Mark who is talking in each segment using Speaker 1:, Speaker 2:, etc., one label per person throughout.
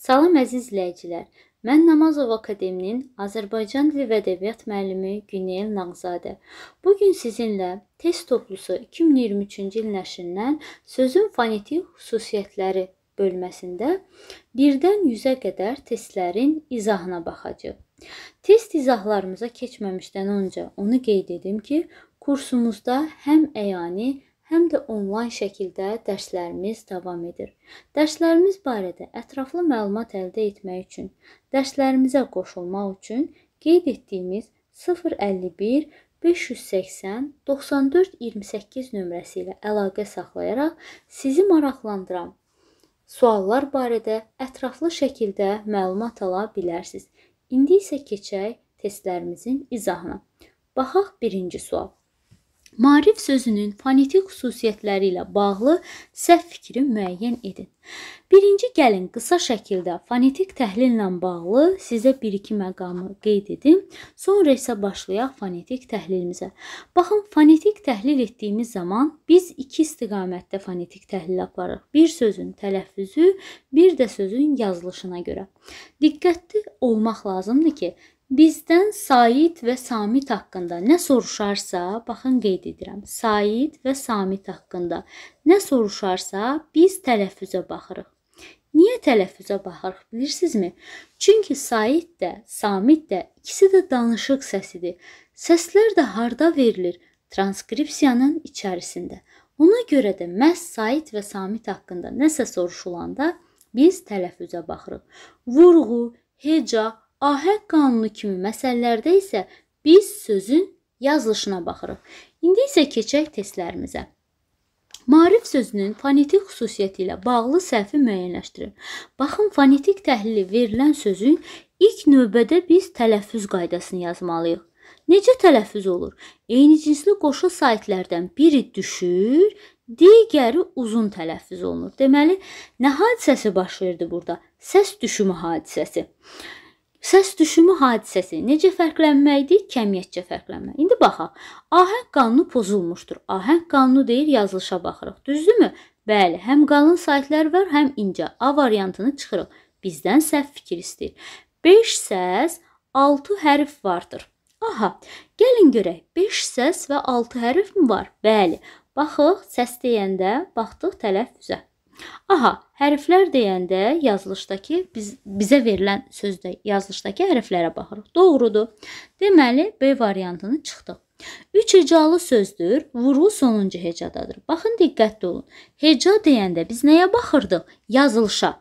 Speaker 1: Salam əziz izləyicilər. Mən Namazov Akademinin Azərbaycan Dili və Ədəbiyyat müəllimi Günel Nağzadə. Bu gün sizinlə Test toplusu 2023-cü il nəşrindən sözün fonetik xüsusiyyətləri bölməsində 1-dən 100-ə qədər testlərin izahına baxacağıq. Test izahlarımıza keçməmişdən öncə onu qeyd edim ki, kursumuzda həm əyani, həm də onlayn şəkildə dərslərimiz davam edir. Dərslərimiz barədə ətraflı məlumat əldə etmək üçün dərslərimizə qoşulmaq üçün qeyd etdiyimiz 051 580 94 28 nömrəsi ilə əlaqə saxlayaraq sizi maraqlandıran suallar barədə ətraflı şəkildə məlumat ala bilərsiniz. İndi isə keçək testlərimizin izahına. Baxaq birinci sual. Marif sözünün fonetik xüsusiyyətləri ilə bağlı səhv fikri müəyyən edin. Birinci gəlin qısa şəkildə fonetik təhlillə bağlı sizə 1-2 məqamı qeyd edim. Sonra isə başlayaq fonetik təhlilimizə. Baxın, fonetik təhlil etdiyimiz zaman biz iki istiqamətdə fonetik təhlil aparırıq. Bir sözün tələffüzü, bir də sözün yazılışına görə. Diqqətli olmaq lazımdır ki, Bizdən Said və Samit haqqında nə soruşarsa, baxın qeyd edirəm. Said və Samit haqqında nə soruşarsa, biz tələffüzə baxırıq. Niyə tələffüzə baxırıq bilirsinizmi? Çünki Said də, Samit də ikisi də danışıq səsidir. Səslər də harda verilir? Transkripsiyanın içərisində. Ona görə də məhz Said və Samit haqqında nəsə soruşulanda biz tələffüzə baxırıq. Vurğu, heca, Ahəng qanunu kimi məsələlərdə isə biz sözün yazılışına baxırıq. İndi isə keçək testlərimizə. Maarif sözünün fonetik xüsusiyyəti ilə bağlı səhvi müəyyənləşdirin. Baxın, fonetik təhlili verilən sözün ilk növbədə biz tələffüz qaydasını yazmalıyıq. Necə tələffüz olur? Eyni cinsli qoşu saytlərdən biri düşür, digəri uzun tələffüz olunur. Deməli, nə hadisəsi baş verdi burada? Səs düşümü hadisəsi. Səs düşümü hadisəsi necə fərqlənməkdir? Kəmiyyətcə fərqlənmə. İndi baxaq. Ahəng qanunu pozulmuşdur. Ahəng qanunu deyir, yazılışa baxırıq. Düzdürmü? Bəli, həm qalın saytlar var, həm incə. A variantını çıxırıq. Bizdən səhv fikir istəyir. 5 səs, 6 hərf vardır. Aha, gəlin görək. 5 səs və 6 hərf mi var? Bəli. Baxıq, səs deyəndə baxdıq tələffüzə. Aha, hərflər deyəndə yazılışdakı biz, bizə verilən sözdə yazılışdakı hərflərə baxırıq. Doğrudur. Deməli, B variantını çıxdıq. Üç hecalı sözdür. Vurğu sonuncu hecadadır. Baxın, diqqətli olun. Heca deyəndə biz nəyə baxırdıq? Yazılışa.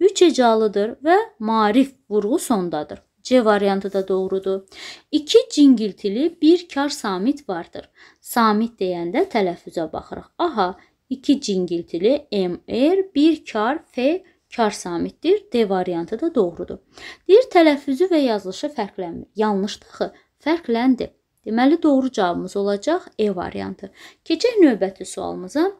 Speaker 1: Üç hecalıdır və marif vurğu sondadır. C variantı da doğrudur. 2 cingiltili bir kar samit vardır. Samit deyəndə tələffüzə baxırıq. Aha, 2 cingiltili MR, 1 kar F kar samitdir. D variantı da doğrudur. Deyir tələffüzü və yazılışı fərqlənmir. Yanlış daxı fərqləndi. Deməli doğru cavabımız olacaq E variantı. Keçək növbəti sualımıza.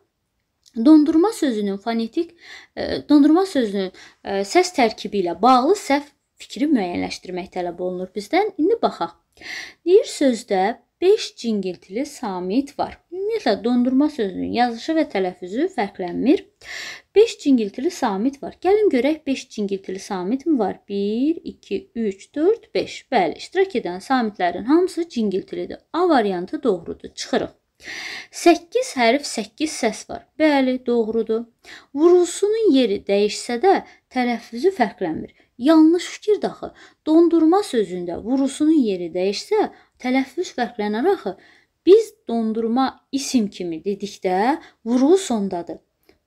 Speaker 1: Dondurma sözünün fonetik e, dondurma sözünün e, səs tərkibi ilə bağlı səhv fikri müəyyənləşdirmək tələb olunur bizdən. İndi baxaq. Deyir sözdə 5 cingiltili samit var. Ümumiyyətlə dondurma sözünün yazışı və tələffüzü fərqlənmir. 5 cingiltili samit var. Gəlin görək 5 cingiltili samit mi var? 1, 2, 3, 4, 5. Bəli, iştirak edən samitlərin hamısı cingiltilidir. A variantı doğrudur. Çıxırıq. 8 hərf 8 səs var. Bəli, doğrudur. Vurulsunun yeri dəyişsə də tələffüzü fərqlənmir. Yanlış fikir daxı. Dondurma sözündə vurulsunun yeri dəyişsə Tələffüz fərqlənər axı. Biz dondurma isim kimi dedikdə vurğu sondadır.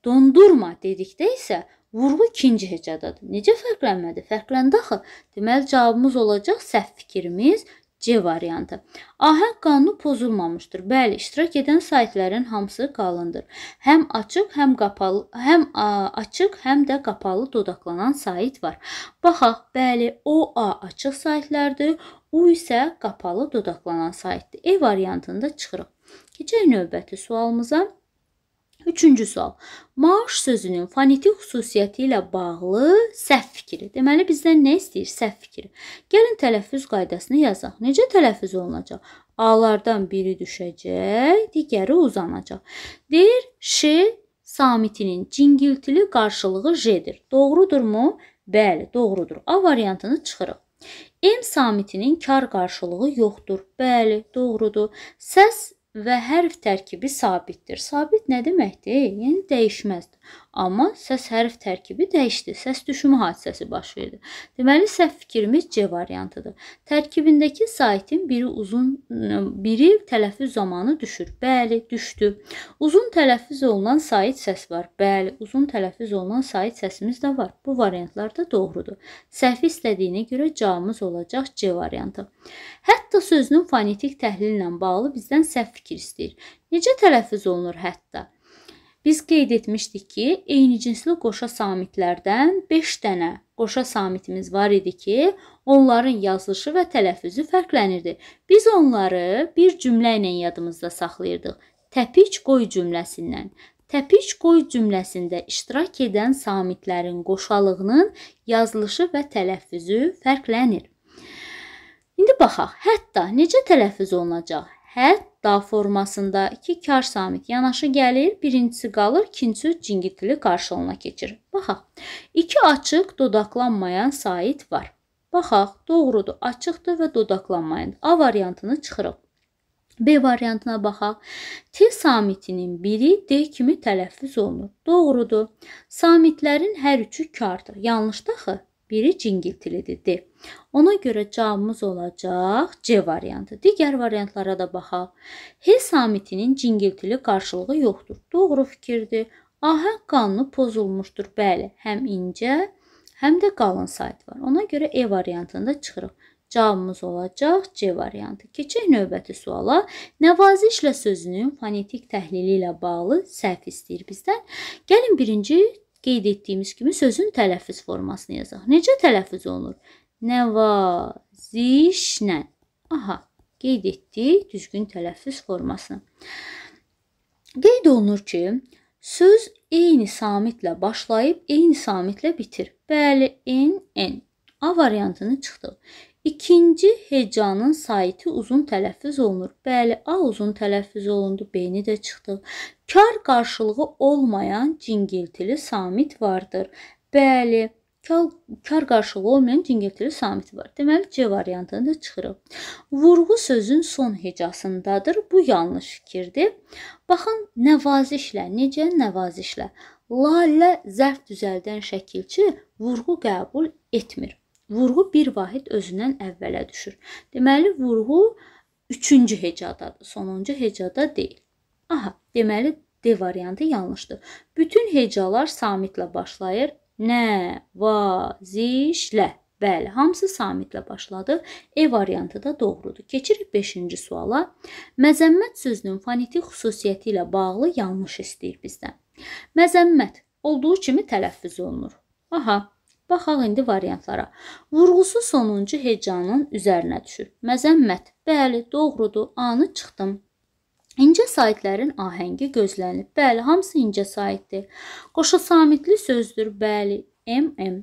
Speaker 1: Dondurma dedikdə isə vurğu ikinci hecadadır. Necə fərqlənmədi? Fərqləndi axı. Deməli cavabımız olacaq səhv fikrimiz C variantı. Ahəng qanunu pozulmamışdır. Bəli, iştirak edən saytların hamısı qalındır. Həm açıq, həm qapalı, həm ə, açıq, həm də qapalı dodaqlanan sayt var. Baxaq, bəli, OA açıq saytlardır, U isə qapalı dodaqlanan saytdır. E variantında çıxırıq. Keçək növbəti sualımıza. Üçüncü sual. Maaş sözünün fonetik xüsusiyyəti ilə bağlı səhv fikri. Deməli bizdən nə istəyir səhv fikri? Gəlin tələffüz qaydasını yazaq. Necə tələffüz olunacaq? A-lardan biri düşəcək, digəri uzanacaq. Deyir ş samitinin cingiltili qarşılığı j-dir. Doğrudurmu? Bəli, doğrudur. A variantını çıxırıq. M samitinin kar qarşılığı yoxdur. Bəli, doğrudur. Səs və hərf tərkibi sabitdir. Sabit nə deməkdir? Yəni dəyişməzdir. Amma səs hərf tərkibi dəyişdi. Səs düşümü hadisəsi baş verdi. Deməli səhv fikrimiz C variantıdır. Tərkibindəki saitin biri uzun, biri tələffüz zamanı düşür. Bəli, düşdü. Uzun tələffüz olunan sait səs var. Bəli, uzun tələffüz olunan sait səsimiz də var. Bu variantlar da doğrudur. Səhvi istədiyinə görə cavabımız olacaq C variantı. Hətta sözünün fonetik təhlili ilə bağlı bizdən səhv fikir istəyir. Necə tələffüz olunur hətta? Biz qeyd etmişdik ki, eynicinsli qoşa samitlərdən 5 dənə qoşa samitimiz var idi ki, onların yazılışı və tələffüzü fərqlənirdi. Biz onları bir cümlə ilə yadımızda saxlayırdıq. Təpik qoy cümləsindən. Təpik qoy cümləsində iştirak edən samitlərin qoşalığının yazılışı və tələffüzü fərqlənir. İndi baxaq, hətta necə tələffüz olunacaq? hətta formasında iki kar samit yanaşı gəlir, birincisi qalır, ikincisi cingitili qarşılığına keçir. Baxaq. İki açıq dodaqlanmayan sait var. Baxaq, doğrudur, açıqdır və dodaqlanmayan. A variantını çıxırıq. B variantına baxaq. T samitinin biri D kimi tələffüz olunur. Doğrudur. Samitlərin hər üçü kardır. Yanlış daxı. Biri cingiltilidir D. Ona görə cavabımız olacaq C variantı. Digər variantlara da baxaq. H samitinin cingiltili qarşılığı yoxdur. Doğru fikirdir. Ahəng qanunu pozulmuşdur. Bəli, həm incə, həm də qalın sayt var. Ona görə E variantında çıxırıq. Cavabımız olacaq C variantı. Keçək növbəti suala. Nəvazişlə sözünün fonetik təhlili ilə bağlı səhv istəyir bizdən. Gəlin birinci qeyd etdiyimiz kimi sözün tələffüz formasını yazaq. Necə tələffüz olunur? Nəvazişlə. Aha, qeyd etdik düzgün tələffüz formasını. Qeyd olunur ki, söz eyni samitlə başlayıb eyni samitlə bitir. Bəli, en, en. A variantını çıxdıq. İkinci hecanın sayiti uzun tələffüz olunur. Bəli, A uzun tələffüz olundu, B-ni də çıxdıq. Kar qarşılığı olmayan cingiltili samit vardır. Bəli, kar, kar qarşılığı olmayan cingiltili samiti var. Deməli C variantını da çıxırıq. Vurğu sözün son hecasındadır. Bu yanlış fikirdir. Baxın nəvazişlə, necə nəvazişlə. Lalə zərf düzəldən şəkilçi vurğu qəbul etmir. Vurğu bir vahid özündən əvvələ düşür. Deməli vurğu 3-cü hecadadır, sonuncu hecada deyil. Aha, deməli D variantı yanlışdır. Bütün hecalar samitlə başlayır, Nəvazişlə. Bəli, hamısı samitlə başladı. E variantı da doğrudur. Keçirik 5-ci suala. Məzəmmət sözünün fonetik xüsusiyyəti ilə bağlı yanlış istəyir bizdən. Məzəmmət olduğu kimi tələffüz olunur. Aha, Baxaq indi variantlara. Vurğusu sonuncu hecanın üzərinə düşür. Məzəmmət. Bəli, doğrudur. Anı çıxdım. İncə saitlərin ahəngi gözlənilib. Bəli, hamısı incə saitdir. Qoşa samitli sözdür. Bəli, MM.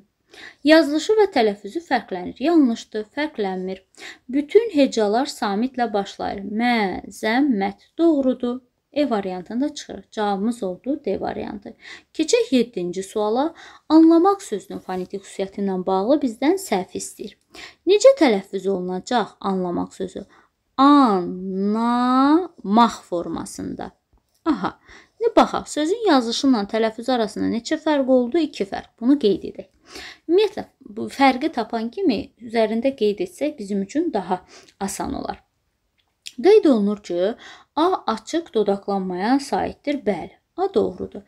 Speaker 1: Yazılışı və tələffüzü fərqlənir. Yanlışdır, fərqlənmir. Bütün hecalar samitlə başlayır. Məzəmmət doğrudur. E variantında çıxır. Cavabımız oldu D variantı. Keçək 7-ci suala. Anlamaq sözünün fonetik xüsusiyyəti ilə bağlı bizdən səhv istəyir. Necə tələffüz olunacaq anlamaq sözü? anlamaq formasında. Aha, indi baxaq, sözün yazılışı ilə tələffüzü arasında neçə fərq oldu? 2 fərq. Bunu qeyd edək. Ümumiyyətlə bu fərqi tapan kimi üzərində qeyd etsək bizim üçün daha asan olar. Qeyd olunur ki, A açıq dodaqlanmaya sahibdir. Bəli, A doğrudur.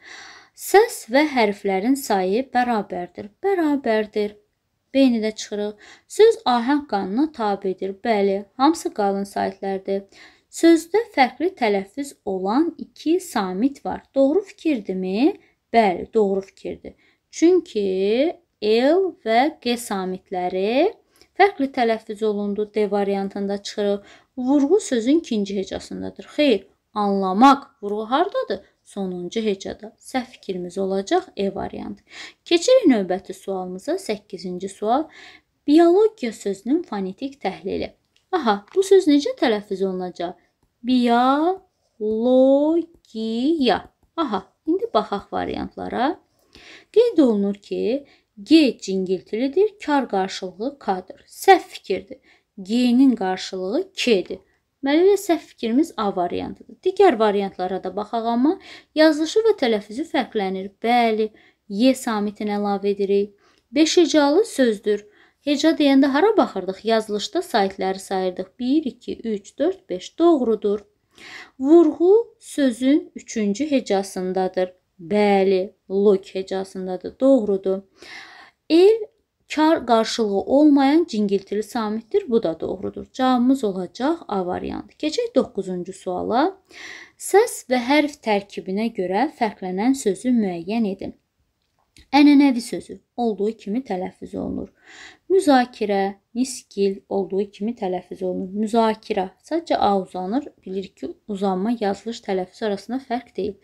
Speaker 1: Səs və hərflərin sayı bərabərdir. Bərabərdir. Beynidə çıxırıq. Söz ahəng qanuna tabedir. Bəli, hamısı qalın saytlərdir. Sözdə fərqli tələffüz olan iki samit var. Doğru fikirdirmi? Bəli, doğru fikirdir. Çünki L və G samitləri fərqli tələffüz olundu. D variantında çıxırıq. Vurğu sözün ikinci hecasındadır. Xeyr, anlamaq vurğu hardadır? sonuncu hecada. Səhv fikrimiz olacaq E variantı. Keçirik növbəti sualımıza. 8-ci sual. Biologiya sözünün fonetik təhlili. Aha, bu söz necə tələffüz olunacaq? Biologiya. Aha, indi baxaq variantlara. Qeyd olunur ki, G cingiltilidir, kar qarşılığı K-dır. Səhv fikirdir. G-nin qarşılığı K-dir. Mənə elə səhv fikrimiz A variantıdır. Digər variantlara da baxaq, amma yazılışı və tələffüzü fərqlənir. Bəli, Y samitini əlavə edirik. 5 hecalı sözdür. Heca deyəndə hara baxırdıq? Yazılışda saytları sayırdıq. 1, 2, 3, 4, 5. Doğrudur. Vurğu sözün 3-cü hecasındadır. Bəli, lok hecasındadır. Doğrudur. El Kar qarşılığı olmayan cingiltili samitdir. Bu da doğrudur. Cavabımız olacaq A variantı. Keçək 9-cu suala. Səs və hərf tərkibinə görə fərqlənən sözü müəyyən edin. Ənənəvi sözü olduğu kimi tələffüz olunur. Müzakirə, niskil olduğu kimi tələffüz olunur. Müzakirə sadəcə A uzanır. Bilir ki, uzanma yazılış tələffüz arasında fərq deyil.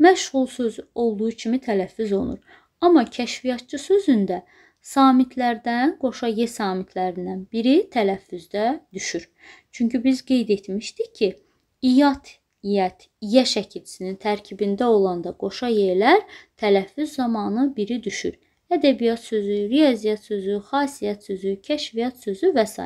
Speaker 1: Məşğul söz olduğu kimi tələffüz olunur. Amma kəşfiyyatçı sözündə Samitlərdən qoşa Y samitlərindən biri tələffüzdə düşür. Çünki biz qeyd etmişdik ki, iyat, iyət, iyə şəkilsinin tərkibində olanda qoşa Y-lər tələffüz zamanı biri düşür. Ədəbiyyat sözü, riyaziyyat sözü, xasiyyət sözü, kəşfiyyat sözü və s.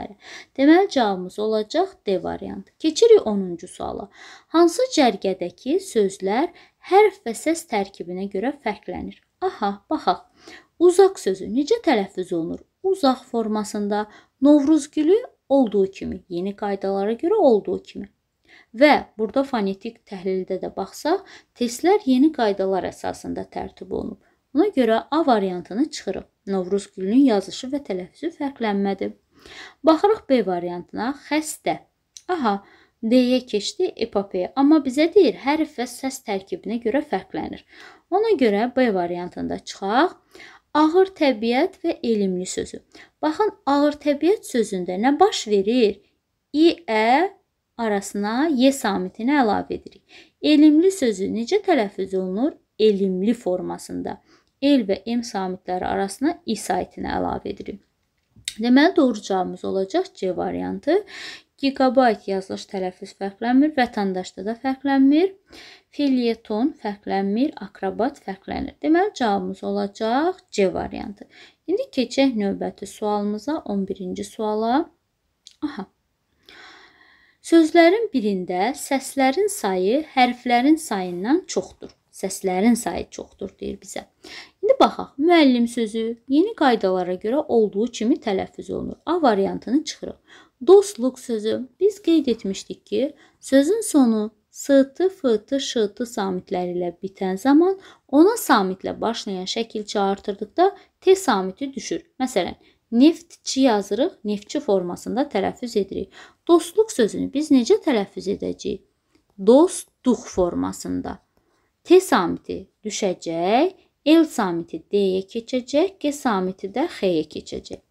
Speaker 1: Deməli cavabımız olacaq D variantı. Keçirik 10-cu suala. Hansı cərgədəki sözlər hərf və səs tərkibinə görə fərqlənir? Aha, baxaq. Uzaq sözü necə tələffüz olunur? Uzaq formasında Novruz gülü olduğu kimi, yeni qaydalara görə olduğu kimi. Və burada fonetik təhlildə də baxsaq, testlər yeni qaydalar əsasında tərtib olunub. Buna görə A variantını çıxırıq. Novruz gülünün yazışı və tələffüzü fərqlənmədi. Baxırıq B variantına. Xəstə. Aha, D-yə keçdi epopeya, amma bizə deyir hərf və səs tərkibinə görə fərqlənir. Ona görə B variantında çıxaq. Ağır təbiət və elmli sözü. Baxın, ağır təbiət sözündə nə baş verir? İ, ə arasına y samitini əlavə edirik. Elmli sözü necə tələffüz olunur? Elmli formasında. El və m samitləri arasına i saitini əlavə edirik. Deməli doğru cavabımız olacaq C variantı. Gigabayt yazılış tələffüz fərqlənmir, vətəndaşda da fərqlənmir. Filyeton fərqlənmir, akrobat fərqlənir. Deməli cavabımız olacaq C variantı. İndi keçək növbəti sualımıza, 11-ci suala. Aha. Sözlərin birində səslərin sayı hərflərin sayından çoxdur səslərin sayı çoxdur deyir bizə. İndi baxaq. Müəllim sözü yeni qaydalara görə olduğu kimi tələffüz olunur. A variantını çıxırıq. Dostluq sözü. Biz qeyd etmişdik ki, sözün sonu sığtı, fıtı, şıtı samitləri ilə bitən zaman ona samitlə başlayan şəkil çağırtırdıqda T samiti düşür. Məsələn, neftçi yazırıq, neftçi formasında tələffüz edirik. Dostluq sözünü biz necə tələffüz edəcəyik? Dostluq formasında. T samiti düşəcək, L samiti D-yə keçəcək, G samiti də X-yə keçəcək.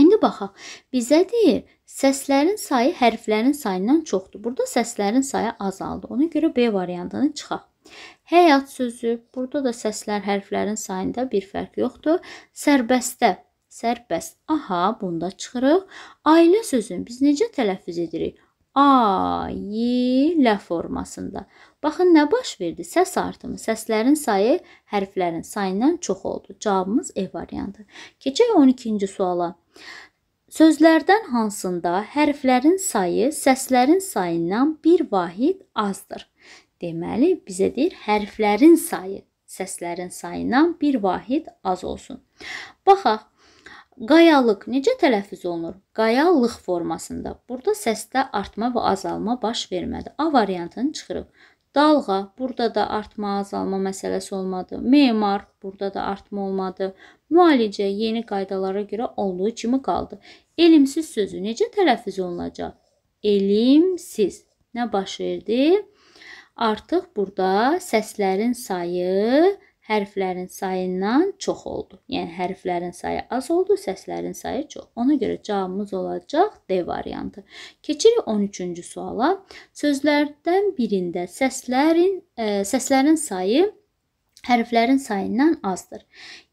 Speaker 1: İndi baxaq. Bizə deyir, səslərin sayı hərflərin sayından çoxdur. Burada səslərin sayı azaldı. Ona görə B variantını çıxaq. Həyat sözü, burada da səslər hərflərin sayında bir fərq yoxdur. Sərbəstə, sərbəst. Aha, bunda çıxırıq. Ailə sözünü biz necə tələffüz edirik? ailə formasında. Baxın nə baş verdi? Səs artımı. Səslərin sayı hərflərin sayından çox oldu. Cavabımız E variantı. Keçək 12-ci suala. Sözlərdən hansında hərflərin sayı səslərin sayından bir vahid azdır. Deməli, bizə deyir hərflərin sayı səslərin sayından bir vahid az olsun. Baxaq, qayalıq necə tələffüz olunur? Qayalıq formasında. Burada səsdə artma və azalma baş vermədi. A variantını çıxırıq. Dalğa burada da artma azalma məsələsi olmadı. Memar burada da artma olmadı. Müalicə yeni qaydalara görə olduğu kimi qaldı. Elimsiz sözü necə tələffüz olunacaq? Elimsiz. Nə baş verdi? Artıq burada səslərin sayı hərflərin sayından çox oldu. Yəni hərflərin sayı az oldu, səslərin sayı çox. Ona görə cavabımız olacaq D variantı. Keçirik 13-cü suala. Sözlərdən birində səslərin ə, e, səslərin sayı hərflərin sayından azdır.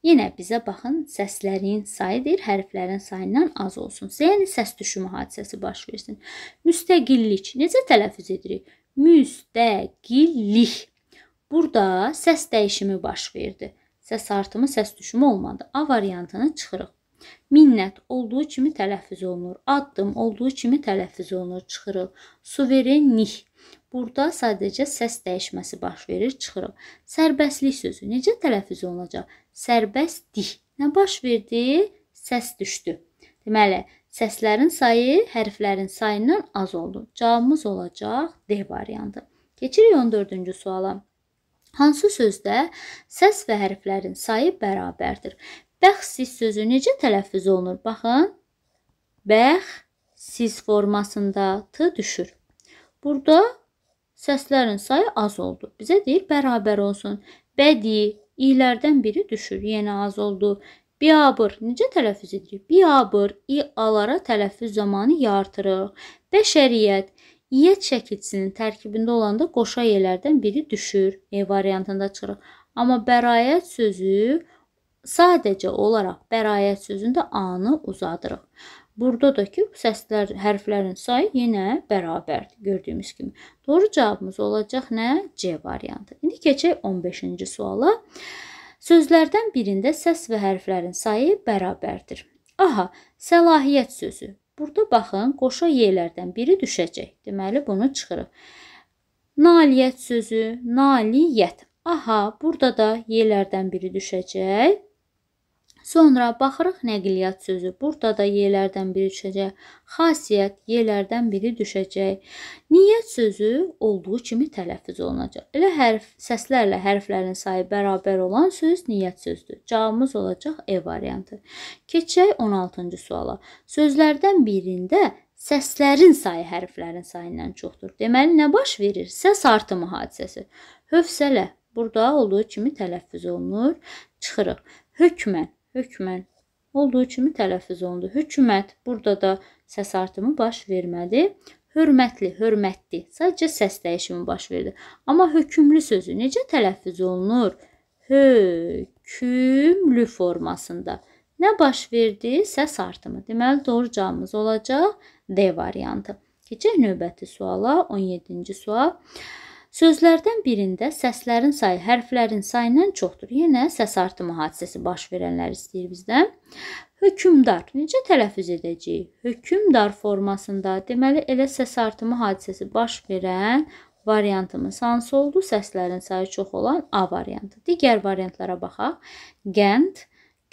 Speaker 1: Yenə bizə baxın, səslərin sayıdır, hərflərin sayından az olsun. Yəni səs düşümü hadisəsi baş versin. Müstəqillik necə tələffüz edirik? Müstəqillik. Burada səs dəyişimi baş verdi. Səs artımı, səs düşümü olmadı. A variantını çıxırıq. Minnət olduğu kimi tələffüz olunur. Addım olduğu kimi tələffüz olunur, çıxırıq. Suverenlik. Burada sadəcə səs dəyişməsi baş verir, çıxırıq. Sərbəstlik sözü necə tələffüz olunacaq? Sərbəstlik. Nə baş verdi? Səs düşdü. Deməli, səslərin sayı hərflərin sayından az oldu. Cavabımız olacaq D variantı. Keçirik 14-cü suala. Hansı sözdə səs və hərflərin sayı bərabərdir? Bəxsiz sözü necə tələffüz olunur? Baxın. Bəxsiz formasında t düşür. Burada səslərin sayı az oldu. Bizə deyir bərabər olsun. Bədi, i'lərdən biri düşür, yenə az oldu. Biabır necə tələffüz edirik? Biabır i alara tələffüz zamanı yartırıq. Bəşəriyyət Y çəkicinin tərkibində olanda qoşa yələrdən biri düşür. E variantında çıxır. Amma bəraət sözü sadəcə olaraq bəraət sözündə A-nı uzadırıq. Burada da ki, səslər, hərflərin sayı yenə bərabərdir, gördüyümüz kimi. Doğru cavabımız olacaq nə? C variantı. İndi keçək 15-ci suala. Sözlərdən birində səs və hərflərin sayı bərabərdir. Aha, səlahiyyət sözü Burada baxın, qoşa yerlərdən biri düşəcək. Deməli, bunu çıxırıq. Naliyyət sözü, naliyyət. Aha, burada da yerlərdən biri düşəcək. Sonra baxırıq nəqliyyat sözü. Burada da yelərdən biri düşəcək. Xasiyyət yelərdən biri düşəcək. Niyyət sözü olduğu kimi tələffüz olunacaq. Elə hərf səslərlə hərflərin sayı bərabər olan söz niyyət sözdür. Cavabımız olacaq E variantı. Keçək 16-cı suala. Sözlərdən birində səslərin sayı hərflərin sayından çoxdur. Deməli nə baş verir? Səs artımı hadisəsi. Hövsələ burada olduğu kimi tələffüz olunur. Çıxırıq. Hökmən hökmən olduğu kimi tələffüz olundu. Hökumət burada da səs artımı baş vermədi. Hörmətli, hörmətli. Sadəcə səs dəyişimi baş verdi. Amma hökümlü sözü necə tələffüz olunur? Hökümlü formasında. Nə baş verdi? Səs artımı. Deməli doğru cavabımız olacaq D variantı. Keçək növbəti suala, 17-ci sual. Sözlərdən birində səslərin sayı hərflərin sayından çoxdur. Yenə səs artımı hadisəsi baş verənlər istəyir bizdən. Hökmdar necə tələffüz edəcəyik? Hökmdar formasında, deməli elə səs artımı hadisəsi baş verən variantımız hansı oldu? Səslərin sayı çox olan A variantı. Digər variantlara baxaq. Qənd,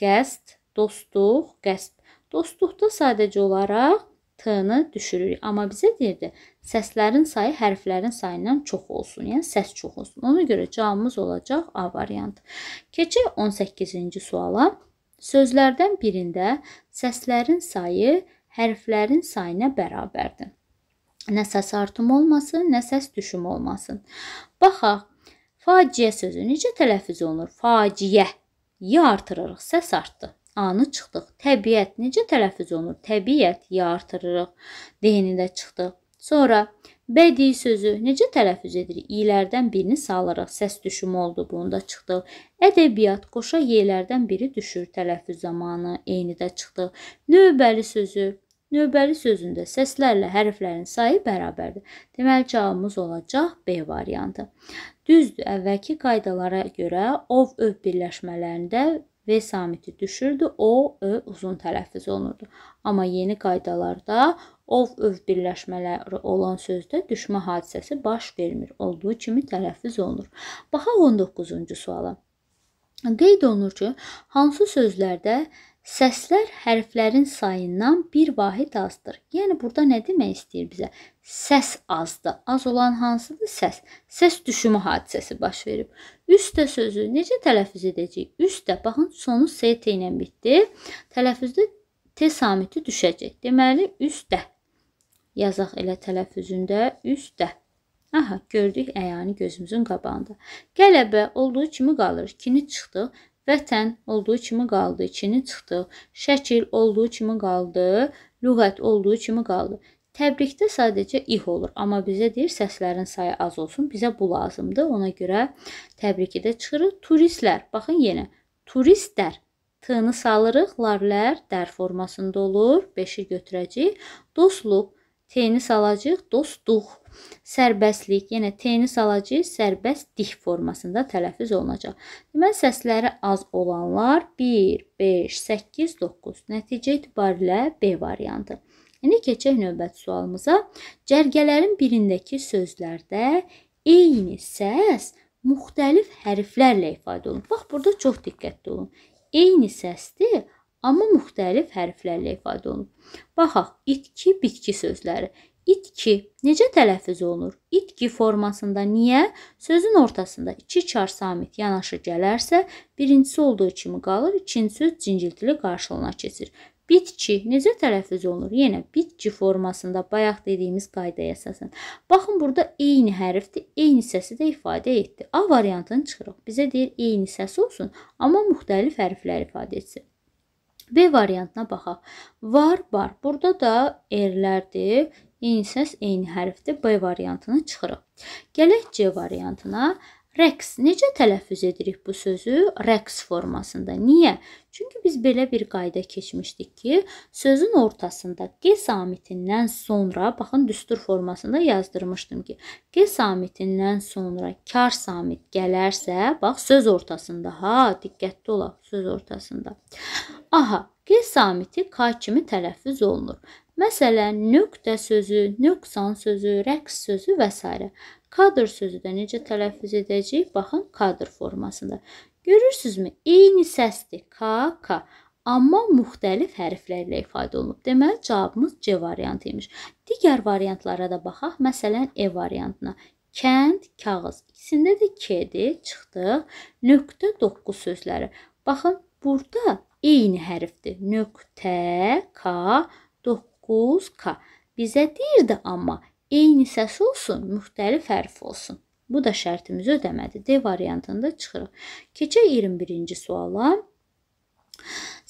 Speaker 1: qəsd, dostluq, qəsb. Dostluqda sadəcə olaraq T-nı düşürürük. Amma bizə deyirdi, səslərin sayı hərflərin sayından çox olsun, yəni səs çox olsun. Ona görə cavabımız olacaq A variantı. Keçək 18-ci suala. Sözlərdən birində səslərin sayı hərflərin sayına bərabərdir. Nə səs artım olmasın, nə səs düşüm olmasın. Baxaq, faciə sözü necə tələffüz olunur? Faciə. Y artırırıq, səs artdı. A-nı çıxdıq. Təbiət necə tələffüz olunur? Təbiət ya artırırıq. D-ni də çıxdıq. Sonra bədii sözü necə tələffüz edirik? İlərdən birini salırıq. Səs düşümü oldu, bunda çıxdıq. Ədəbiyyat qoşa yelərdən biri düşür tələffüz zamanı, eyni də çıxdıq. Növbəli sözü Növbəli sözündə səslərlə hərflərin sayı bərabərdir. Deməli cavabımız olacaq B variantı. Düzdür, əvvəlki qaydalara görə ov öv birləşmələrində V samiti düşürdü, o, ö uzun tələffüz olunurdu. Amma yeni qaydalarda ov, öv birləşmələri olan sözdə düşmə hadisəsi baş vermir. Olduğu kimi tələffüz olunur. Baxaq 19-cu suala. Qeyd olunur ki, hansı sözlərdə Səslər hərflərin sayından bir vahid azdır. Yəni burada nə demək istəyir bizə? Səs azdır. Az olan hansıdır? Səs. Səs düşümü hadisəsi baş verib. Üstə sözü necə tələffüz edəcəyik? Üstə, baxın, sonu ST ilə bitdi. Tələffüzdə T samiti düşəcək. Deməli, üstə. Yazaq elə tələffüzündə üstə. Aha, gördük əyanı gözümüzün qabağında. Qələbə olduğu kimi qalır. 2-ni çıxdı. Vətən olduğu kimi qaldı. 2-ni çıxdı. Şəkil olduğu kimi qaldı. Lüğət olduğu kimi qaldı. Təbrikdə sadəcə ih olur, amma bizə deyir səslərin sayı az olsun, bizə bu lazımdır. Ona görə təbrikidə çıxırıq. Turistlər, baxın yenə, turistlər. T-nı salırıq, larlər dər formasında olur, 5-i götürəcəyik. Dostluq, T-ni salacağıq, dostluq. Sərbəstlik, yenə T-ni salacağıq, sərbəst dik formasında tələffüz olunacaq. Deməli, səsləri az olanlar 1, 5, 8, 9. Nəticə itibarilə B variantı. İndi keçək növbəti sualımıza. Cərgələrin birindəki sözlərdə eyni səs müxtəlif hərflərlə ifadə olunur. Bax, burada çox diqqətli olun. Eyni səsdir, amma müxtəlif hərflərlə ifadə olunur. Baxaq, itki, bitki sözləri. İtki necə tələffüz olunur? İtki formasında niyə? Sözün ortasında iki çar samit yanaşı gələrsə, birincisi olduğu kimi qalır, ikinci söz cinciltili qarşılığına keçir bitki necə tələffüz olunur? Yenə bitki formasında bayaq dediyimiz qaydaya əsasən. Baxın burada eyni hərfdir, eyni səsi də ifadə etdi. A variantını çıxırıq. Bizə deyir eyni səs olsun, amma müxtəlif hərflər ifadə etsin. B variantına baxaq. Var, bar. Burada da erlərdir. Eyni səs eyni hərfdir. B variantını çıxırıq. Gələk C variantına. Rəqs necə tələffüz edirik bu sözü? Rəqs formasında. Niyə? Çünki biz belə bir qayda keçmişdik ki, sözün ortasında G samitindən sonra, baxın düstur formasında yazdırmışdım ki, G samitindən sonra kar samit gələrsə, bax söz ortasında ha, diqqətli olaq söz ortasında. Aha, G samiti K kimi tələffüz olunur. Məsələn, nöqtə sözü, nöqsan sözü, rəqs sözü və s. Kadr sözü də necə tələffüz edəcəyik? Baxın, kadr formasında. Görürsünüzmü? Eyni səsdir. K, K. Amma müxtəlif hərflərlə ifadə olunub. Deməli, cavabımız C variantı imiş. Digər variantlara da baxaq. Məsələn, E variantına. Kənd, kağız. İkisində də K-dir. Çıxdıq. Nöqtə 9 sözləri. Baxın, burada eyni hərfdir. Nöqtə, K, 9, K. Bizə deyirdi amma eyni səs olsun, müxtəlif hərf olsun. Bu da şərtimiz ödəmədi. D variantında çıxırıq. Keçək 21-ci suala.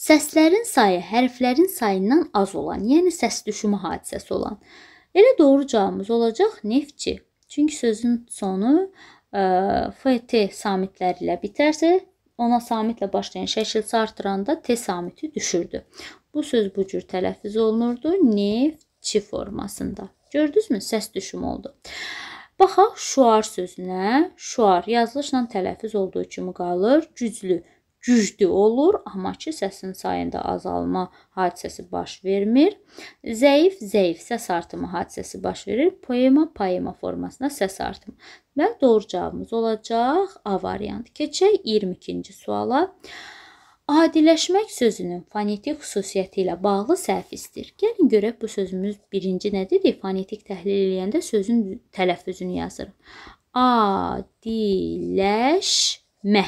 Speaker 1: Səslərin sayı hərflərin sayından az olan, yəni səs düşümü hadisəsi olan. Elə doğru cavabımız olacaq neftçi. Çünki sözün sonu ə, e, FT samitləri ilə bitərsə, ona samitlə başlayan şəkilsi artıranda T samiti düşürdü. Bu söz bu cür tələffüz olunurdu. Neftçi formasında. Gördünüzmü? Səs düşümü oldu. Baxaq şuar sözünə. Şuar yazılışla tələffüz olduğu kimi qalır. Güclü, güclü olur, amma ki səsin sayında azalma hadisəsi baş vermir. Zəif, zəif səs artımı hadisəsi baş verir. Poema, poema formasında səs artımı. Və doğru cavabımız olacaq A variantı. Keçək 22-ci suala. Adiləşmək sözünün fonetik xüsusiyyəti ilə bağlı səhv istir. Gəlin görək bu sözümüz birinci nə dedi? Fonetik təhlil edəndə sözün tələffüzünü yazırıq. Adiləşmə.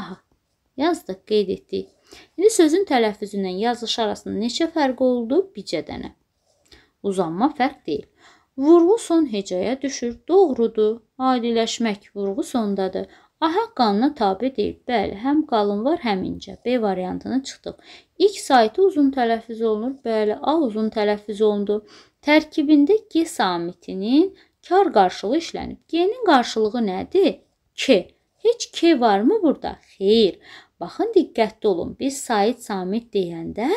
Speaker 1: Aha, yazdıq, qeyd etdik. İndi sözün tələffüzündən yazılış arasında neçə fərq oldu? Bircə dənə. Uzanma fərq deyil. Vurğu son hecaya düşür. Doğrudur. Adiləşmək vurğu sondadır. AHAQ qanuna tabe deyil. Bəli, həm qalın var, həm incə. B variantını çıxdıq. İlk saytı uzun tələffüz olunur. Bəli, A uzun tələffüz olundu. Tərkibində G samitinin kar qarşılığı işlənib. G-nin qarşılığı nədir? K. Heç K varmı burada? Xeyr. Baxın, diqqətli olun. Biz sayt samit deyəndə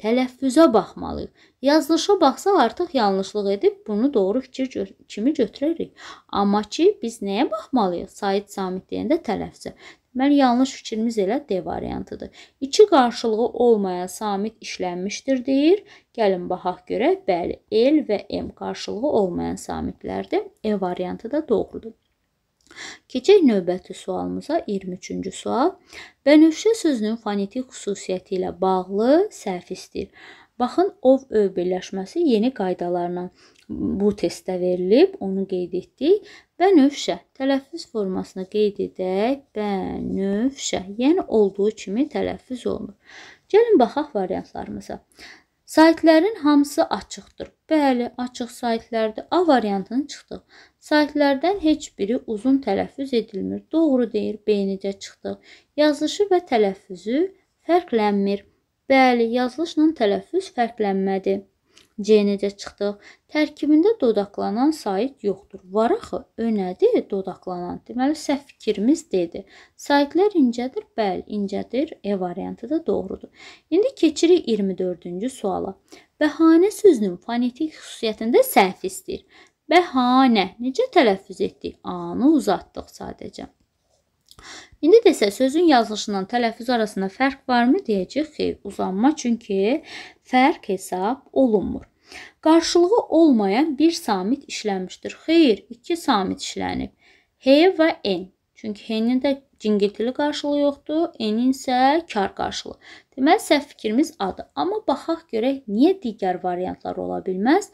Speaker 1: Tələffüzə baxmalıyıq. Yazılışa baxsaq artıq yanlışlıq edib bunu doğru fikir gö kimi götürərik. Amma ki biz nəyə baxmalıyıq? Said Samit deyəndə tələffüzə. Deməli yanlış fikrimiz elə D variantıdır. İki qarşılığı olmayan samit işlənmişdir deyir. Gəlin baxaq görək. Bəli, L və M qarşılığı olmayan samitlərdir. E variantı da doğrudur. Keçək növbəti sualımıza 23-cü sual. Bənövşə sözünün fonetik xüsusiyyəti ilə bağlı səhv istəyir. Baxın, ov öv birləşməsi yeni qaydalarla bu testdə verilib, onu qeyd etdik. Bənövşə tələffüz formasını qeyd edək. Bənövşə, yəni olduğu kimi tələffüz olunur. Gəlin baxaq variantlarımıza. Saytlərin hamısı açıqdır. Bəli, açıq saytlərdir. A variantını çıxdıq. Saytlərdən heç biri uzun tələffüz edilmir. Doğru deyir, beynicə çıxdıq. Yazılışı və tələffüzü fərqlənmir. Bəli, yazılışla tələffüz fərqlənmədi. C-necə çıxdıq? Tərkibində dodaqlanan sayt yoxdur. Var axı, önədir, dodaqlanan. Deməli, səhv fikrimiz D-dir. Saytlər incədir? Bəli, incədir. E variantı da doğrudur. İndi keçirik 24-cü suala. Bəhanə sözünün fonetik xüsusiyyətində səhv istəyir. Bəhanə necə tələffüz etdik? A-nı uzatdıq sadəcə. İndi də isə sözün yazılışından tələffüz arasında fərq varmı deyəcək xeyr, uzanma çünki fərq hesab olunmur. Qarşılığı olmayan bir samit işlənmişdir. Xeyr, iki samit işlənib. H və N. Çünki H-nin də cingiltili qarşılığı yoxdur, N-in isə kar qarşılığı. Deməli, səhv fikrimiz A-dır. Amma baxaq görək, niyə digər variantlar ola bilməz?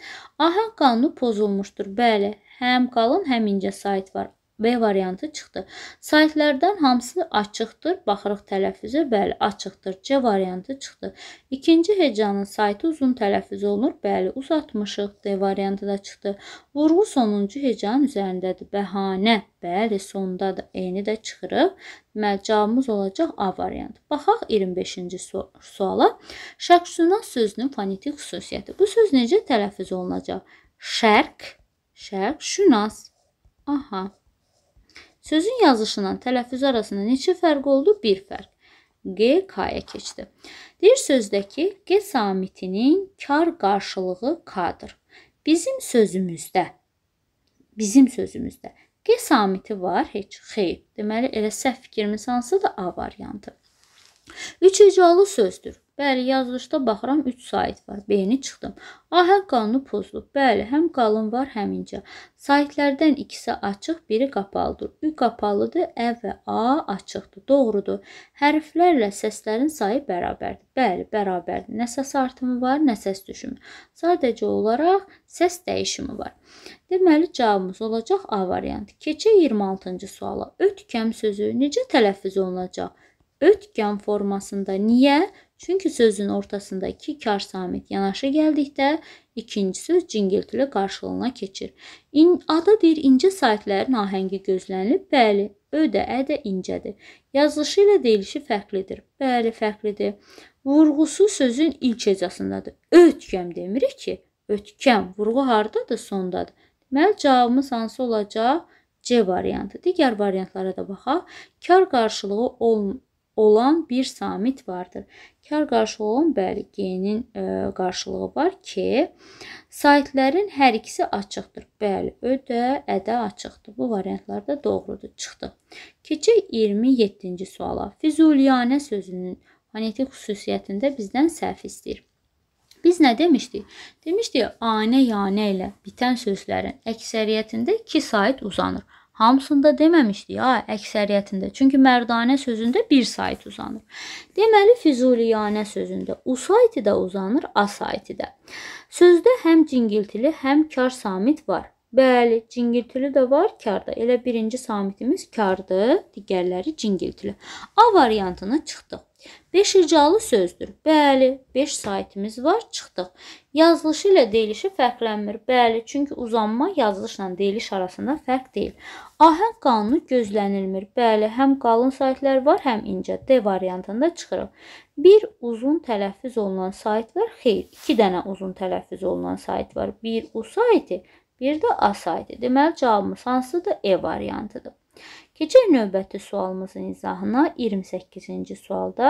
Speaker 1: Ahəng qanunu pozulmuşdur. Bəli, həm qalın, həm incə sayt var. B variantı çıxdı. Saytlərdən hamısı açıqdır. Baxırıq tələffüzə. Bəli, açıqdır. C variantı çıxdı. İkinci hecanın saytı uzun tələffüz olunur. Bəli, uzatmışıq. D variantı da çıxdı. Vurğu sonuncu hecanın üzərindədir. Bəhanə. Bəli, sondadır. Eyni də çıxırıq. Deməli, cavabımız olacaq A variantı. Baxaq 25-ci suala. Şərqşünas sözünün fonetik xüsusiyyəti. Bu söz necə tələffüz olunacaq? Şərq, şərq, şünas. Aha. Sözün yazılışla tələffüz arasında neçə fərq oldu? Bir fərq. G K-ya keçdi. Deyir sözdəki G samitinin kar qarşılığı K-dır. Bizim sözümüzdə bizim sözümüzdə G samiti var, heç xeyr. Deməli elə səhv fikrimiz hansıdır? A variantı. Üç hecalı sözdür. Bəli, yazılışda baxıram 3 sayt var. B-ni çıxdım. A həm qanunu pozulub. Bəli, həm qalın var, həm incə. Saytlərdən ikisi açıq, biri qapalıdır. Ü qapalıdır, Ə və A açıqdır. Doğrudur. Hərflərlə səslərin sayı bərabərdir. Bəli, bərabərdir. Nə səs artımı var, nə səs düşümü. Sadəcə olaraq səs dəyişimi var. Deməli cavabımız olacaq A variantı. Keçək 26-cı suala. Ötkəm sözü necə tələffüz olunacaq? Ötkəm formasında niyə? Niyə? Çünki sözün ortasında iki kar samit yanaşı gəldikdə ikinci söz cingiltili qarşılığına keçir. İn adı deyir incə saytlərin ahəngi gözlənilib. Bəli, ö də ə də incədir. Yazılışı ilə deyilişi fərqlidir. Bəli, fərqlidir. Vurğusu sözün ilk hecasındadır. Ötkəm demirik ki, ötkəm vurğu hardadır, sondadır. Deməli cavabımız hansı olacaq? C variantı. Digər variantlara da baxaq. Kar qarşılığı olmayan olan bir samit vardır. Kar qarşılığı olan bəli, G-nin e, qarşılığı var ki, saytlərin hər ikisi açıqdır. Bəli, ödə, ədə açıqdır. Bu variantlar da doğrudur, çıxdı. Keçək 27-ci suala. Füzuliyanə sözünün fonetik xüsusiyyətində bizdən səhv istəyir. Biz nə demişdik? Demişdik, anə, yanə ilə bitən sözlərin əksəriyyətində iki sayt uzanır. Hamısında deməmişdi ya, əksəriyyətində. Çünki mərdanə sözündə bir sayt uzanır. Deməli Füzuliyanə sözündə u saytı da uzanır, a saytı da. Sözdə həm cingiltili, həm kar samit var. Bəli, cingiltili də var, kar da. Elə birinci samitimiz kardır, digərləri cingiltili. A variantına çıxdıq. 5 icalı sözdür. Bəli, 5 saytimiz var, çıxdıq. Yazılışı ilə deyilişi fərqlənmir. Bəli, çünki uzanma yazılışla deyiliş arasında fərq deyil. Ahəng qanunu gözlənilmir. Bəli, həm qalın saytlar var, həm incə. D variantında çıxırıq. Bir uzun tələffüz olunan sayt var. Xeyr, 2 dənə uzun tələffüz olunan sayt var. Bir U saytı, bir də A saytı. Deməli cavabımız hansıdır? E variantıdır. Keçək növbəti sualımızın izahına 28-ci sualda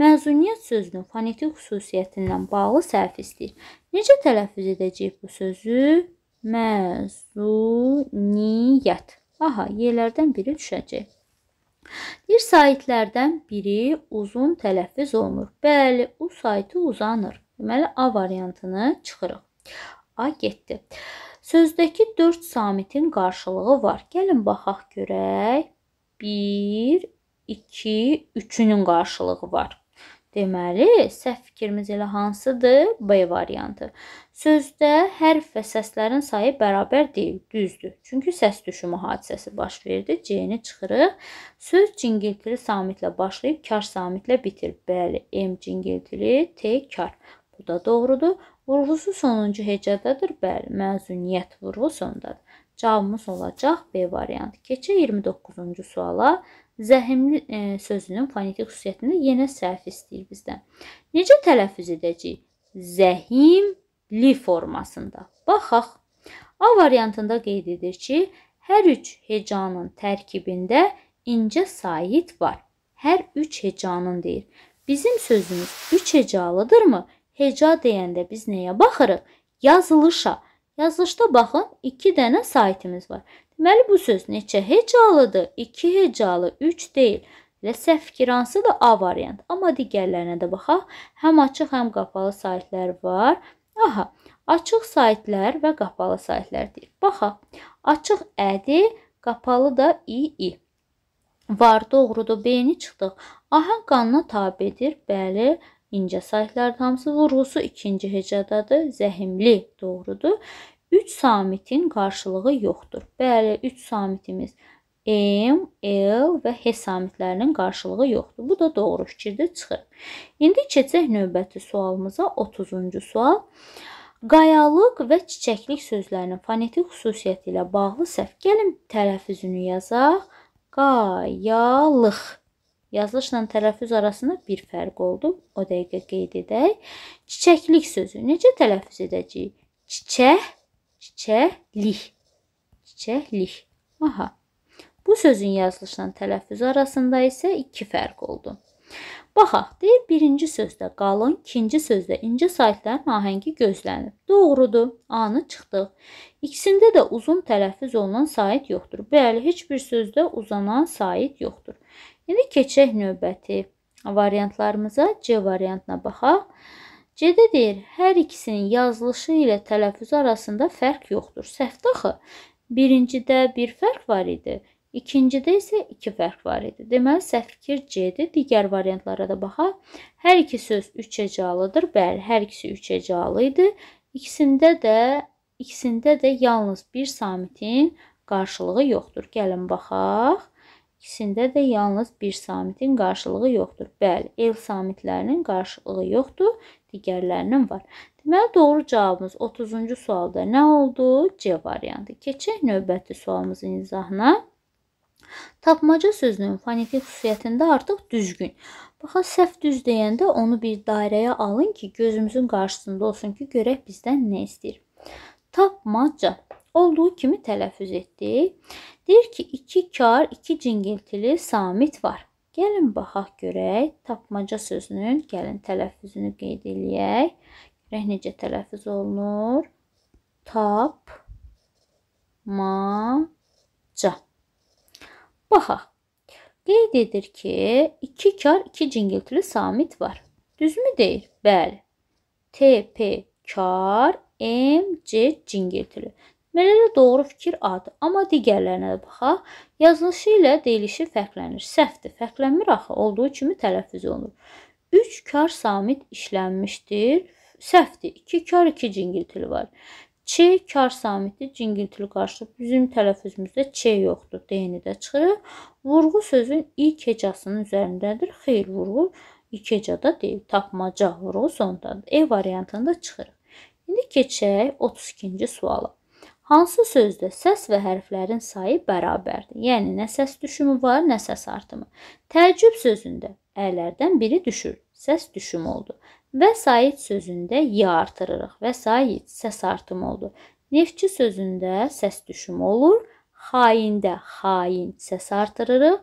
Speaker 1: məzuniyyət sözünün fonetik xüsusiyyətindən bağlı sərf istəyir. Necə tələffüz edəcəyik bu sözü? Məzuniyyət. Aha, yerlərdən biri düşəcək. Bir saitlərdən biri uzun tələffüz olunur. Bəli, u saiti uzanır. Deməli, A variantını çıxırıq. A getdi. Sözdəki 4 samitin qarşılığı var. Gəlin baxaq görək. 1, 2, 3-ünün qarşılığı var. Deməli, səhv fikrimiz elə hansıdır? B variantı. Sözdə hərf və səslərin sayı bərabər deyil, düzdür. Çünki səs düşümü hadisəsi baş verdi. C-ni çıxırıq. Söz cingiltili samitlə başlayıb kar samitlə bitir. Bəli, M cingiltili, T kar. Bu da doğrudur. Vurğusu sonuncu hecədədir. Bəli, məzuniyyət vurğu sondadır. Cavabımız olacaq B variantı. Keçək 29-cu suala. Zəhimli e, sözünün fonetik xüsusiyyətini yenə səhv istəyir bizdən. Necə tələffüz edəcəyik? Zəhimli formasında. Baxaq. A variantında qeyd edir ki, hər üç hecanın tərkibində incə sait var. Hər üç hecanın deyir. Bizim sözümüz üç hecalıdırmı? Heca deyəndə biz nəyə baxırıq? Yazılışa. Yazılışda baxın, 2 dənə saytimiz var. Deməli bu söz neçə hecalıdır? 2 hecalı, 3 deyil. Elə səhv fikir hansıdır? A variant. Amma digərlərinə də baxaq. Həm açıq, həm qapalı saytlar var. Aha, açıq saytlar və qapalı saytlar deyir. Baxaq. Açıq ədir, qapalı da ii. Var, doğrudur, B-ni çıxdıq. Ahən qanuna tabedir, bəli. Bəli. İncə saytların hamısı vurğusu ikinci hecadadır. Zəhimli doğrudur. 3 samitin qarşılığı yoxdur. Bəli, 3 samitimiz M, L və H samitlərinin qarşılığı yoxdur. Bu da doğru fikirdə çıxır. İndi keçək növbəti sualımıza 30-cu sual. Qayalıq və çiçəklik sözlərinin fonetik xüsusiyyəti ilə bağlı səhv. Gəlin tərəfüzünü yazaq. Qayalıq. Yazılışla tələffüz arasında bir fərq oldu. O dəqiqə qeyd edək. Çiçəklik sözü necə tələffüz edəcəyik? Çiçək, çiçəklik. Çiçəklik. Aha. Bu sözün yazılışla tələffüzü arasında isə iki fərq oldu. Baxaq, deyir birinci sözdə qalın, ikinci sözdə incə saytların ahəngi gözlənib. Doğrudur, anı çıxdıq. İkisində də uzun tələffüz olunan sayt yoxdur. Bəli, heç bir sözdə uzanan sayt yoxdur. İndi keçək növbəti variantlarımıza. C variantına baxaq. C-də deyir, hər ikisinin yazılışı ilə tələffüzü arasında fərq yoxdur. Səhvdə axı, birincidə bir fərq var idi, ikincidə isə iki fərq var idi. Deməli, səhv fikir C-dir. Digər variantlara da baxaq. Hər iki söz üç hecalıdır. Bəli, hər ikisi üç hecalı idi. İkisində də, ikisində də yalnız bir samitin qarşılığı yoxdur. Gəlin baxaq. İkisində də yalnız bir samitin qarşılığı yoxdur. Bəli, el samitlərinin qarşılığı yoxdur, digərlərinin var. Deməli doğru cavabımız 30-cu sualda nə oldu? C variantı. Keçək növbəti sualımızın izahına. Tapmaca sözünün fonetik xüsusiyyətində artıq düzgün. Baxın, səhv düz deyəndə onu bir dairəyə alın ki, gözümüzün qarşısında olsun ki, görək bizdən nə istəyir. Tapmaca olduğu kimi tələffüz etdi. Deyir ki, iki kar, iki cingiltili samit var. Gəlin baxaq görək, tapmaca sözünün gəlin tələffüzünü qeyd eləyək. Görək necə tələffüz olunur? Tap ma ca. Baxaq. Qeyd edir ki, iki kar, iki cingiltili samit var. Düzmü deyir? Bəli. T, P, kar, M, C cingiltili. Mənə də doğru fikir ad, amma digərlərinə də baxaq. Yazılışı ilə deyilişi fərqlənir. Səhvdir, fərqlənmir axı, olduğu kimi tələffüz olunur. 3 kar samit işlənmişdir. Səhvdir. 2 kar 2 cingiltili var. Ç kar samiti cingiltili qarşılıq. Bizim tələffüzümüzdə Ç yoxdur. D-ni də çıxırıq. Vurğu sözün ilk hecasının üzərindədir. Xeyr vurğu iki hecada deyil. Tapmaca vurğu sondadır. E variantında çıxırıq. İndi keçək 32-ci suala. Hansı sözdə səs və hərflərin sayı bərabərdir? Yəni nə səs düşümü var, nə səs artımı. Təəccüb sözündə ərlərdən biri düşür, səs düşümü oldu. Vəsait sözündə ya artırırıq, vəsait səs artımı oldu. Neftçi sözündə səs düşümü olur, xaində xain səs artırırıq.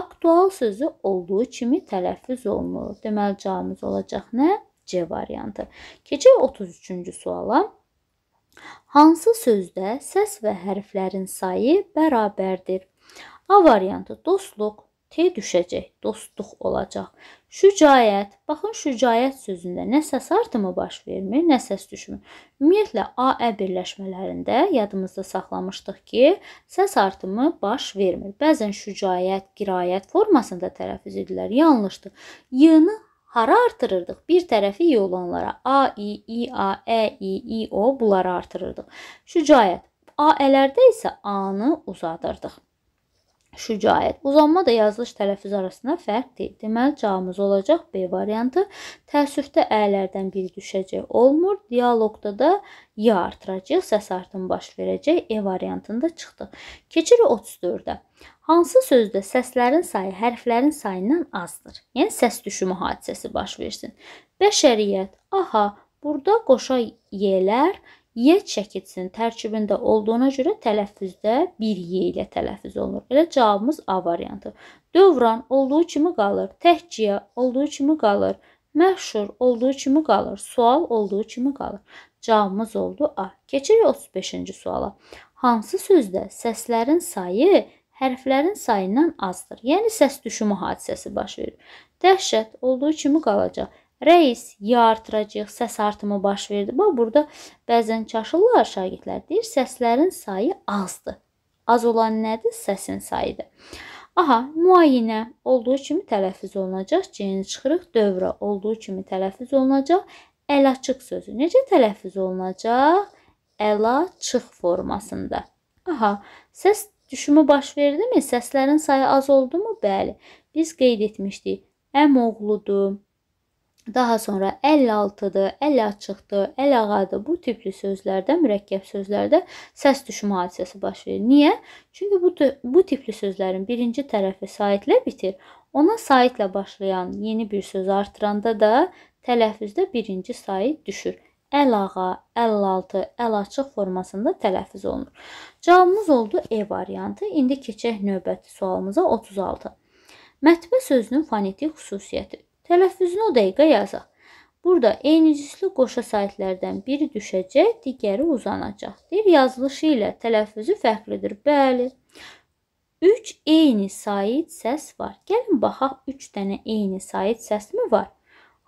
Speaker 1: Aktual sözü olduğu kimi tələffüz olunur. Deməli cavabımız olacaq nə? C variantı. Keçək 33-cü suala. Hansı sözdə səs və hərflərin sayı bərabərdir? A variantı dostluq, T düşəcək, dostluq olacaq. Şücaət, baxın şücaət sözündə nə səs artımı baş vermir, nə səs düşmür. Ümumiyyətlə, A-ə birləşmələrində yadımızda saxlamışdıq ki, səs artımı baş vermir. Bəzən şücaət, qirayət formasında tərəfüz edirlər, yanlışdır. Y-ni Hara artırırdıq? Bir tərəfi iyi olanlara. A, i, i, a, ə, e, i, i, o bunları artırırdıq. Şücaət. A-ələrdə isə A-nı uzadırdıq. Şücaət. Uzanma da yazılış tələffüz arasında fərqdir. Deməli, cavabımız olacaq B variantı. Təəssüfdə ələrdən biri düşəcək olmur. Dialoqda da ya artıracaq, səs artımı baş verəcək. E variantında çıxdı. Keçirik 34-də. Hansı sözdə səslərin sayı hərflərin sayından azdır? Yəni səs düşümü hadisəsi baş versin. Bəşəriyyət, aha, burada qoşa yeylər Y çəkicinin tərkibində olduğuna görə tələffüzdə bir Y ilə tələffüz olunur. Elə cavabımız A variantı. Dövran olduğu kimi qalır, təhciyə olduğu kimi qalır, məşhur olduğu kimi qalır, sual olduğu kimi qalır. Cavabımız oldu A. Keçirik 35-ci suala. Hansı sözdə səslərin sayı hərflərin sayından azdır. Yəni səs düşümü hadisəsi baş verir. Dəhşət olduğu kimi qalacaq. Rəis ya artıracaq, səs artımı baş verdi. Bax burada bəzən çaşırlar şagirdlər. Deyir səslərin sayı azdır. Az olan nədir? Səsin sayıdır. Aha, müayinə olduğu kimi tələffüz olunacaq. C-ni çıxırıq. Dövrə olduğu kimi tələffüz olunacaq. Əl açıq sözü necə tələffüz olunacaq? Əla çıx formasında. Aha, səs Düşümü baş verdimi? Səslərin sayı az oldumu? Bəli. Biz qeyd etmişdik. Əm oğludur. Daha sonra 56-dır, 50 açıqdır, 50 ağadır. Bu tipli sözlərdə, mürəkkəb sözlərdə səs düşmə hadisəsi baş verir. Niyə? Çünki bu bu tipli sözlərin birinci tərəfi saitlə bitir. Ona saitlə başlayan yeni bir söz artıranda da tələffüzdə birinci sait düşür əlağa, 56, əlaçıq formasında tələffüz olunur. Cavabımız oldu E variantı. İndi keçək növbəti sualımıza 36. Mətbə sözünün fonetik xüsusiyyəti. Tələffüzünü o dəqiqə yazaq. Burada eyni cinsli qoşa saytlərdən biri düşəcək, digəri uzanacaq. Deyir, yazılışı ilə tələffüzü fərqlidir. Bəli. 3 eyni sayit səs var. Gəlin baxaq 3 dənə eyni sayit səs mi var?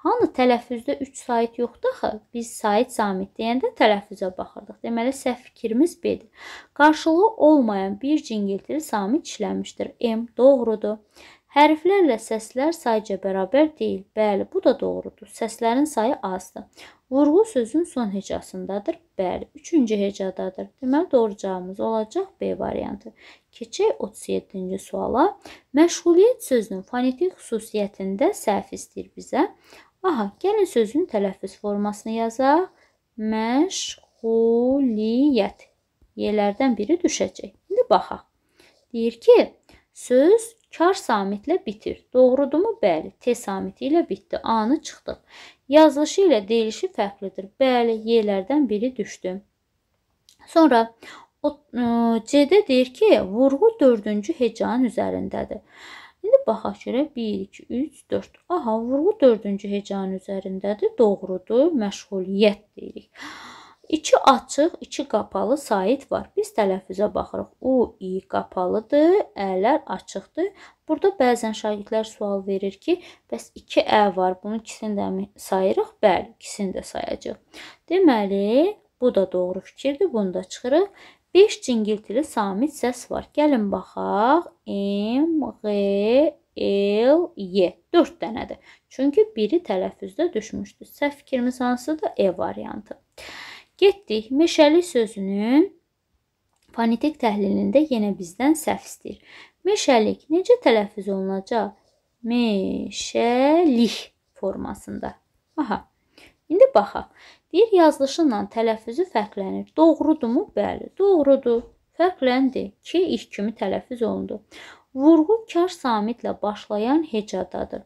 Speaker 1: Hanı tələffüzdə 3 sayit yoxdur axı? Biz sayit samit deyəndə tələffüzə baxırdıq. Deməli səhv fikrimiz B-dir. Qarşılığı olmayan bir cingiltili samit işlənmişdir. M doğrudur. Hərflərlə səslər sayca bərabər deyil. Bəli, bu da doğrudur. Səslərin sayı azdır. Vurğu sözün son hecasındadır. Bəli, 3-cü hecadadır. Deməli doğru cavabımız olacaq B variantı. Keçək 37-ci suala. Məşğuliyyət sözünün fonetik xüsusiyyətində səhv istəyir bizə. Aha, gəlin sözünün tələffüz formasını yazaq. Məşğuliyyət. Yerlərdən biri düşəcək. İndi baxaq. Deyir ki, söz kar samitlə bitir. Doğrudurmu? Bəli. T samiti ilə bitdi. A-nı çıxdıq. Yazılışı ilə deyilişi fərqlidir. Bəli, yerlərdən biri düşdü. Sonra C-də deyir ki, vurğu dördüncü hecanın üzərindədir. İndi baxaq görək 1 2 3 4. Aha, vurğu 4-cü hecanın üzərindədir. Doğrudur. Məşğuliyyət deyirik. 2 açıq, 2 qapalı sayit var. Biz tələffüzə baxırıq. U, i qapalıdır, ələr açıqdır. Burada bəzən şagirdlər sual verir ki, bəs 2 ə var. Bunun ikisini də sayırıq? Bəli, ikisini də sayacağıq. Deməli, bu da doğru fikirdir. Bunu da çıxırıq. 5 cingiltili samit səs var. Gəlin baxaq. M, Q, L, Y. 4 dənədir. Çünki biri tələffüzdə düşmüşdü. Səhv fikrimiz hansıdır? E variantı. Getdik. Meşəli sözünün fonetik təhlilində yenə bizdən səhv istəyir. Meşəlik necə tələffüz olunacaq? Meşəlik formasında. Aha. İndi baxaq. Dil yazılışıyla tələffüzü fərqlənir. Doğrudurmu? Bəli, doğrudur. Fərqləndi. K iş kimi tələffüz olundu. Vurğu kar samitlə başlayan hecadadır.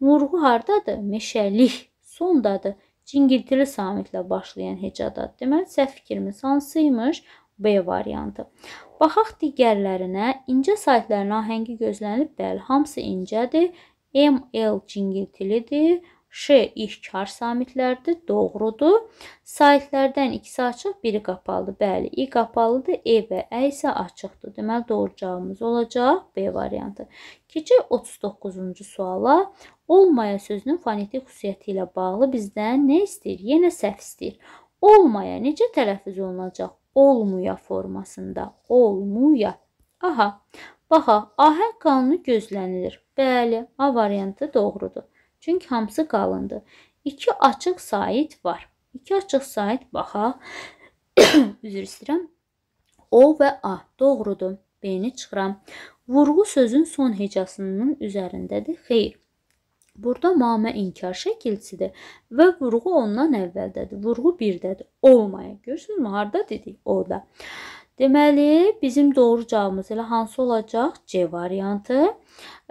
Speaker 1: Vurğu hardadır? Meşəlik sondadır. Cingiltili samitlə başlayan hecadadır. Deməli, səhv fikrimiz hansıymış? B variantı. Baxaq digərlərinə. İncə saytlərin ahəngi gözlənilib. Bəli, hamısı incədir. M, L cingiltilidir. Ş işkar samitlərdir, doğrudur. Saitlərdən ikisi açıq, biri qapalıdır. Bəli, i qapalıdır, e və ə isə açıqdır. Deməli doğru cavabımız olacaq B variantı. Keçək 39-cu suala. Olmaya sözünün fonetik xüsusiyyəti ilə bağlı bizdən nə istəyir? Yenə səhv istəyir. Olmaya necə tələffüz olunacaq? Olmuya formasında. Olmuya. Aha. Baxa, ahəng qanunu gözlənilir. Bəli, A variantı doğrudur. Çünki hamısı qalındır. İki açıq sayit var. İki açıq sayit baxaq. Üzr istəyirəm. O və A doğrudur. B-ni çıxıram. Vurğu sözün son hecasının üzərindədir. Xeyr. Burada mamə inkar şəkilçidir və vurğu ondan əvvəldədir. Vurğu birdədir. Olmaya. Görürsünüzmü? Harda dedik? Orda. da. Deməli, bizim doğru cavabımız elə hansı olacaq? C variantı.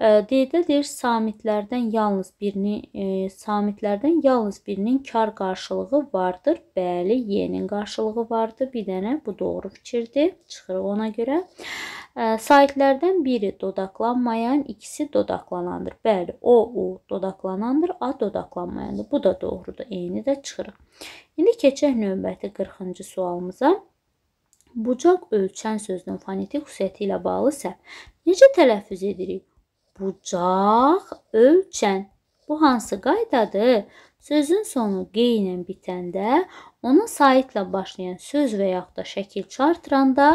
Speaker 1: D-də deyir, samitlərdən yalnız birinin e, samitlərdən yalnız birinin kar qarşılığı vardır. Bəli, Y-nin qarşılığı vardır. Bir dənə bu doğru fikirdir. Çıxır ona görə. E, Saitlərdən biri dodaqlanmayan, ikisi dodaqlanandır. Bəli, O, U dodaqlanandır, A dodaqlanmayandır. Bu da doğrudur. Eyni də çıxır. İndi keçək növbəti 40-cı sualımıza. Bucaq ölçən sözünün fonetik xüsusiyyəti ilə bağlı səhv. Necə tələffüz edirik? Bucaq ölçən. Bu hansı qaydadır? Sözün sonu G ilə bitəndə, ona saitlə başlayan söz və yaxud da şəkil çartıranda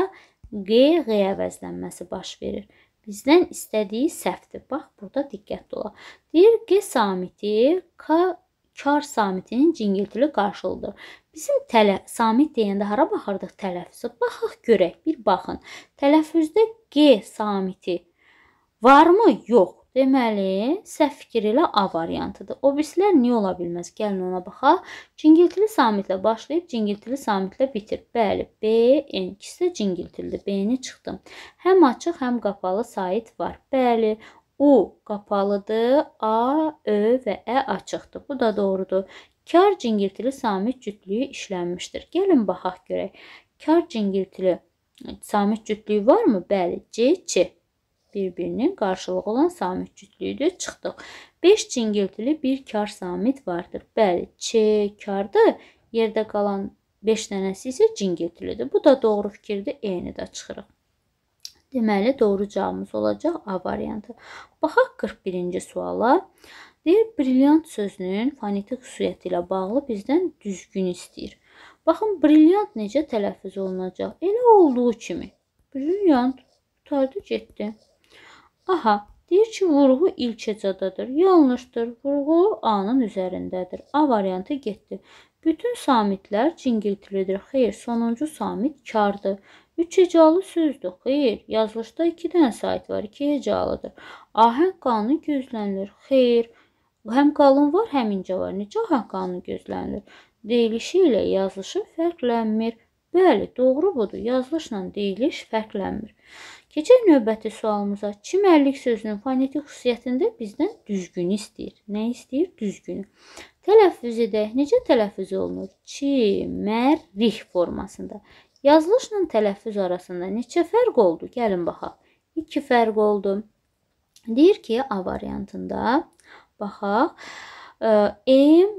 Speaker 1: G, Q əvəzlənməsi baş verir. Bizdən istədiyi səhvdir. Bax, burada diqqətli olaq. Deyir G samiti K Kar samitinin cingiltili qarşılıdır. Bizim tələ, samit deyəndə hara baxardıq tələffüzə? Baxaq görək, bir baxın. Tələffüzdə G samiti varmı? Yox. Deməli, səhv fikir ilə A variantıdır. O birisilər niyə ola bilməz? Gəlin ona baxaq. Cingiltili samitlə başlayıb cingiltili samitlə bitir. Bəli, B, N ikisi də cingiltilidir. B-ni çıxdım. Həm açıq, həm qapalı sayit var. Bəli, U qapalıdır, A, Ö və Ə açıqdır. Bu da doğrudur. Kar cingiltili samit cütlüyü işlənmişdir. Gəlin baxaq görək. Kar cingiltili e, samit cütlüyü varmı? Bəli, C, C. Bir-birinin qarşılığı olan samit cütlüyüdür. Çıxdıq. 5 cingiltili bir kar samit vardır. Bəli, Ç kardır. Yerdə qalan 5 dənəsi isə cingiltilidir. Bu da doğru fikirdir. Eyni də çıxırıq. Deməli doğru cavabımız olacaq A variantı. Baxaq 41-ci suala. Deyir, brilyant sözünün fonetik xüsusiyyəti ilə bağlı bizdən düzgün istəyir. Baxın, brilyant necə tələffüz olunacaq? Elə olduğu kimi. Brilyant qutardı getdi. Aha, deyir ki, vurğu ilkəcadadır. Yanlışdır. Vurğu A-nın üzərindədir. A variantı getdi. Bütün samitlər cingiltilidir. Xeyr, sonuncu samit kardır. Üç hecalı sözdür. Xeyr. Yazılışda iki dənə sayt var. İki hecalıdır. Ahəng qanunu gözlənilir. Xeyr. Həm qalın var, həm incə var. Necə ahəng qanunu gözlənilir? Deyilişi ilə yazılışı fərqlənmir. Bəli, doğru budur. Yazılışla deyiliş fərqlənmir. Keçək növbəti sualımıza. Çimərlik sözünün fonetik xüsusiyyətində bizdən düzgün istəyir. Nə istəyir? Düzgün. Tələffüz edək. Necə tələffüz olunur? Çimərlik formasında. Yazılışla tələffüz arasında neçə fərq oldu? Gəlin baxaq. 2 fərq oldu. Deyir ki, A variantında baxaq, M,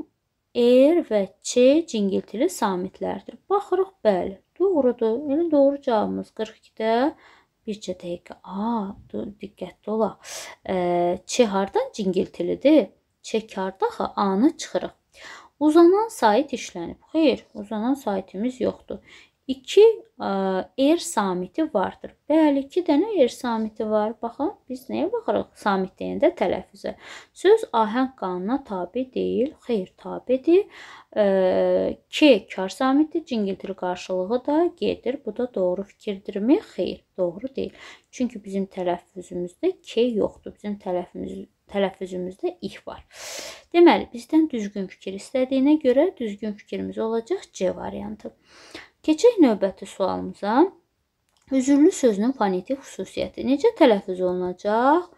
Speaker 1: R və Ç cingiltili samitlərdir. Baxırıq, bəli, doğrudur. Yəni doğru cavabımız 42-də bircə dəqiqə. A, dur, diqqətli olaq. Ç hardan cingiltilidir? Ç karda axı A-nı çıxırıq. Uzanan sayt işlənib. Xeyr, uzanan saytimiz yoxdur iki e, R er samiti vardır. Bəli, iki dənə R er samiti var. Baxın, biz nəyə baxırıq? Samit deyəndə tələffüzə. Söz ahəng qanuna tabe deyil, xeyr tabedir. E, K kar samiti cingiltili qarşılığı da gedir. Bu da doğru fikirdirmi? Xeyr, doğru deyil. Çünki bizim tələffüzümüzdə K yoxdur. Bizim tələffüzümüz tələffüzümüzdə ih var. Deməli, bizdən düzgün fikir istədiyinə görə düzgün fikrimiz olacaq C variantı. Keçək növbəti sualımıza. Üzürlü sözünün fonetik xüsusiyyəti necə tələffüz olunacaq?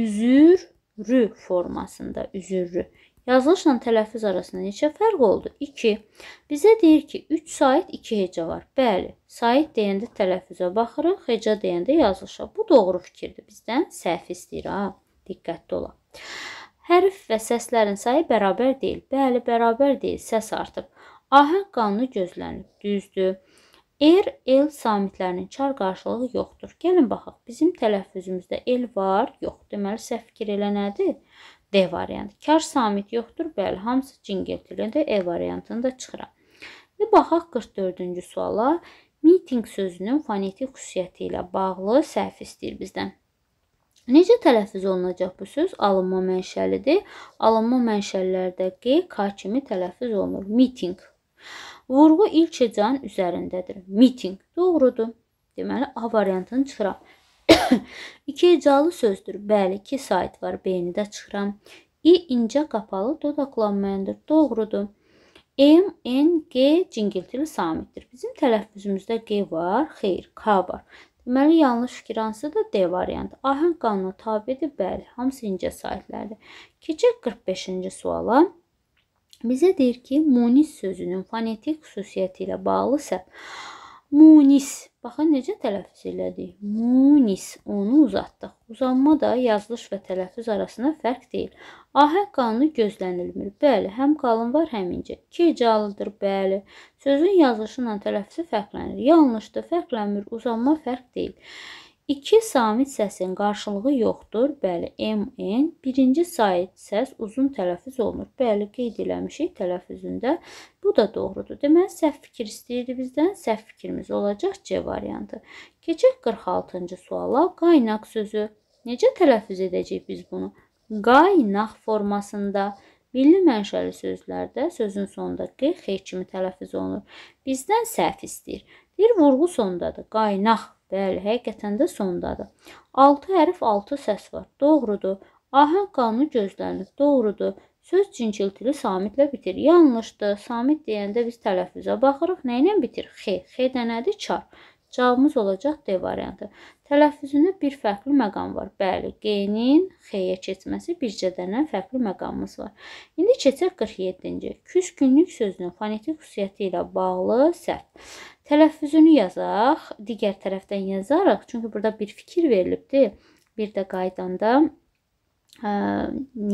Speaker 1: Üzürrü formasında üzürrü. Yazılışla tələffüz arasında neçə fərq oldu? 2. Bizə deyir ki, 3 sayt 2 heca var. Bəli, sayt deyəndə tələffüzə baxırıq, heca deyəndə yazılışa. Bu doğru fikirdir. Bizdən səhv istəyir ha. Diqqətli olaq. Hərf və səslərin sayı bərabər deyil. Bəli, bərabər deyil. Səs artıb. Ahəng qanunu gözlənib, düzdür. Er, el samitlərinin çar qarşılığı yoxdur. Gəlin baxaq, bizim tələffüzümüzdə el var, yox. Deməli, səhv fikir elə nədir? D variantı. Kar samit yoxdur, bəli, hamısı cingetliləndə E variantında çıxıram. Və baxaq 44-cü suala. Meeting sözünün fonetik xüsusiyyəti ilə bağlı səhv istəyir bizdən. Necə tələffüz olunacaq bu söz? Alınma mənşəlidir. Alınma mənşələrdə G, K kimi tələffüz olunur. Meeting Vurğu ilk hecan üzərindədir. Meeting doğrudur. Deməli A variantını çıxıram. 2 hecalı sözdür. Bəli, 2 sayt var. B-ni də çıxıram. İ incə qapalı dodaqlanmayandır. Doğrudur. M, N, G cingiltili samitdir. Bizim tələffüzümüzdə G var, xeyr, K var. Deməli, yanlış fikir hansıdır? D variantı. Ahəng qanuna tabidir, bəli, hamısı incə saytlərdir. Keçək 45-ci suala. Bizə deyir ki, munis sözünün fonetik xüsusiyyəti ilə bağlısa munis. Baxın necə tələffüz elədik. Munis. Onu uzatdıq. Uzanma da yazılış və tələffüz arasında fərq deyil. Ahəng qanunu gözlənilmir. Bəli, həm qalın var, həm incə. İki hecalıdır, bəli. Sözün yazılışı ilə tələffüzü fərqlənir. Yanlışdır, fərqlənmir. Uzanma fərq deyil. 2 samit səsin qarşılığı yoxdur. Bəli, MN. Birinci samit səs uzun tələffüz olunur. Bəli, qeyd eləmişik tələffüzündə. Bu da doğrudur. Deməli, səhv fikir istəyirdi bizdən. Səhv fikrimiz olacaq C variantı. Keçək 46-cı suala. Qaynaq sözü. Necə tələffüz edəcəyik biz bunu? Qaynaq formasında. Milli mənşəli sözlərdə sözün sonunda q, x kimi tələffüz olunur. Bizdən səhv istəyir. Deyir, vurğu sondadır. Qaynaq Bəli, həqiqətən də sondadır. 6 hərf 6 səs var. Doğrudur. Ahəng qanunu gözlənilir. Doğrudur. Söz cinciltili samitlə bitir. Yanlışdır. Samit deyəndə biz tələffüzə baxırıq. Nə ilə bitir? X. X də nədir? Çar. Cavabımız olacaq D variantı. Tələffüzünə bir fərqli məqam var. Bəli, G-nin X-yə keçməsi bircə dənə fərqli məqamımız var. İndi keçək 47-ci. Küskünlük sözünün fonetik xüsusiyyəti ilə bağlı səhv. Tələffüzünü yazaq, digər tərəfdən yazarıq. Çünki burada bir fikir verilibdir. Bir də qaydanda ə,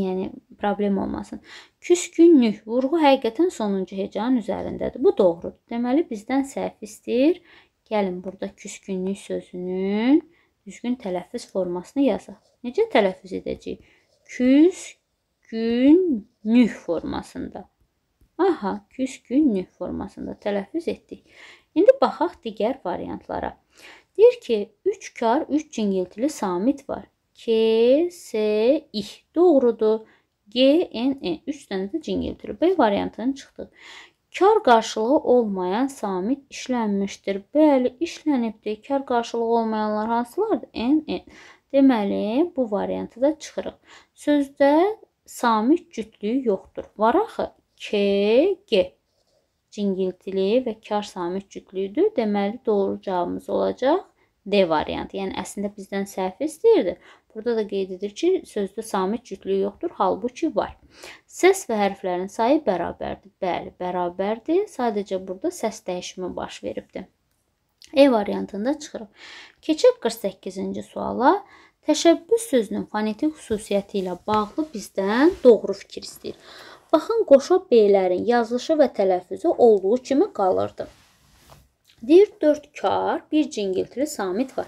Speaker 1: yəni problem olmasın. Küskünlük vurğu həqiqətən sonuncu hecanın üzərindədir. Bu doğrudur. Deməli bizdən səhv istəyir. Gəlin burada küskünlük sözünün düzgün tələffüz formasını yazaq. Necə tələffüz edəcəyik? Küskünlük formasında. Aha, küskünlük formasında tələffüz etdik. İndi baxaq digər variantlara. Deyir ki, 3 kar 3 cingiltili samit var. K, S, İ. Doğrudur. G, N, E. 3 dənə də cingiltili. B variantını çıxdıq. Kar qarşılığı olmayan samit işlənmişdir. Bəli, işlənibdir. Kar qarşılığı olmayanlar hansılardır? N, N. E. Deməli, bu variantı da çıxırıq. Sözdə samit cütlüyü yoxdur. Var axı K, G cingiltili və kar sami cütlüyüdür. Deməli doğru cavabımız olacaq D variantı. Yəni əslində bizdən səhv istəyirdi. Burada da qeyd edir ki, sözdə samit cütlüyü yoxdur, halbuki var. Səs və hərflərin sayı bərabərdir. Bəli, bərabərdir. Sadəcə burada səs dəyişimi baş veribdir. E variantında çıxırıq. Keçək 48-ci suala. Təşəbbüs sözünün fonetik xüsusiyyəti ilə bağlı bizdən doğru fikir istəyir. Baxın qoşa beylərin yazılışı və tələffüzü olduğu kimi qalırdı. Deyir 4 kar, bir cingiltili samit var.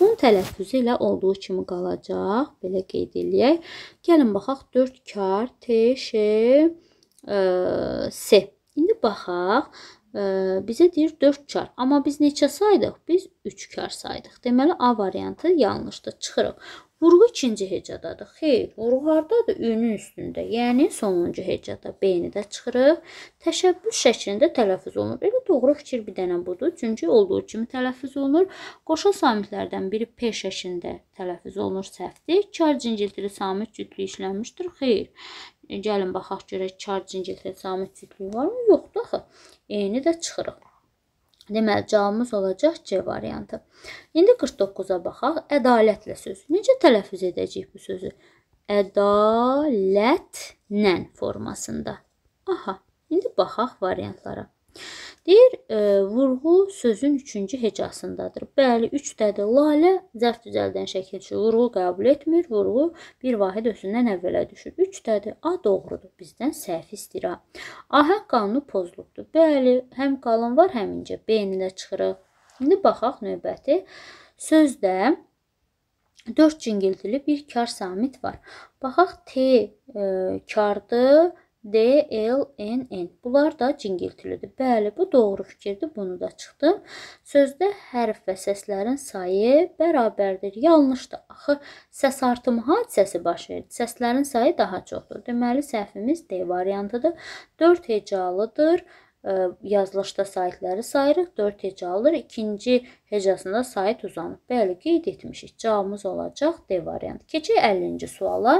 Speaker 1: Bunun tələffüzü ilə olduğu kimi qalacaq. Belə qeyd eləyək. Gəlin baxaq 4 kar, T, Ş, ə, e, S. İndi baxaq e, bizə deyir 4 kar. Amma biz neçə saydıq? Biz 3 kar saydıq. Deməli A variantı yanlışdır. Çıxırıq. Vurğu ikinci hecadadır. Xeyr, vurğu hardadır? Önün üstündə, yəni sonuncu hecada B-ni çıxırıq. Təşəbbüs şəklində tələffüz olunur. Elə doğru fikir bir dənə budur. Çünki olduğu kimi tələffüz olunur. Qoşa samitlərdən biri P şəklində tələffüz olunur səhvdir. Kar cingiltili samit cütlü işlənmişdir. Xeyr. Gəlin baxaq görək kar cingiltili samit cütlüyü varmı? Yoxdur axı. E-ni də çıxırıq. Deməli cavabımız olacaq C variantı. İndi 49-a baxaq. Ədalətlə sözü. Necə tələffüz edəcəyik bu sözü? Ədalətlə formasında. Aha, indi baxaq variantlara. Deyir, e, vurğu sözün üçüncü hecasındadır. Bəli, üçdədir. Lalə zərf düzəldən şəkilçi vurğu qəbul etmir. Vurğu bir vahid özündən əvvələ düşür. Üçdədir. A doğrudur. Bizdən səhv istira. Ahəng qanunu pozulubdur. Bəli, həm qalın var, həm incə. Beyninə çıxırıq. İndi baxaq növbəti sözdə 4 cingiltili bir kar samit var. Baxaq T e, kardır D, L, N, N. Bunlar da cingiltilidir. Bəli, bu doğru fikirdir. Bunu da çıxdım. Sözdə hərf və səslərin sayı bərabərdir. Yanlışdır. Axı səs artımı hadisəsi baş verir. Səslərin sayı daha çoxdur. Deməli, səhvimiz D variantıdır. 4 hecalıdır e, yazılışda saytları sayırıq. 4 heca alır. İkinci hecasında sayt uzanıb. Bəli, qeyd etmişik. Cavabımız olacaq D variantı. Keçək 50-ci suala.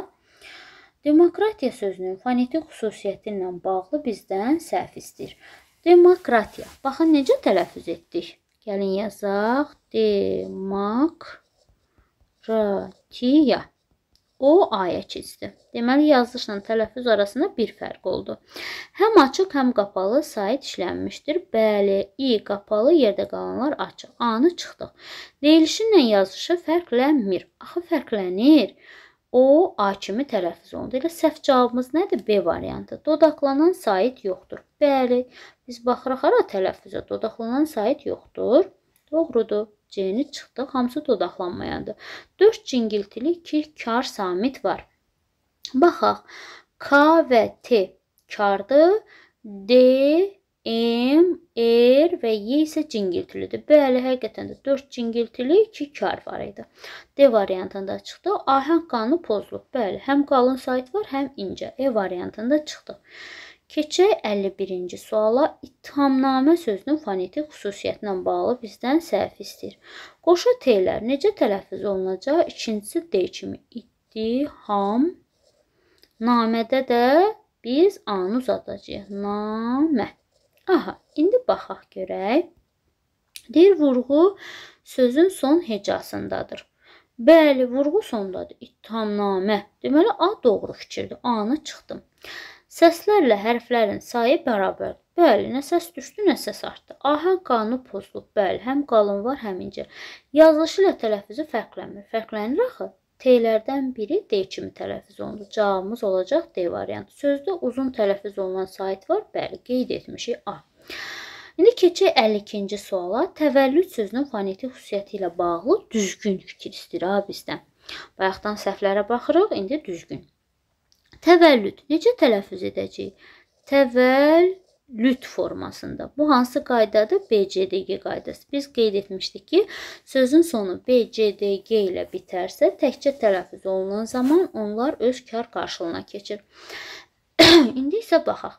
Speaker 1: Demokratiya sözünün fonetik xüsusiyyəti ilə bağlı bizdən səhv istəyir. Demokratiya. Baxın necə tələffüz etdik. Gəlin yazaq. Demokratiya. O aya keçdi. Deməli yazılışla tələffüz arasında bir fərq oldu. Həm açıq, həm qapalı sayt işlənmişdir. Bəli, i qapalı yerdə qalanlar açıq. A-nı çıxdıq. Deyilişinlə yazılışı fərqlənmir. Axı fərqlənir. Fərqlənir. O, A kimi tələffüz olundu. Elə səhv cavabımız nədir? B variantı. Dodaqlanan sait yoxdur. Bəli, biz baxıraq hara tələffüzə. Dodaqlanan sait yoxdur. Doğrudur. C-ni çıxdı. Hamısı dodaqlanmayandır. 4 cingiltili 2 kar samit var. Baxaq. K və T kardır. D M, R və Y isə cingiltilidir. Bəli, həqiqətən də 4 cingiltili 2 kar var idi. D variantında çıxdı. Ahəng qanunu pozulub. Bəli, həm qalın sayt var, həm incə. E variantında çıxdı. Keçək 51-ci suala. İttihamnamə sözünün fonetik xüsusiyyətinə bağlı bizdən səhv istəyir. Qoşa T-lər necə tələffüz olunacaq? İkincisi D kimi. İttiham namədə də biz A-nı uzadacağıq. Namə. Aha, indi baxaq görək. Deyir, vurğu sözün son hecasındadır. Bəli, vurğu sondadır. İttihamnamə. Deməli, A doğru fikirdir. A-nı çıxdım. Səslərlə hərflərin sayı bərabərdir. Bəli, nə səs düşdü, nə səs artdı. Ahən qanunu pozulub. Bəli, həm qalın var, həm incə. Yazılışı ilə tələffüzü fərqlənmir. Fərqlənir axı. T-lərdən biri D kimi tələffüz olunur. Cavabımız olacaq D variantı. Sözdə uzun tələffüz olunan sayt var. Bəli, qeyd etmişik A. İndi keçək 52-ci suala. Təvəllüd sözünün fonetik xüsusiyyəti ilə bağlı düzgün fikir istəyir ha bizdən. Bayaqdan səhvlərə baxırıq, indi düzgün. Təvəllüd necə tələffüz edəcəyik? Təvəllüd lüt formasında. Bu hansı qaydadır? BCDG qaydası. Biz qeyd etmişdik ki, sözün sonu BCDG ilə bitərsə, təkcə tələffüz olunan zaman onlar öz kar qarşılığına keçir. İndi isə baxaq.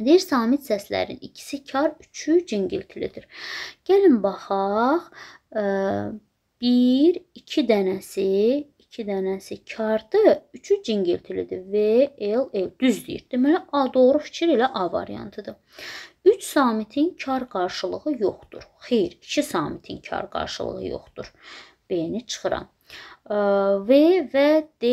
Speaker 1: Deyir samit səslərin ikisi kar, üçü cingiltilidir. Gəlin baxaq. 1, 2 dənəsi 2 dənəsi kardır, 3-ü cingiltilidir. V, L, L e, düz deyir. Deməli, A doğru fikir elə A variantıdır. 3 samitin kar qarşılığı yoxdur. Xeyr, 2 samitin kar qarşılığı yoxdur. B-ni çıxıram. V və D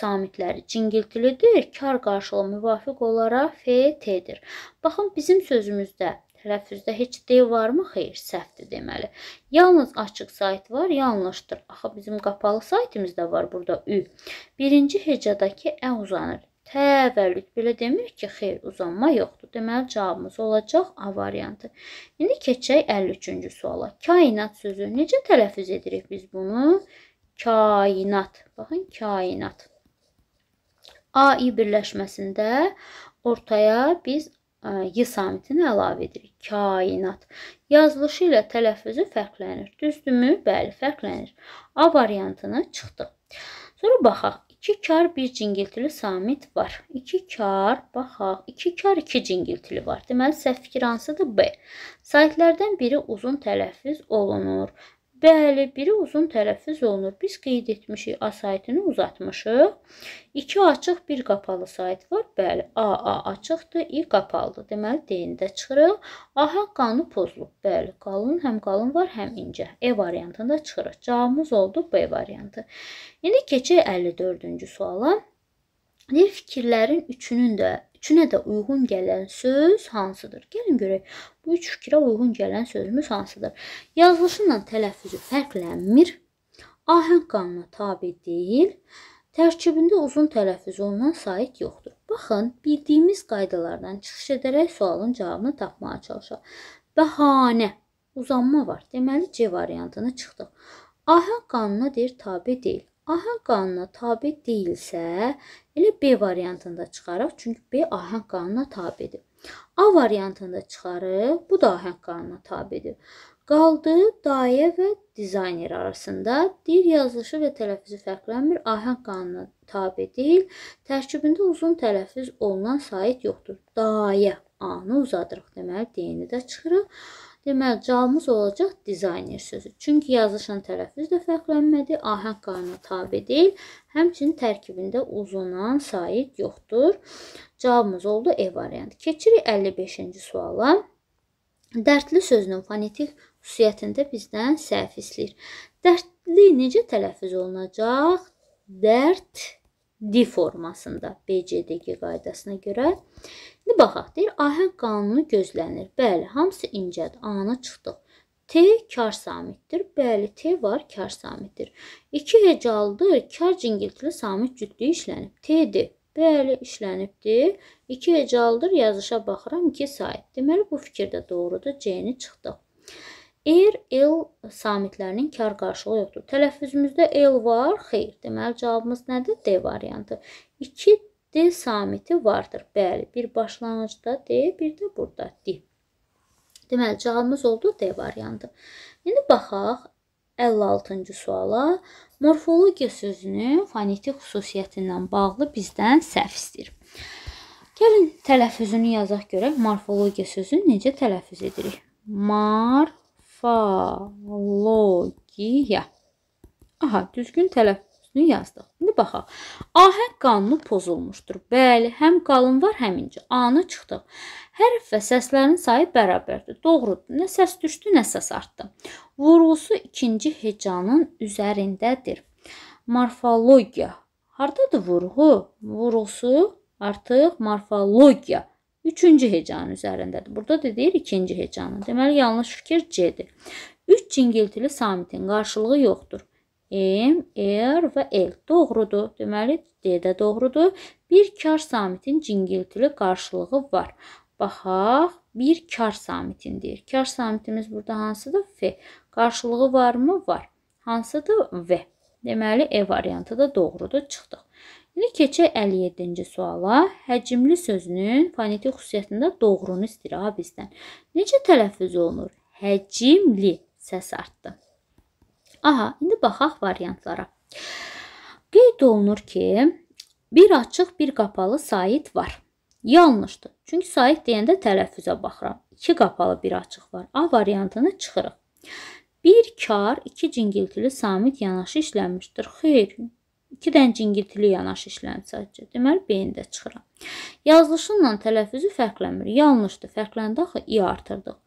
Speaker 1: samitləri cingiltilidir. Kar qarşılığı müvafiq olaraq F, T-dir. Baxın, bizim sözümüzdə Tələffüzdə heç D varmı? Xeyr, səhvdir deməli. Yalnız açıq sayt var, yanlışdır. Axı bizim qapalı saytimiz də var burada Ü. Birinci hecadakı Ə uzanır. Təvəllüd belə demir ki, xeyr, uzanma yoxdur. Deməli cavabımız olacaq A variantı. İndi keçək 53-cü suala. Kainat sözü necə tələffüz edirik biz bunu? Kainat. Baxın, kainat. A-i birləşməsində ortaya biz y samitini əlavə edirik kainat. Yazılışı ilə tələffüzü fərqlənir. Düzdürmü? Bəli, fərqlənir. A variantını çıxdı. Sonra baxaq. 2 kar 1 cingiltili samit var. 2 kar, baxaq. 2 kar 2 cingiltili var. Deməli səhv fikir hansıdır? B. Saytlərdən biri uzun tələffüz olunur Bəli, biri uzun tələffüz olunur. Biz qeyd etmişik, A saytını uzatmışıq. 2 açıq, 1 qapalı sayt var. Bəli, A, A açıqdır, I qapalıdır. Deməli, D-ni də çıxırıq. A haqqanı pozulub. Bəli, qalın, həm qalın var, həm incə. E variantında çıxırıq. Cavabımız oldu B variantı. İndi keçək 54-cü suala. Deyir fikirlərin üçünün də üçünə də uyğun gələn söz hansıdır? Gəlin görək. Bu üç fikrə uyğun gələn sözümüz hansıdır? Yazılışından tələffüzü fərqlənmir. Ahəng qanuna tabe deyil. Tərkibində uzun tələffüz olunan sait yoxdur. Baxın, bildiyimiz qaydalardan çıxış edərək sualın cavabını tapmağa çalışaq. Bəhanə, uzanma var. Deməli C variantını çıxdıq. Ahəng qanuna deyir tabe deyil. Ahəng qanununa tabe deyilsə, elə B variantında çıxarıq, çünki B ahəng qanununa tabedir. A variantında çıxarıq, bu da ahəng qanununa tabedir. Qaldı dayə və dizayner arasında dil yazılışı və tələffüzü fərqlənmir, ahəng qanununa tabe deyil. Tərkibində uzun tələffüz olunan sait yoxdur. Dayə A-nı uzadırıq, deməli D-ni də çıxırıq. Deməli, cavabımız olacaq dizayner sözü. Çünki yazılışın tərəffüz də fərqlənmədi, ahəng qayına tabi deyil. Həmçinin tərkibində uzunan said yoxdur. Cavabımız oldu E variantı. Keçirik 55-ci suala. Dərdli sözünün fonetik xüsusiyyətində bizdən səhv istəyir. Dərdli necə tələffüz olunacaq? Dərd D formasında BCDG qaydasına görə. İndi baxaq, deyir, ahəng qanunu gözlənir. Bəli, hamısı incədir. A-na çıxdıq. T kar samitdir. Bəli, T var, kar samitdir. 2 hecalıdır. Kar cingiltili samit cütlüyü işlənib. T-dir. Bəli, işlənibdir. 2 hecalıdır. Yazışa baxıram, 2 sayt. Deməli bu fikir də doğrudur. C-ni çıxdıq. Eğer L samitlərinin kar qarşılığı yoxdur. Tələffüzümüzdə L var, xeyr. Deməli cavabımız nədir? D variantı. 2 D samiti vardır. Bəli, bir başlanğıcda D, bir də burada D. Deməli cavabımız oldu D variantı. İndi baxaq 56-cı suala. Morfologiya sözünün fonetik xüsusiyyətindən bağlı bizdən səhv istəyir. Gəlin tələffüzünü yazaq görək. Morfologiya sözünü necə tələffüz edirik? Mar Morfologiya. Aha, düzgün tələffüzünü yazdıq. İndi baxaq. Ahəng qanunu pozulmuşdur. Bəli, həm qalın var, həm inci. A-nı çıxdıq. Hərf və səslərin sayı bərabərdir. Doğrudur. Nə səs düşdü, nə səs artdı. Vurğusu ikinci hecanın üzərindədir. Morfologiya. Hardadır vurğu? Vurğusu artıq morfologiya Üçüncü hecanın üzərindədir. Burada da deyir ikinci hecanın. Deməli, yanlış fikir C-dir. Üç cingiltili samitin qarşılığı yoxdur. M, R və L doğrudur. Deməli, D də doğrudur. Bir kar samitin cingiltili qarşılığı var. Baxaq, bir kar samitin deyir. Kar samitimiz burada hansıdır? F. Qarşılığı varmı? Var. Hansıdır? V. Deməli, E variantı da doğrudur. Çıxdıq. İndi keçək 57-ci suala. Həcmli sözünün fonetik xüsusiyyətində doğrunu istəyir ha bizdən. Necə tələffüz olunur? Həcimli səs artdı. Aha, indi baxaq variantlara. Qeyd olunur ki, bir açıq, bir qapalı sayit var. Yanlışdır. Çünki sayit deyəndə tələffüzə baxıram. 2 qapalı, bir açıq var. A variantını çıxırıq. Bir kar, iki cingiltili samit yanaşı işlənmişdir. Xeyr, İki dənə cingiltili yanaşı işlənir sadəcə. Deməli, B-də çıxıram. Yazılışınla tələffüzü fərqlənmir. Yanlışdır. Fərqləndi axı i artırdıq.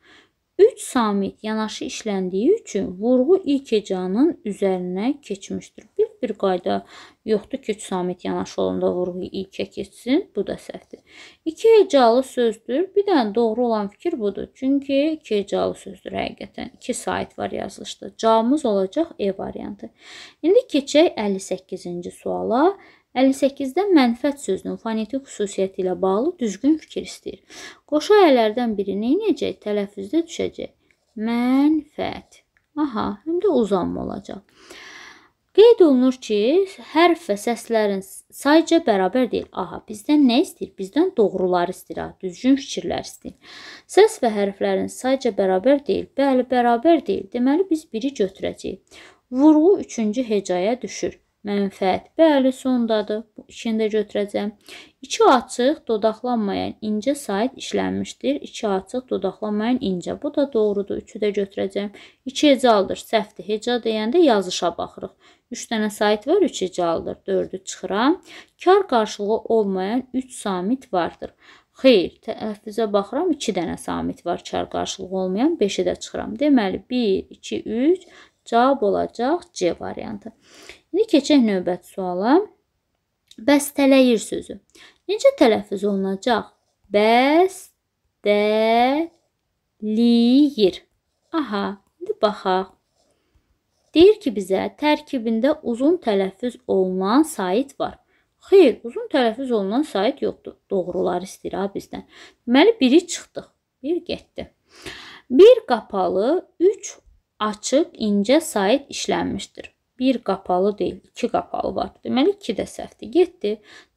Speaker 1: 3 samit yanaşı işləndiyi üçün vurğu ilk hecanın üzərinə keçmişdir. Bir bir qayda yoxdur ki, 3 samit yanaşı olanda vurğu ilkə keçsin. Bu da səhvdir. 2 hecalı sözdür. Bir dənə doğru olan fikir budur. Çünki 2 hecalı sözdür həqiqətən. 2 sayt var yazılışda. Cavabımız olacaq E variantı. İndi keçək 58-ci suala. 58-də mənfət sözünün fonetik xüsusiyyəti ilə bağlı düzgün fikir istəyir. Qoşa əllərdən biri nə edəcək? Tələffüzdə düşəcək. Mənfət. Aha, həm də uzanma olacaq. Qeyd olunur ki, hərf və səslərin sayca bərabər deyil. Aha, bizdən nə istəyir? Bizdən doğruları istəyir, ha, düzgün fikirlər istəyir. Səs və hərflərin sayca bərabər deyil. Bəli, bərabər deyil. Deməli biz biri götürəcəyik. Vurğu 3-cü hecaya düşür mənfəət. Bəli, sondadır. İçini də götürəcəm. İçi açıq, dodaqlanmayan incə sayt işlənmişdir. İçi açıq, dodaqlanmayan incə. Bu da doğrudur. Üçü də götürəcəm. İki hecaldır, səhvdir. Heca deyəndə yazışa baxırıq. 3 dənə sayt var, 3 hecaldır. 4-ü çıxıram. Kar qarşılığı olmayan 3 samit vardır. Xeyr, tələffüzə baxıram, 2 dənə samit var, kar qarşılığı olmayan 5-i də çıxıram. Deməli, 1, 2, 3, cavab olacaq C variantı. İndi keçək növbəti suala. Bəstələyir sözü. Necə tələffüz olunacaq? Bəstəliyir. Aha, indi baxaq. Deyir ki, bizə tərkibində uzun tələffüz olunan sayit var. Xeyr, uzun tələffüz olunan sayit yoxdur. Doğruları istəyir ha bizdən. Deməli, biri çıxdıq, bir getdi. Bir qapalı, üç açıq incə sayit işlənmişdir bir qapalı deyil, iki qapalı var. Deməli, iki də səhvdir. Getdi.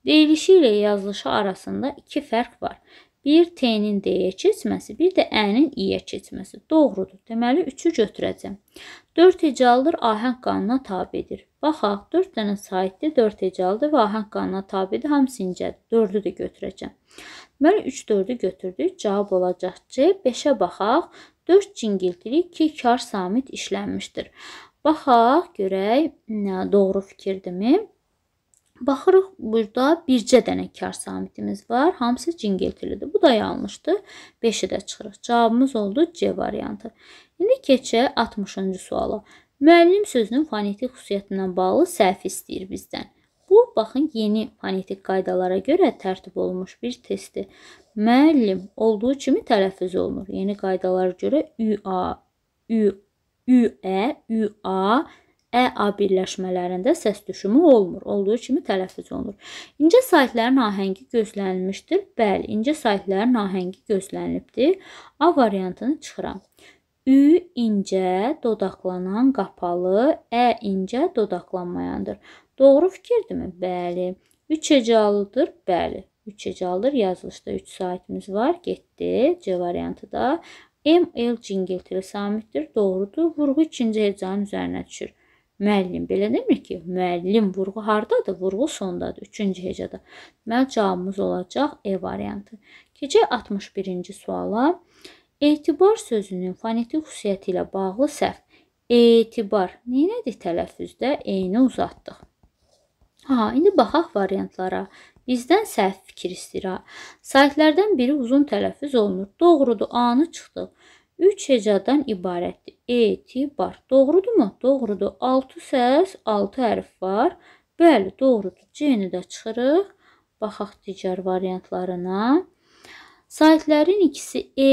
Speaker 1: Deyilişi ilə yazılışı arasında iki fərq var. Bir T-nin D-yə keçməsi, bir də Ə-nin İ-yə keçməsi. Doğrudur. Deməli, 3-ü götürəcəm. 4 hecalıdır, ahəng qanuna tabidir. Baxaq, 4 dənə saytdir, 4 hecalıdır və ahəng qanuna tabidir. Hamısı incədir. 4-ü də götürəcəm. Deməli, 3-4-ü götürdük. Cavab olacaq C. 5-ə baxaq. 4 cingiltilik 2 kar samit işlənmişdir. Baxaq, görək, doğru fikirdirmi? Baxırıq, burada bircə dənə kar samitimiz var. Hamısı cingiltilidir. Bu da yanlışdır. 5-i də çıxırıq. Cavabımız oldu C variantı. İndi keçək 60-cı suala. Müəllim sözünün fonetik xüsusiyyətindən bağlı səhv istəyir bizdən. Bu, baxın, yeni fonetik qaydalara görə tərtib olunmuş bir testdir. Müəllim olduğu kimi tələffüz olunur. Yeni qaydalara görə ÜA, ÜA ÜE, ÜA, ə-a e, birləşmələrində səs düşümü olmur. Olduğu kimi tələffüz olunur. İncə saitlərin ahəngi gözlənilmişdir. Bəli, incə saitlərin ahəngi gözlənilibdir. A variantını çıxıram. Ü incə, dodaqlanan, qapalı, ə e incə, dodaqlanmayandır. Doğru fikirdirmi? Bəli. Üç hecalıdır? Bəli. 3 hecalıdır. Yazılışda 3 saitimiz var. Getdi. C variantı da ML cingiltili samitdir. Doğrudur. Vurğu ikinci hecanın üzərinə düşür. Müəllim belə demir ki, müəllim vurğu hardadır? Vurğu sondadır, 3-cü hecada. Deməli cavabımız olacaq E variantı. Keçək 61-ci suala. Etibar sözünün fonetik xüsusiyyəti ilə bağlı səhv. Etibar nə idi tələffüzdə? E-ni uzatdıq. Ha, indi baxaq variantlara. Bizdən səhv fikir istəyirə. Saytlərdən biri uzun tələffüz olunur. Doğrudur, anı çıxdı. 3 hecadan ibarətdir. Etibar. Doğrudurmu? Doğrudur. 6 səs, 6 hərf var. Bəli, doğrudur. C-ni də çıxırıq. Baxaq digər variantlarına. Saytlərin ikisi E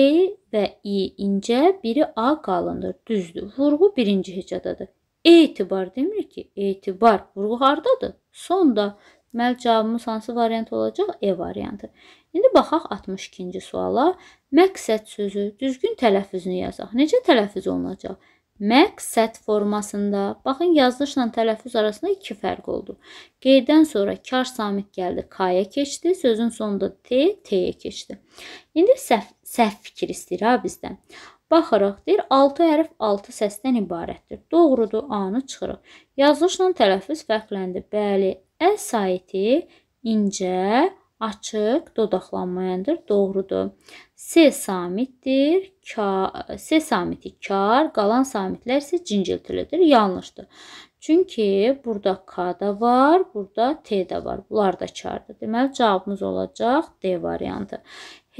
Speaker 1: və İ incə, biri A qalındır. Düzdür. Vurğu birinci hecadadır. Etibar demir ki, etibar. Vurğu hardadır? Sonda Deməli cavabımız hansı variant olacaq? E variantı. İndi baxaq 62-ci suala. Məqsəd sözü düzgün tələffüzünü yazaq. Necə tələffüz olunacaq? Məqsəd formasında baxın yazılışla tələffüz arasında iki fərq oldu. Qeydən sonra kar samit gəldi, k-ya keçdi, sözün sonunda t, t-yə keçdi. İndi səhv, səhv fikir istəyir ha bizdən. Baxırıq, deyir 6 hərf 6 səsdən ibarətdir. Doğrudur, A-nı çıxırıq. Yazılışla tələffüz fərqləndi. Bəli, Ə saiti incə, açıq dodaqlanmayandır, doğrudur. S samitdir, ka, S samiti kar, qalan samitlər isə cinciltilidir, yanlışdır. Çünki burada K da var, burada T də var. Bunlar da kardır. Deməli cavabımız olacaq D variantı.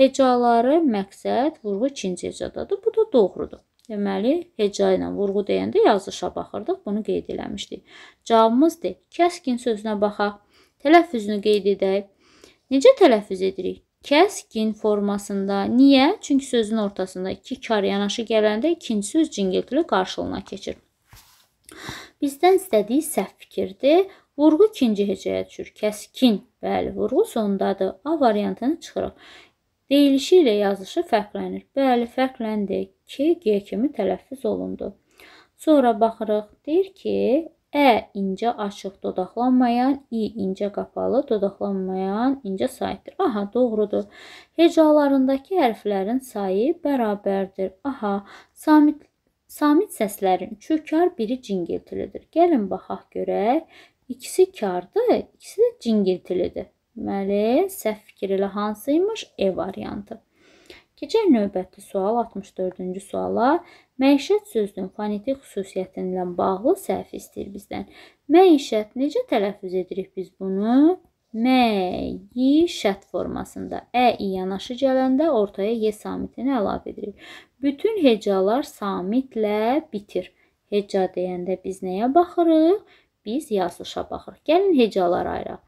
Speaker 1: Hecaları məqsəd vurğu ikinci hecadadır. Bu da doğrudur. Deməli, heca ilə vurğu deyəndə yazılışa baxırdıq, bunu qeyd eləmişdik. Cavabımız D. Kəskin sözünə baxaq. Tələffüzünü qeyd edək. Necə tələffüz edirik? Kəskin formasında. Niyə? Çünki sözün ortasında iki kar yanaşı gələndə ikinci söz cingiltili qarşılığına keçir. Bizdən istədiyi səhv fikirdir. Vurğu ikinci hecəyə düşür. Kəskin. Bəli, vurğu sondadır. A variantını çıxırıq. Deyilişi ilə yazılışı fərqlənir. Bəli, fərqləndi. 2G kimi tələffüz olundu. Sonra baxırıq, deyir ki, Ə incə açıq dodaqlanmayan, i incə qapalı dodaqlanmayan incə sayıdır. Aha, doğrudur. Hecalarındakı hərflərin sayı bərabərdir. Aha, samit samit səslərin üçü kar, biri cingiltilidir. Gəlin baxaq görək. İkisi kardır, ikisi də cingiltilidir. Deməli, səhv fikir elə hansıymış? E variantı. Keçək növbəti sual 64-cü suala. Məişət sözünün fonetik xüsusiyyətindən bağlı səhv istəyir bizdən. Məişət necə tələffüz edirik biz bunu? Məişət formasında ə-i yanaşı gələndə ortaya y samitini əlavə edirik. Bütün hecalar samitlə bitir. Heca deyəndə biz nəyə baxırıq? Biz yazılışa baxırıq. Gəlin hecalar ayıraq.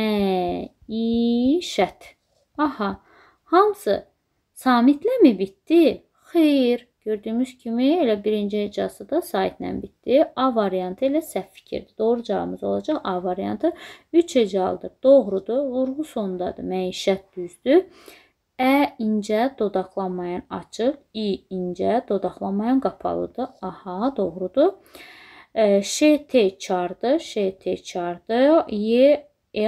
Speaker 1: Məişət. Aha, hansı Samitləmi bitdi? Xeyr. Gördüyümüz kimi elə birinci hecası da saitlə bitdi. A variantı elə səhv fikirdir. Doğru cavabımız olacaq A variantı 3 hecalıdır. Doğrudur. Vurğu sondadır. Məişət düzdür. Ə incə dodaqlanmayan açıq, i incə dodaqlanmayan qapalıdır. Aha, doğrudur. Ş T çardır. Ş T çardır. Y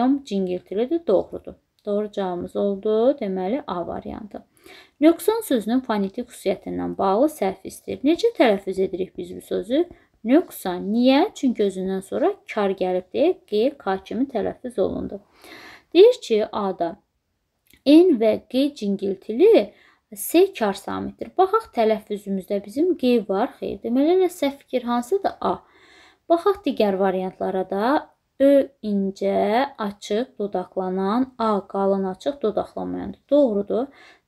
Speaker 1: M cingiltilidir. Doğrudur. Doğru cavabımız oldu. Deməli A variantı. Nöqsan sözünün fonetik xüsusiyyətindən bağlı səhv istəyir. Necə tələffüz edirik biz bu sözü? Nöqsan. Niyə? Çünki özündən sonra kar gəlib deyə q, k kimi tələffüz olundu. Deyir ki, A-da N və q cingiltili S kar samitdir. Baxaq tələffüzümüzdə bizim q var. Xeyr, deməli elə səhv fikir hansıdır? A. Baxaq digər variantlara da. Ö incə, açıq, dodaqlanan, A qalın, açıq, dodaqlamayandır. Doğrudur.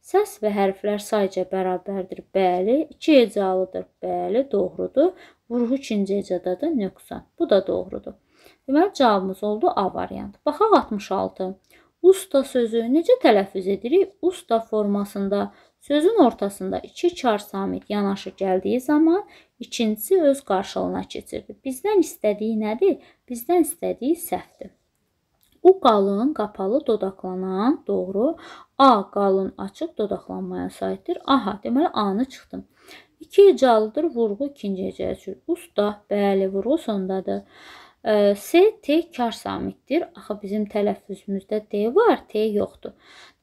Speaker 1: Səs və hərflər sayca bərabərdir. Bəli, 2 hecalıdır. Bəli, doğrudur. Vurğu ikinci hecadadır. Nöqsan. Bu da doğrudur. Deməli cavabımız oldu A variantı. Baxaq 66. Usta sözü necə tələffüz edirik? Usta formasında sözün ortasında iki çar samit yanaşı gəldiyi zaman ikincisi öz qarşılığına keçirdi. Bizdən istədiyi nədir? Bizdən istədiyi səhvdir. U qalın, qapalı dodaqlanan, doğru. A qalın, açıq dodaqlanmaya aiddir. Aha, deməli A-nı çıxdım. 2 calıdır, vurğu ikinci hecəyə düşür. Usta, bəli, vurğu sondadır. S T kar samitdir. Axı bizim tələffüzümüzdə D var, T yoxdur.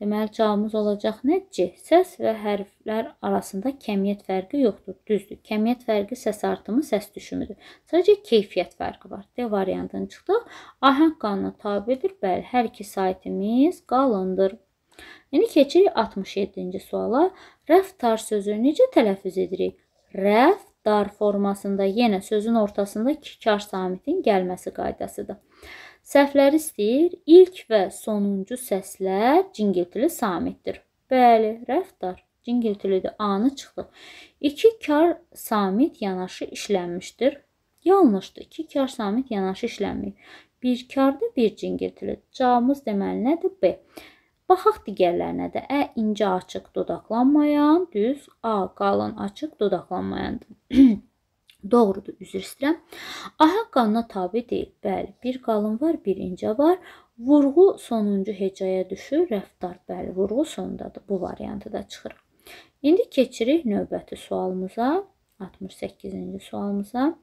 Speaker 1: Deməli cavabımız olacaq nə? C. Səs və hərflər arasında kəmiyyət fərqi yoxdur. Düzdür. Kəmiyyət fərqi səs artımı, səs düşümüdür. Sadəcə keyfiyyət fərqi var. D variantından çıxdıq. Ahəng qanuna tabedir. Bəli, hər iki saytimiz qalındır. İndi keçirik 67-ci suala. Rəftar sözü necə tələffüz edirik? Rəf dar formasında yenə sözün ortasında kikar samitin gəlməsi qaydasıdır. Səhvləri istəyir ilk və sonuncu səslər cingiltili samitdir. Bəli, rəftar cingiltilidir, anı çıxdı. İki kar samit yanaşı işlənmişdir. Yanlışdır, iki kar samit yanaşı işlənməyib. Bir kardır, bir cingiltilidir. Cavabımız deməli nədir? B. Baxaq digərlərinə də. Ə incə açıq dodaqlanmayan, düz, A qalın açıq dodaqlanmayandır. Doğrudur, üzr istəyirəm. Ahəng qanuna tabe deyil. Bəli, bir qalın var, bir incə var. Vurğu sonuncu hecaya düşür, rəftar bəli, vurğu sondadır. Bu variantı da çıxır. İndi keçirik növbəti sualımıza. 68-ci sualımıza.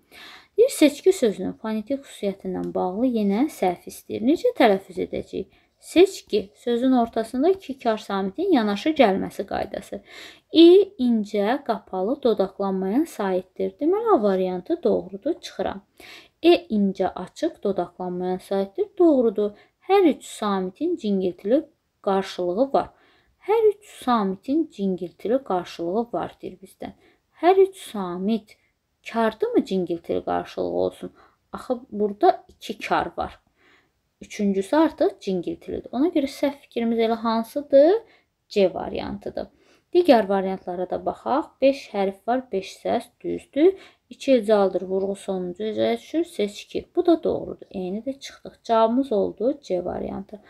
Speaker 1: Bir seçki sözünün fonetik xüsusiyyətindən bağlı yenə səhv istəyir. Necə tələffüz edəcəyik? Seç ki sözün ortasında iki kar samitin yanaşı gəlməsi qaydası. İ incə, qapalı, dodaqlanmayan saitdir. Deməli A variantı doğrudur, çıxıram. E incə, açıq, dodaqlanmayan saitdir, doğrudur. Hər üç samitin cingiltili qarşılığı var. Hər üç samitin cingiltili qarşılığı var deyir bizdən. Hər üç samit kardı mı cingiltili qarşılığı olsun? Axı burada iki kar var üçüncüsü artıq cingiltilidir. Ona görə səhv fikrimiz elə hansıdır? C variantıdır. Digər variantlara da baxaq. 5 hərf var, 5 səs düzdür. 2 ecaldır, vurğu sonuncu ecaya düşür, seçki. Bu da doğrudur. Eyni də çıxdıq. Cavabımız oldu C variantı.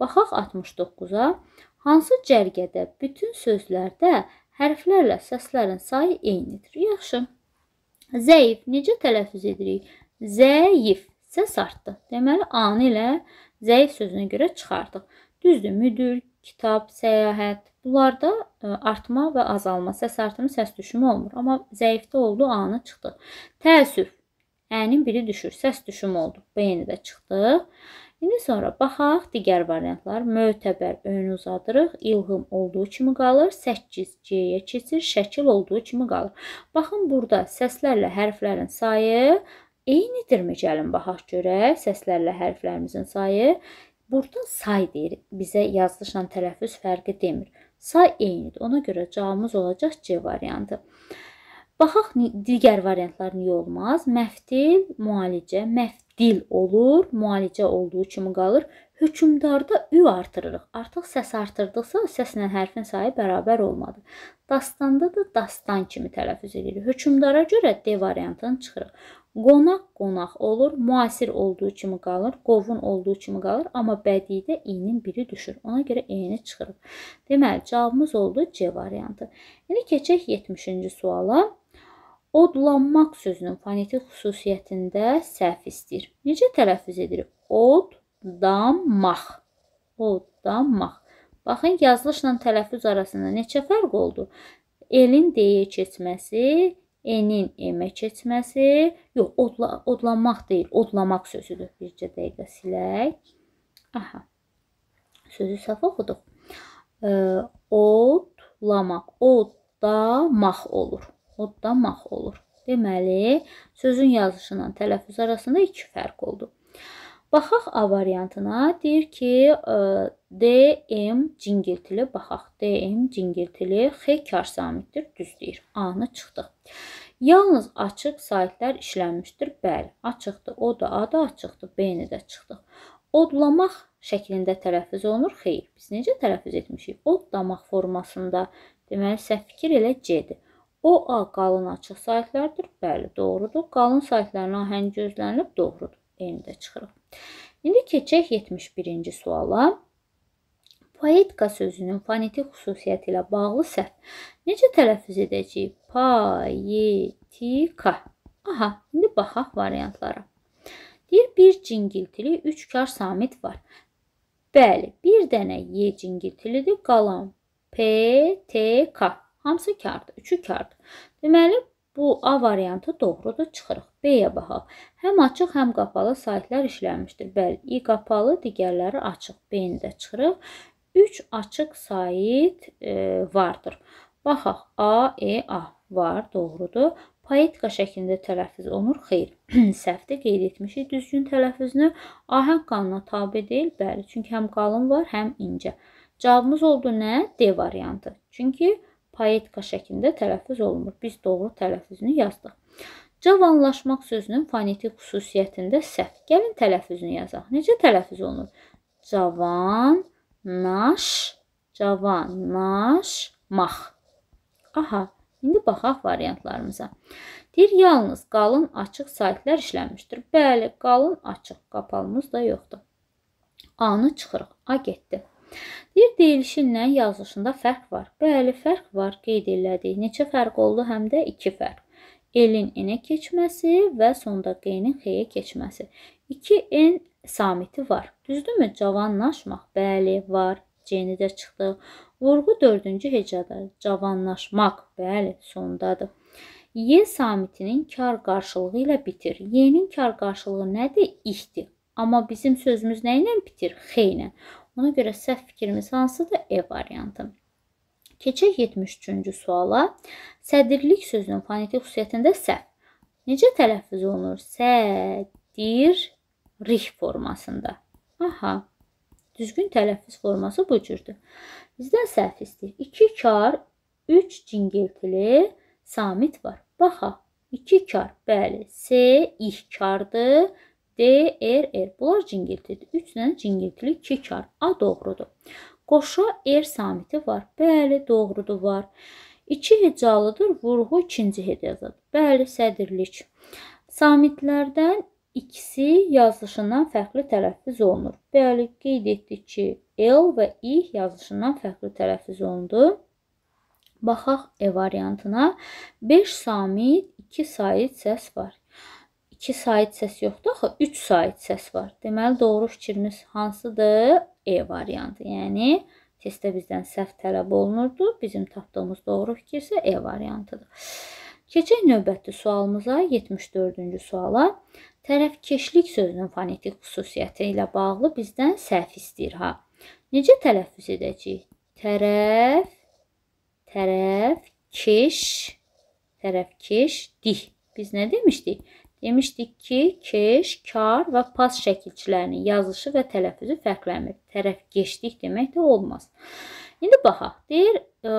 Speaker 1: Baxaq 69-a. Hansı cərgədə bütün sözlərdə hərflərlə səslərin sayı eynidir? Yaxşı. Zəif necə tələffüz edirik? Zəif səs artdı. Deməli, anı ilə zəif sözünə görə çıxardıq. Düzdür, müdür, kitab, səyahət, bunlarda e, artma və azalma, səs artımı, səs düşümü olmur. Amma zəifdə oldu, anı çıxdı. Təəssüf, ənin biri düşür, səs düşümü oldu, beyni də çıxdı. İndi sonra baxaq, digər variantlar mötəbər önü uzadırıq, ilham olduğu kimi qalır, 8C-yə keçir, şəkil olduğu kimi qalır. Baxın, burada səslərlə hərflərin sayı Eynidirmi? Gəlin baxaq görək. Səslərlə hərflərimizin sayı. Burada say deyir. Bizə yazılışla tələffüz fərqi demir. Say eynidir. Ona görə cavabımız olacaq C variantı. Baxaq digər variantlar niyə olmaz? Məftil, müalicə, məftil olur, müalicə olduğu kimi qalır. Hökmdarda ü artırırıq. Artıq səs artırdıqsa səslə hərfin sayı bərabər olmadı. Dastanda da dastan kimi tələffüz edirik. Hökmdara görə D variantını çıxırıq. Qonaq qonaq olur, müasir olduğu kimi qalır, qovun olduğu kimi qalır, amma bədiidə i-nin biri düşür. Ona görə e-ni çıxırıq. Deməli, cavabımız oldu C variantı. İndi keçək 70-ci suala. Odlanmaq sözünün fonetik xüsusiyyətində səhv istəyir. Necə tələffüz edirik? Odlanmaq. Odlanmaq. Baxın, yazılışla tələffüz arasında neçə fərq oldu? Elin D-yə keçməsi, E-nin E-mə keçməsi, yox, odla, odlanmaq deyil, odlamaq sözüdür. Bircə dəqiqə silək. Aha, sözü səhv oxuduq. E, odlamaq, odlamaq olur. Odlamaq olur. Deməli, sözün yazışından tələffüz arasında iki fərq oldu. Baxaq A variantına. Deyir ki, e, DM cingiltili baxaq. DM cingiltili X kar samitdir. Düz deyir. A-nı çıxdıq. Yalnız açıq saytlar işlənmişdir. Bəli, açıqdır. O da A da açıqdır. B-ni də çıxdıq. Odlamaq şəklində tələffüz olunur. Xeyr, biz necə tələffüz etmişik? Odlamaq formasında deməli səhv fikir elə C-dir. OA qalın açıq saytlardır. Bəli, doğrudur. Qalın saytların ahəngi gözlənilib, doğrudur. Eyni də çıxırıq. İndi keçək 71-ci suala. Poetika sözünün fonetik xüsusiyyəti ilə bağlı səhv necə tələffüz edəcəyik? Payetika. Aha, indi baxaq variantlara. Deyir, bir cingiltili, üç kar samit var. Bəli, bir dənə Y cingiltilidir, qalan P, T, K. Hamısı kardır, üçü kardır. Deməli, Bu A variantı doğrudur, çıxırıq. B-yə baxaq. Həm açıq, həm qapalı saytlar işlənmişdir. Bəli, i qapalı, digərləri açıq. B-ni də çıxırıq. 3 açıq sayt e, vardır. Baxaq, A, E, A var, doğrudur. Poetika şəklində tələffüz olunur. Xeyr, səhvdir, qeyd etmişik düzgün tələffüzünü. Ahəng qanuna tabi deyil, bəli, çünki həm qalın var, həm incə. Cavabımız oldu nə? D variantı. Çünki poetika şəklində tələffüz olunur. Biz doğru tələffüzünü yazdıq. Cavanlaşmaq sözünün fonetik xüsusiyyətində səhv. Gəlin tələffüzünü yazaq. Necə tələffüz olunur? Cavan, naş, cavanlaşmaq. Aha, indi baxaq variantlarımıza. Deyir, yalnız qalın açıq saytlar işlənmişdir. Bəli, qalın açıq, qapalımız da yoxdur. A-nı çıxırıq. A getdi. Deyir, deyilişinlə yazılışında fərq var. Bəli, fərq var, qeyd elədik. Neçə fərq oldu? Həm də 2 fərq. Elin enə keçməsi və sonda qeynin xeyə keçməsi. 2 en samiti var. Düzdürmü? Cavanlaşmaq. Bəli, var. C-ni də çıxdı. Vurğu 4-cü hecada. Cavanlaşmaq. Bəli, sondadır. Y samitinin kar qarşılığı ilə bitir. Y-nin kar qarşılığı nədir? İxtir. Amma bizim sözümüz nə ilə bitir? X ilə. Ona görə səhv fikrimiz hansıdır? E variantı. Keçək 73-cü suala. Sədirlik sözünün fonetik xüsusiyyətində səhv necə tələffüz olunur? Sədirlik formasında. Aha. Düzgün tələffüz forması bu cürdür. Bizdən səhv istəyir. 2 kar 3 cingiltili samit var. Baxa. 2 kar. Bəli. S 2 kardır. D, R, R. Bunlar cingiltidir. 3 dənə cingiltili 2 kar. A doğrudur. Qoşa R samiti var. Bəli, doğrudur, var. 2 hecalıdır. Vurğu 2-ci hecalıdır. Bəli, sədirlik. Samitlərdən ikisi yazılışından fərqli tələffüz olunur. Bəli, qeyd etdik ki, L və I yazılışından fərqli tələffüz olundu. Baxaq E variantına. 5 samit, 2 sayit səs var. 2 sait səs yoxdur axı 3 sait səs var. Deməli doğru fikrimiz hansıdır? E variantı. Yəni testdə bizdən səhv tələb olunurdu. Bizim tapdığımız doğru fikir isə E variantıdır. Keçək növbəti sualımıza, 74-cü suala. Tərəfkeşlik sözünün fonetik xüsusiyyəti ilə bağlı bizdən səhv istəyir ha. Necə tələffüz edəcəyik? Tərəf, tərəf, keş, tərəfkeş, dih. Biz nə demişdik? Demişdik ki, keş, kar və pas şəkilçilərinin yazılışı və tələffüzü fərqlənmir. Tərəf geçdik demək də olmaz. İndi baxaq. Deyir, e,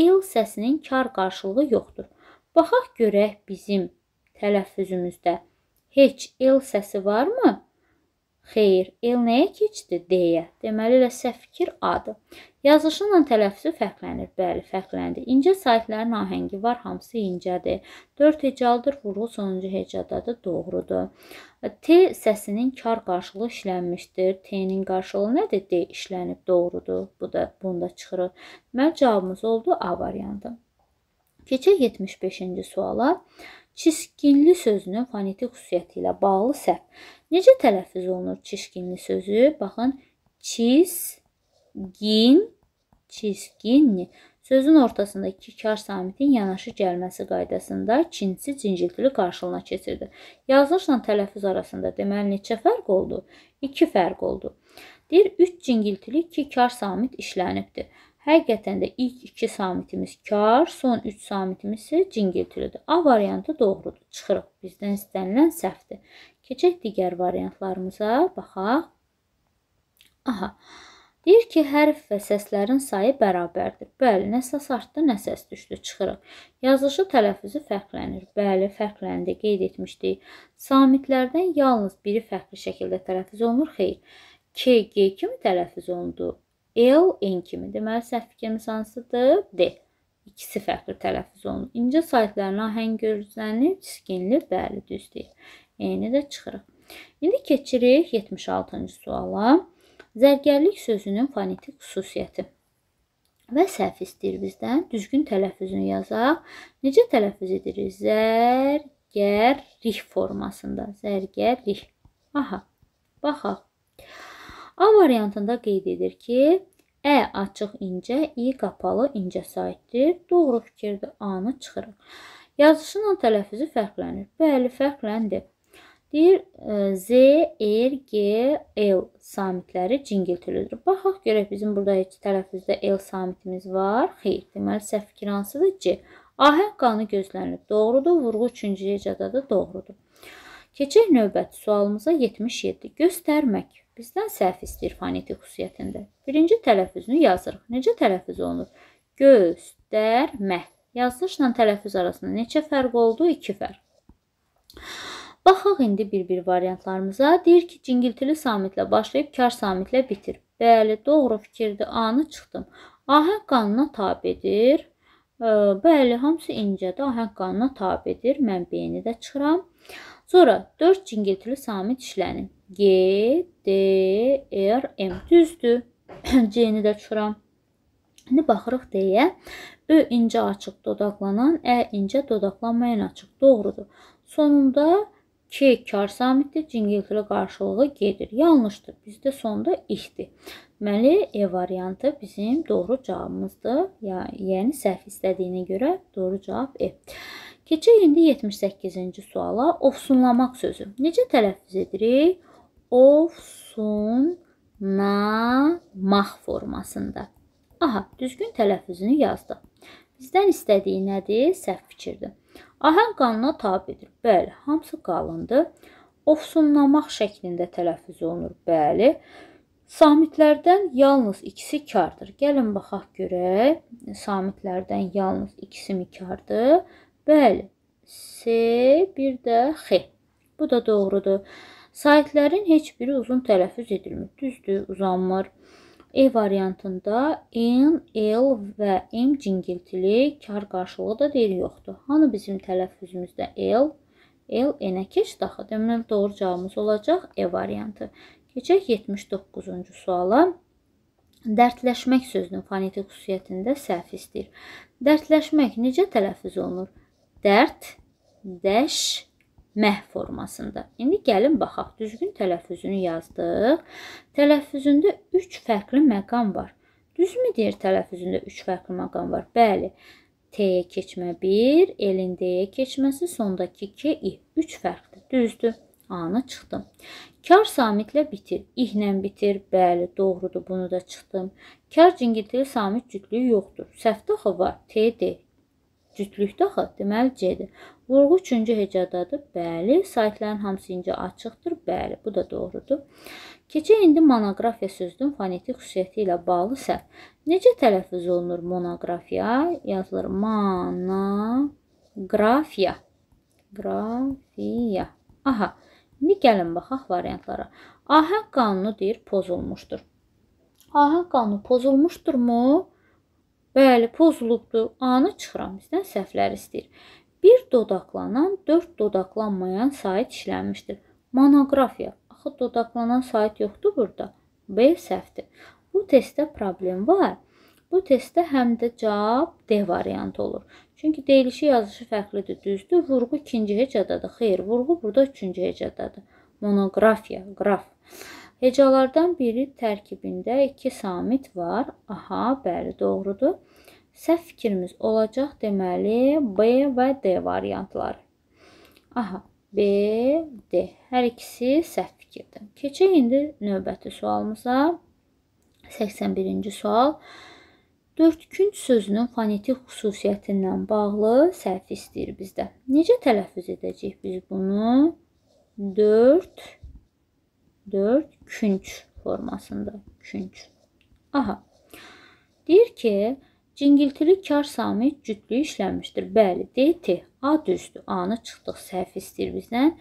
Speaker 1: el səsinin kar qarşılığı yoxdur. Baxaq görək bizim tələffüzümüzdə heç el səsi varmı? xeyr, el nəyə keçdi deyə. Deməli elə səhv fikir adı. Yazılışınla tələffüzü fərqlənir. Bəli, fərqləndi. İncə sahiblərin ahəngi var, hamısı incədir. 4 hecalıdır, vurğu sonuncu hecadadır, doğrudur. T səsinin kar qarşılığı işlənmişdir. T-nin qarşılığı nədir? D işlənib, doğrudur. Bu da bunda çıxır. Deməli cavabımız oldu A variantı. Keçək 75-ci suala. Çiskinli sözünün fonetik xüsusiyyəti ilə bağlı səhv. Necə tələffüz olunur çiskinli sözü? Baxın, çizgin, çizginli. Sözün ortasında iki kar samitin yanaşı gəlməsi qaydasında Çinsi cinciltili qarşılığına keçirdi. Yazılışla tələffüz arasında deməli neçə fərq oldu? 2 fərq oldu. Deyir 3 cingiltili 2 kar samit işlənibdir. Həqiqətən də ilk 2 samitimiz kar, son 3 samitimiz isə cingiltilidir. A variantı doğrudur. Çıxırıq. Bizdən istənilən səhvdir. Keçək digər variantlarımıza. Baxaq. Aha. Deyir ki, hərf və səslərin sayı bərabərdir. Bəli, nə səs artdı, nə səs düşdü. Çıxırıq. Yazılışı tələffüzü fərqlənir. Bəli, fərqləndi. Qeyd etmişdik. Samitlərdən yalnız biri fərqli şəkildə tələffüz olunur. Xeyr. KG kimi tələffüz olundu? L, N kimi. Deməli, səhv fikrimiz hansıdır? D. İkisi fərqli tələffüz olunur. İncə saytların ahəng gözlənir, çizginli, bəli, düz deyil. Eyni də çıxırıq. İndi keçirik 76-cı suala. Zərgərlik sözünün fonetik xüsusiyyəti və səhv istəyir bizdən. Düzgün tələffüzünü yazaq. Necə tələffüz edirik? Zərgərlik formasında. Zərgərlik. Aha, baxaq. A variantında qeyd edir ki, Ə açıq incə, i qapalı incə saitdir. Doğru fikirdir. A-nı çıxırıq. Yazışınla tələffüzü fərqlənir. Bəli, fərqləndir. Deyir Z, R, e, G, L samitləri cingiltilidir. Baxaq görək bizim burada heç tələffüzdə L samitimiz var. Xeyr, deməli səhv fikir hansıdır? C. Ahəng qanı gözlənilib. Doğrudur. Vurğu üçüncü icadadır. Doğrudur. Keçək növbəti sualımıza 77. Göstərmək. Bizdən səhv istəyir fonetik xüsusiyyətində. Birinci tələffüzünü yazırıq. Necə tələffüz olunur? Göstərmə. Yazılışla tələffüz arasında neçə fərq oldu? 2 fərq. Baxaq indi bir-bir variantlarımıza. Deyir ki, cingiltili samitlə başlayıb kar samitlə bitir. Bəli, doğru fikirdir. A-nı çıxdım. Ahəng qanuna tabedir. Bəli, hamısı incədə ahəng qanuna tabedir. Mən B-ni də çıxıram. Sonra 4 cingiltili samit işlənib. G, D, e, R, M. Düzdür. C-ni də çuram. İndi baxırıq deyə. Ö incə açıq dodaqlanan, Ə incə dodaqlanmayan açıq. Doğrudur. Sonunda K kar samitdir. Cingiltili qarşılığı gedir. Yanlışdır. Bizdə sonda ihdir. Deməli, E variantı bizim doğru cavabımızdır. Ya, yəni səhv istədiyinə görə doğru cavab E. Keçək indi 78-ci suala. Ofsunlamaq sözü. Necə tələffüz edirik? Ofsunlamaq formasında. Aha, düzgün tələffüzünü yazdı. Bizdən istədiyi nədir? Səhv fikirdir. Ahən qanuna tabidir. Bəli, hamısı qalındır. Ofsunlamaq şəklində tələffüz olunur. Bəli. Samitlərdən yalnız ikisi kardır. Gəlin baxaq görək. Samitlərdən yalnız ikisi mi kardır? Bəli, S, bir də X. Bu da doğrudur. Saytlərin heç biri uzun tələffüz edilmir. Düzdür, uzanmır. E variantında N, L və M cingiltili kar qarşılığı da deyir yoxdur. Hanı bizim tələffüzümüzdə L, L N-ə keçdi axı. Deməli doğru cavabımız olacaq E variantı. Keçək 79-cu suala. Dərdləşmək sözünün fonetik xüsusiyyətində səhv istəyir. Dərdləşmək necə tələffüz olunur? dərd, dəş, məh formasında. İndi gəlin baxaq, düzgün tələffüzünü yazdıq. Tələffüzündə 3 fərqli məqam var. Düzmü deyir tələffüzündə 3 fərqli məqam var? Bəli. T-yə keçmə 1, elin D-yə keçməsi, sondakı K, İ. 3 fərqli. Düzdür. A-nı çıxdım. Kar samitlə bitir. İhnə bitir. Bəli, doğrudur. Bunu da çıxdım. Kar cingiltili samit cütlüyü yoxdur. Səfdə xı var. T, D cütlükdə axı, deməli C-dir. Vurğu üçüncü hecadadır, bəli. Saytların hamısı incə açıqdır, bəli. Bu da doğrudur. Keçək indi monoqrafiya sözünün fonetik xüsusiyyəti ilə bağlı səhv. Necə tələffüz olunur monoqrafiya? Yazılır monoqrafiya. Grafiya. Aha. İndi gəlin baxaq variantlara. Ahəng qanunu deyir pozulmuşdur. Ahəng qanunu pozulmuşdurmu? Bəli, pozulubdur. Anı çıxıram. Bizdən səhvlər istəyir. Bir dodaqlanan, dörd dodaqlanmayan sayt işlənmişdir. Monoqrafiya. Axı dodaqlanan sayt yoxdur burada. B səhvdir. Bu testdə problem var. Bu testdə həm də cavab D variantı olur. Çünki deyilişi yazışı fərqlidir, düzdür? Vurğu ikinci hecadadır. Xeyr, vurğu burada üçüncü hecadadır. Monoqrafiya, qraf. Hecalardan biri tərkibində iki samit var. Aha, bəli, doğrudur. Səhv fikrimiz olacaq deməli B və D variantları. Aha, B, D. Hər ikisi səhv fikirdir. Keçək indi növbəti sualımıza. 81-ci sual. Dördkünc sözünün fonetik xüsusiyyətindən bağlı səhv istəyir bizdə. Necə tələffüz edəcəyik biz bunu? 4 4 künc formasında künc. Aha. Deyir ki, cingiltili kar samit cütlüyü işlənmişdir. Bəli, DT. A düzdür. A-nı çıxdıq. Səhv istəyir bizdən.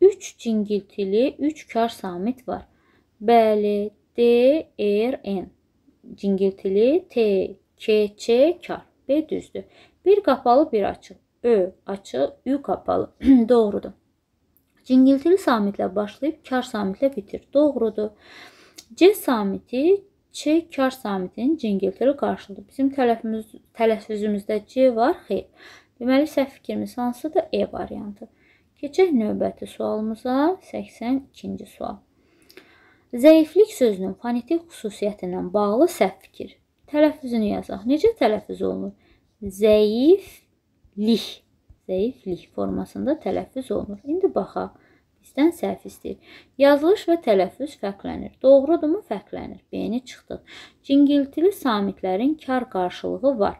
Speaker 1: 3 cingiltili 3 kar samit var. Bəli, D, e, R, N. Cingiltili T, K, Ç, kar. B düzdür. Bir qapalı, bir açıq. Ö açıq, Ü qapalı. Doğrudur. Cingiltili samitlə başlayıb kar samitlə bitir. Doğrudur. C samiti C kar samitinin cingiltili qarşılığı. Bizim tələfimiz tələffüzümüzdə C var, xeyr. Deməli səhv fikrimiz hansıdır? E variantı. Keçək növbəti sualımıza, 82-ci sual. Zəiflik sözünün fonetik xüsusiyyətindən bağlı səhv fikir. Tələffüzünü yazaq. Necə tələffüz olunur? Zəiflik. Zəiflik formasında tələffüz olunur. İndi baxaq bizdən səhv istəyir. Yazılış və tələffüz fərqlənir. Doğrudurmu? Fərqlənir. B-ni çıxdıq. Cingiltili samitlərin kar qarşılığı var.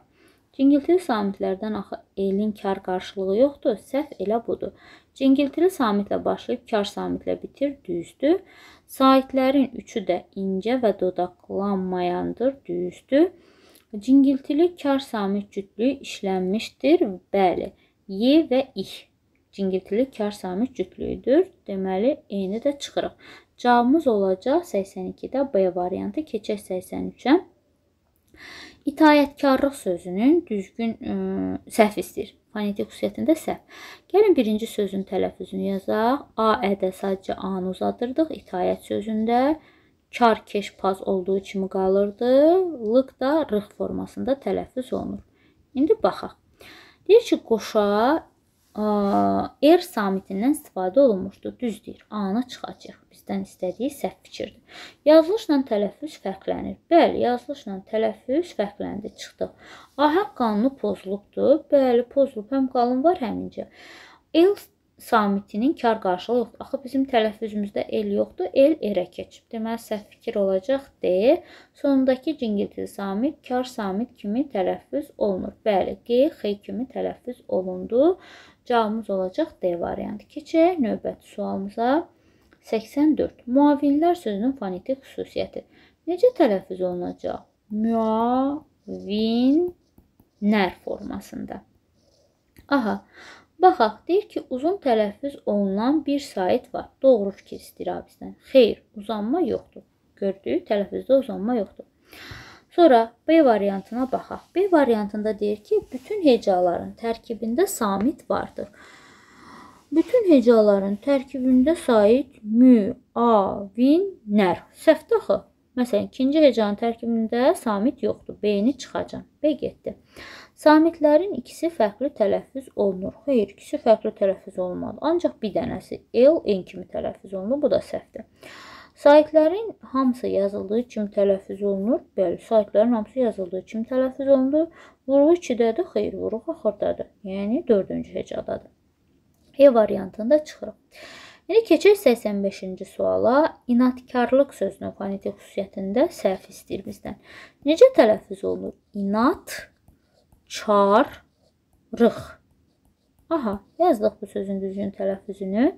Speaker 1: Cingiltili samitlərdən axı elin kar qarşılığı yoxdur. Səhv elə budur. Cingiltili samitlə başlayıb kar samitlə bitir, düzdür. Saitlərin üçü də incə və dodaqlanmayandır, düzdür. Cingiltili kar samit cütlüyü işlənmişdir. Bəli. Y və ih cingiltili kar sami cütlüyüdür. Deməli, eyni də çıxırıq. Cavabımız olacaq 82-də B variantı keçək 83-ə. İtaətkarlıq sözünün düzgün ə, səhv istəyir. Fonetik xüsusiyyətində səhv. Gəlin birinci sözün tələffüzünü yazaq. A ədə sadəcə A-nı uzadırdıq. İtaət sözündə kar keşpaz olduğu kimi qalırdı. Lıq da rıq formasında tələffüz olunur. İndi baxaq. Deyir ki, qoşa R samitindən istifadə olunmuşdu. Düz deyir. A-na çıxacaq. Bizdən istədiyi səhv fikirdir. Yazılışla tələffüz fərqlənir. Bəli, yazılışla tələffüz fərqləndi. Çıxdı. Ahəng qanunu pozulubdur. Bəli, pozulub. Həm qalın var həmincə. L samitinin kar qarşılığı yoxdur. Axı bizim tələffüzümüzdə el yoxdur, el erə keçib. Deməli səhv fikir olacaq D. Sonundakı cingiltili samit kar samit kimi tələffüz olunur. Bəli, G, X kimi tələffüz olundu. Cavabımız olacaq D variantı. Keçək növbəti sualımıza. 84. Muavinlər sözünün fonetik xüsusiyyəti. Necə tələffüz olunacaq? Muavinlər formasında. Aha, baxaq, deyir ki, uzun tələffüz olunan bir sayt var. Doğru fikir istəyir abisdən. Xeyr, uzanma yoxdur. Gördüyü tələffüzdə uzanma yoxdur. Sonra B variantına baxaq. B variantında deyir ki, bütün hecaların tərkibində samit vardır. Bütün hecaların tərkibində sait mü, a, vin, nər. Səhvdə axı. Məsələn, ikinci hecanın tərkibində samit yoxdur. B-ni çıxacam. B getdi. Samitlərin ikisi fərqli tələffüz olunur. Xeyr, ikisi fərqli tələffüz olunmadı. Ancaq bir dənəsi L, N kimi tələffüz olunur. Bu da səhvdir. Saytların hamısı yazıldığı kimi tələffüz olunur. Bəli, saytların hamısı yazıldığı kimi tələffüz olunur. Vurğu 2-dədir, xeyr, vurğu axırdadır. Yəni 4-cü hecadadır. E variantında çıxırıq. İndi keçək 85-ci suala. İnadkarlıq sözünün fonetik xüsusiyyətində səhv istəyir bizdən. Necə tələffüz olunur? İnad, çar, rıq. Aha, yazdıq bu sözün düzgün tələffüzünü.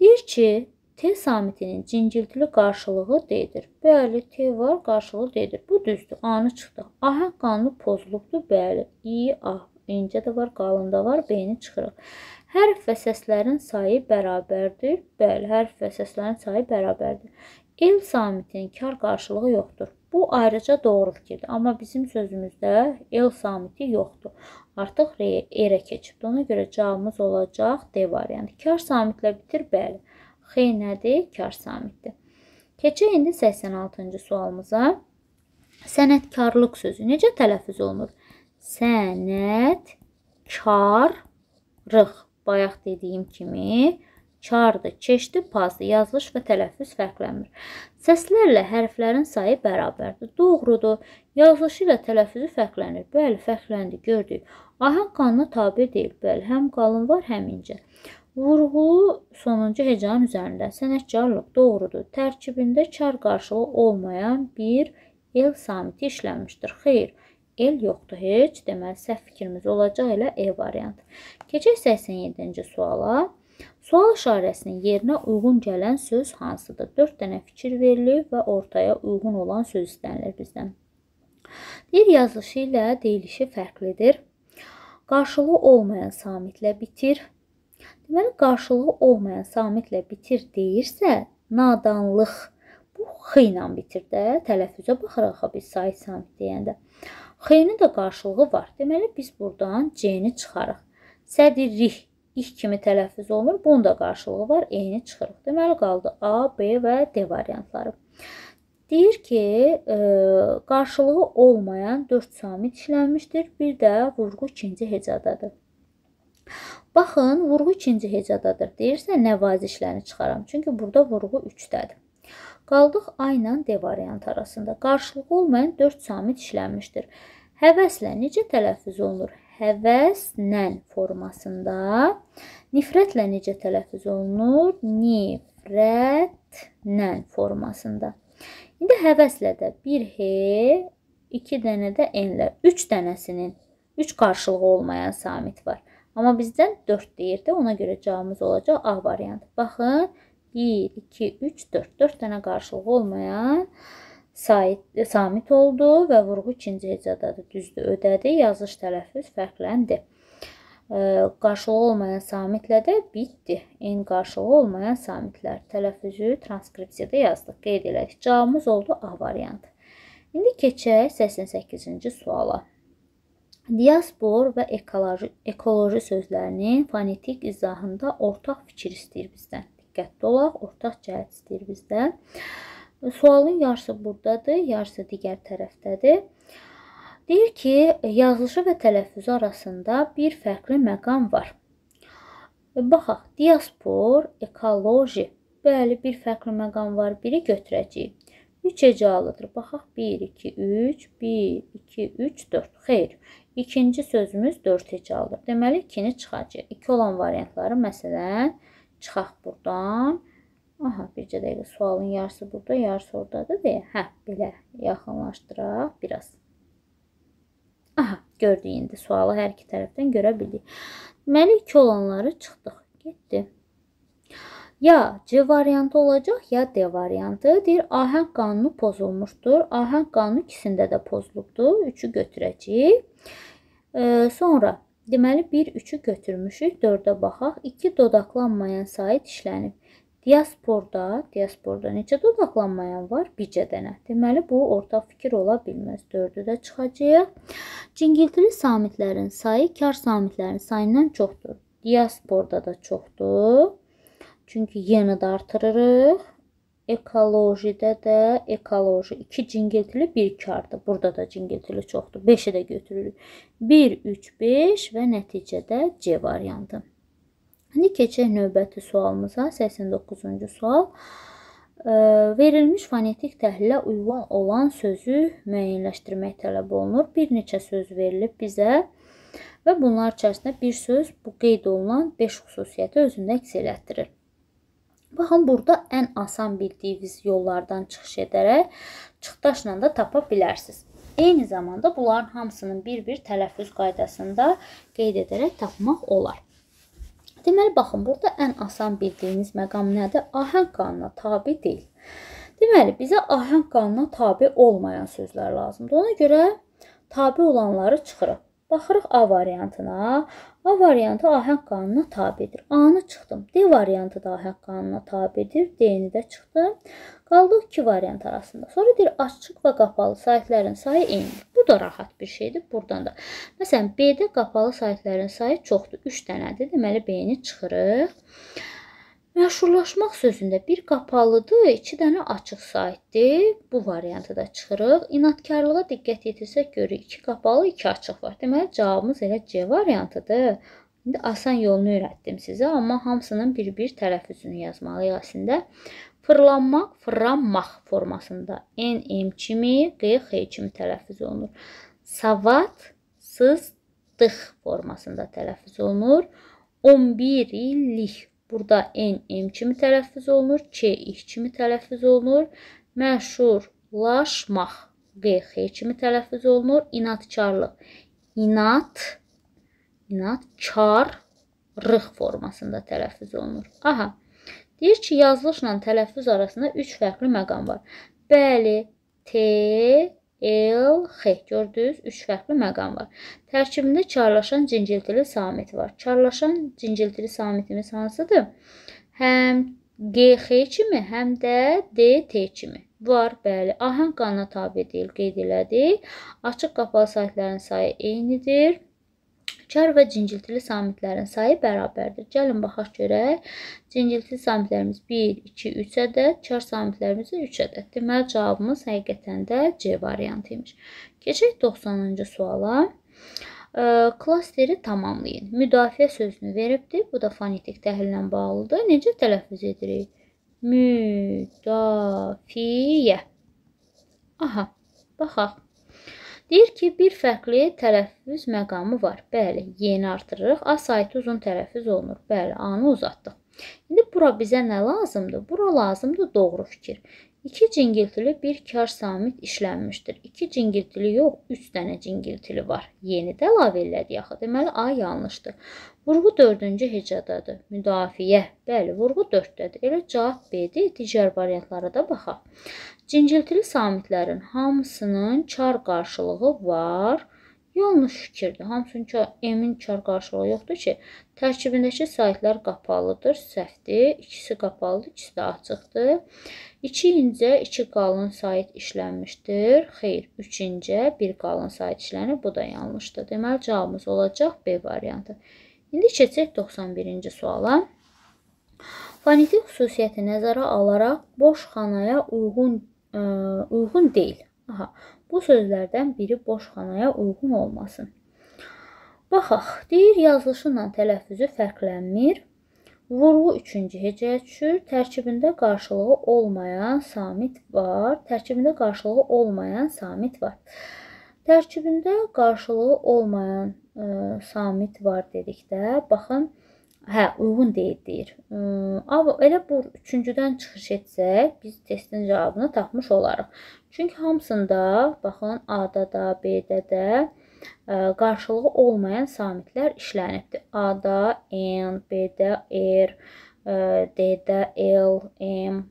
Speaker 1: Deyir ki, T samitinin cingiltili qarşılığı D-dir. Bəli, T var, qarşılığı D-dir. Bu düzdür. A-nı çıxdıq. Ahəng qanunu pozulubdur. Bəli. İ, A. İncə də var, qalın da var. B-ni çıxırıq. Hərf və səslərin sayı bərabərdir. Bəli, hərf və səslərin sayı bərabərdir. El samitinin kar qarşılığı yoxdur. Bu ayrıca doğru fikirdir. Amma bizim sözümüzdə el samiti yoxdur. Artıq R-ə keçibdir. Ona görə cavabımız olacaq D variantı. Kar samitlə bitir, bəli. X nədir? Kar samitdir. Keçək indi 86-cı sualımıza. Sənətkarlıq sözü necə tələffüz olunur? Sənət karlıq. Bayaq dediyim kimi kardır, çeşdi, pazdır. Yazılış və tələffüz fərqlənmir. Səslərlə hərflərin sayı bərabərdir. Doğrudur. Yazılışı ilə tələffüzü fərqlənir. Bəli, fərqləndi, gördük. Ahən qanuna tabi deyil. Bəli, həm qalın var, həm incə. Vurğu sonuncu hecanın üzərində sənətkarlıq doğrudur. Tərkibində kar qarşılığı olmayan bir el samiti işlənmişdir. Xeyr, el yoxdur heç. Deməli, səhv fikrimiz olacaq elə E variantı. Keçək 87-ci suala. Sual işarəsinin yerinə uyğun gələn söz hansıdır? 4 dənə fikir verilib və ortaya uyğun olan söz istənilir bizdən. Deyir yazılışı ilə deyilişi fərqlidir. Qarşılığı olmayan samitlə bitir mən qarşılığı olmayan samitlə bitir deyirsə, nadanlıq bu x ilə bitir də, tələffüzə baxaraq ha biz sait samit deyəndə. X-nin də qarşılığı var. Deməli biz burdan C-ni çıxarıq. Sədirih İh kimi tələffüz olunur. Bunun da qarşılığı var. E-ni çıxırıq. Deməli qaldı A, B və D variantları. Deyir ki, e, qarşılığı olmayan 4 samit işlənmişdir. Bir də vurğu ikinci hecadadır. Baxın, vurğu ikinci hecadadır. Deyirsə, nəvazişlərini çıxaram. Çünki burada vurğu 3-dədir. Qaldıq A ilə D variant arasında. Qarşılığı olmayan 4 samit işlənmişdir. Həvəslə necə tələffüz olunur? Həvəslə formasında. Nifrətlə necə tələffüz olunur? Nifrətlə formasında. İndi həvəslə də 1 H, 2 dənə də N-lər, 3 dənəsinin 3 qarşılığı olmayan samit var. Amma bizdən 4 deyirdi. Ona görə cavabımız olacaq A variantı. Baxın, 1, 2, 3, 4. 4 dənə qarşılığı olmayan samit oldu və vurğu ikinci hecadadır. Düzdür, ödədi. Yazış tələffüz fərqləndi. Qarşılığı olmayan samitlə də bitdi. En qarşılığı olmayan samitlər. Tələffüzü transkripsiyada yazdıq, qeyd elədik. Cavabımız oldu A variantı. İndi keçək 88-ci suala. Diaspor və ekoloji, ekoloji sözlərinin fonetik izahında ortaq fikir istəyir bizdən. Diqqətli olaq, ortaq cəhət istəyir bizdən. Sualın yarısı burdadır, yarısı digər tərəfdədir. Deyir ki, yazılışı və tələffüzü arasında bir fərqli məqam var. Baxaq, diaspor, ekoloji. Bəli, bir fərqli məqam var, biri götürəcəyik. 3 ecalıdır. Baxaq 1 2 3 1 2 3 4. Xeyr. İkinci sözümüz 4 hecalıdır. Deməli 2-ni çıxacaq. 2 olan variantları məsələn çıxaq burdan. Aha, bircə dəqiqə sualın yarısı burada, yarısı oradadır deyə. Hə, belə yaxınlaşdıraq biraz. Aha, gördük indi sualı hər iki tərəfdən görə bildik. Deməli 2 olanları çıxdıq. Getdi ya C variantı olacaq, ya D variantı. Deyir, ahəng qanunu pozulmuşdur. Ahəng qanunu ikisində də pozulubdur. 3-ü götürəcəyik. E, sonra, deməli 1-3-ü götürmüşük. 4-ə baxaq. 2 dodaqlanmayan sayı dişlənib. Diasporda, diasporda necə dodaqlanmayan var? Bircə dənə. Deməli, bu ortaq fikir ola bilməz. Dördü də çıxacaq. Cingiltili samitlərin sayı kar samitlərin sayından çoxdur. Diasporda da çoxdur. Çünki yenə də artırırıq. Ekolojidə də ekoloji 2 cingiltili 1 kardır. Burada da cingiltili çoxdur. 5-i də götürürük. 1, 3, 5 və nəticədə C variantı. İndi keçək növbəti sualımıza. 89-cu sual. Verilmiş fonetik təhlilə uyğun olan sözü müəyyənləşdirmək tələb olunur. Bir neçə söz verilib bizə və bunlar içərisində bir söz bu qeyd olunan 5 xüsusiyyəti özündə əks elətdirir. Baxın, burada ən asan bildiyiniz yollardan çıxış edərək çıxdaşla da tapa bilərsiniz. Eyni zamanda bunların hamısının bir-bir tələffüz qaydasında qeyd edərək tapmaq olar. Deməli, baxın, burada ən asan bildiyiniz məqam nədir? Ahəng qanuna tabi deyil. Deməli, bizə ahəng qanuna tabi olmayan sözlər lazımdır. Ona görə tabi olanları çıxırıq. Baxırıq A variantına. A variantı ahəng qanununa tabedir. A-nı çıxdım. D variantı da ahəng qanununa tabedir. D-ni də çıxdım. Qaldı iki variant arasında. Sonra deyir açıq və qapalı saytların sayı eynidir. Bu da rahat bir şeydir buradan da. Məsələn, B-də qapalı saytların sayı çoxdur. 3 dənədir. Deməli B-ni çıxırıq. Məşhurlaşmaq sözündə bir qapalıdır, iki dənə açıq saitdir. Bu variantı da çıxırıq. İnadkarlığa diqqət yetirsək görürük. İki qapalı, iki açıq var. Deməli, cavabımız elə C variantıdır. İndi asan yolunu öyrətdim sizə, amma hamısının bir-bir tərəfüzünü yazmalıyıq əslində. Fırlanmaq, fırlanmaq formasında N, M kimi, Q, X kimi tərəfüz olunur. Savat, sızdıq formasında tərəfüz olunur. 11 illik Burada N M kimi tələffüz olunur, Ç İ kimi tələffüz olunur. Məşhurlaşmaq Q X kimi tələffüz olunur. İnadkarlıq inat inadkarlıq formasında tələffüz olunur. Aha. Deyir ki, yazılışla tələffüz arasında 3 fərqli məqam var. Bəli, T el, x. Gördünüz? 3 fərqli məqam var. Tərkibində çarlaşan cingiltili samit var. Çarlaşan cingiltili samitimiz hansıdır? Həm GX kimi, həm də DT kimi var, bəli. Ahəng qanuna tabe deyil, qeyd elədik. Açıq qapalı saytların sayı eynidir. Kar və cingiltili samitlərin sayı bərabərdir. Gəlin baxaq görək. Cingiltili samitlərimiz 1, 2, 3 ədəd, kar samitlərimiz 3 ədəd. Deməli cavabımız həqiqətən də C variantı imiş. Keçək 90-cı suala. Klasteri tamamlayın. Müdafiə sözünü veribdir. Bu da fonetik təhlillə bağlıdır. Necə tələffüz edirik? Müdafiə. Aha, baxaq. Deyir ki, bir fərqli tərəffüz məqamı var. Bəli, yeni artırırıq. A saytı uzun tərəffüz olunur. Bəli, A-nı uzatdıq. İndi bura bizə nə lazımdır? Bura lazımdır doğru fikir. 2 cingiltili bir kar samit işlənmişdir. 2 cingiltili yox, 3 dənə cingiltili var. Yeni də əlavə elədi axı. Deməli A yanlışdır. Vurğu 4-cü hecadadır. Müdafiə. Bəli, vurğu 4-dədir. Elə cavab B-dir. Digər variantlara da baxaq. Cinciltili samitlərin hamısının çar qarşılığı var. Yalnız fikirdir. Hamısının çar, M-in çar qarşılığı yoxdur ki, tərkibindəki saytlar qapalıdır, səhvdir. İkisi qapalıdır, ikisi də açıqdır. 2 incə, 2 qalın sayt işlənmişdir. Xeyr, 3 incə, 1 qalın sayt işlənir. Bu da yanlışdır. Deməli, cavabımız olacaq B variantı. İndi keçək 91-ci suala. Fonetik xüsusiyyəti nəzərə alaraq boş xanaya uyğun uyğun deyil. Aha, bu sözlərdən biri boş xanaya uyğun olmasın. Baxaq, deyir yazılışınla tələffüzü fərqlənmir. Vurğu üçüncü hecəyə düşür. Tərkibində qarşılığı olmayan samit var. Tərkibində qarşılığı olmayan samit var. Tərkibində qarşılığı olmayan ə, e, samit var dedikdə, baxın, Hə, uyğun deyil deyir. Amma elə bu üçüncüdən çıxış etsək, biz testin cavabını tapmış olarıq. Çünki hamısında, baxın, A-da da, B-də də ə, qarşılığı olmayan samitlər işlənibdir. A-da N, B-də R, D-də L, M,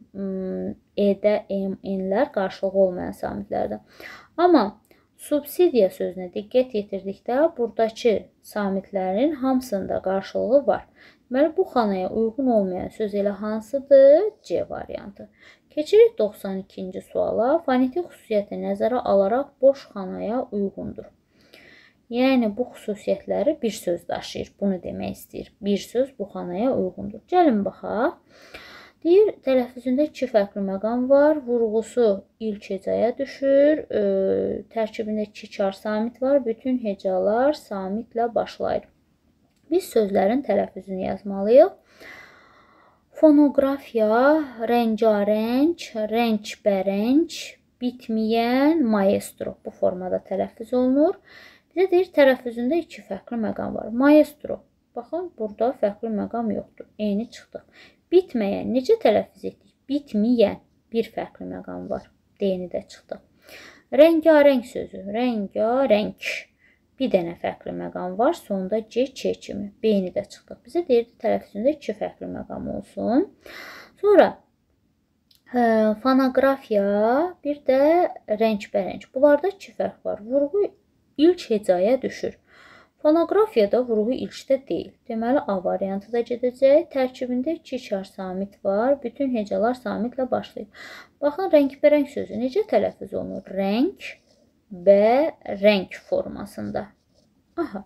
Speaker 1: E-də M, N-lər qarşılığı olmayan samitlərdir. Amma Subsidiya sözünə diqqət yetirdikdə buradakı samitlərin hamısında qarşılığı var. Deməli bu xanaya uyğun olmayan söz elə hansıdır? C variantı. Keçirik 92-ci suala. Fonetik xüsusiyyəti nəzərə alaraq boş xanaya uyğundur. Yəni bu xüsusiyyətləri bir söz daşıyır. Bunu demək istəyir. Bir söz bu xanaya uyğundur. Gəlin baxaq. Deyir, tələffüzündə iki fərqli məqam var. Vurğusu ilk hecaya düşür. E, tərkibində iki çar samit var. Bütün hecalar samitlə başlayır. Biz sözlərin tələffüzünü yazmalıyıq. Fonoqrafiya, rəngarəng, rəng-bərəng, bitməyən, maestro bu formada tələffüz olunur. Bizə deyir, tələffüzündə iki fərqli məqam var. Maestro. Baxın, burada fərqli məqam yoxdur. Eyni çıxdıq bitməyə necə tələffüz etdik? Bitməyə bir fərqli məqam var. D-ni də çıxdı. Rəngarəng sözü, rəngarəng. Bir dənə fərqli məqam var. Sonda C, Ç kimi. B-ni də çıxdı. Bizə deyirdi tələffüzündə iki fərqli məqam olsun. Sonra ə, e, fonoqrafiya, bir də rəng-bərəng. Bunlarda iki fərq var. Vurğu ilk hecaya düşür. Monoqrafiyada vurğu ilişdə deyil. Deməli A variantı da gedəcək. Tərkibində 2 çar samit var. Bütün hecalar samitlə başlayıb. Baxın, rəngbərəng sözü necə tələffüz olunur? Rəng və rəng formasında. Aha.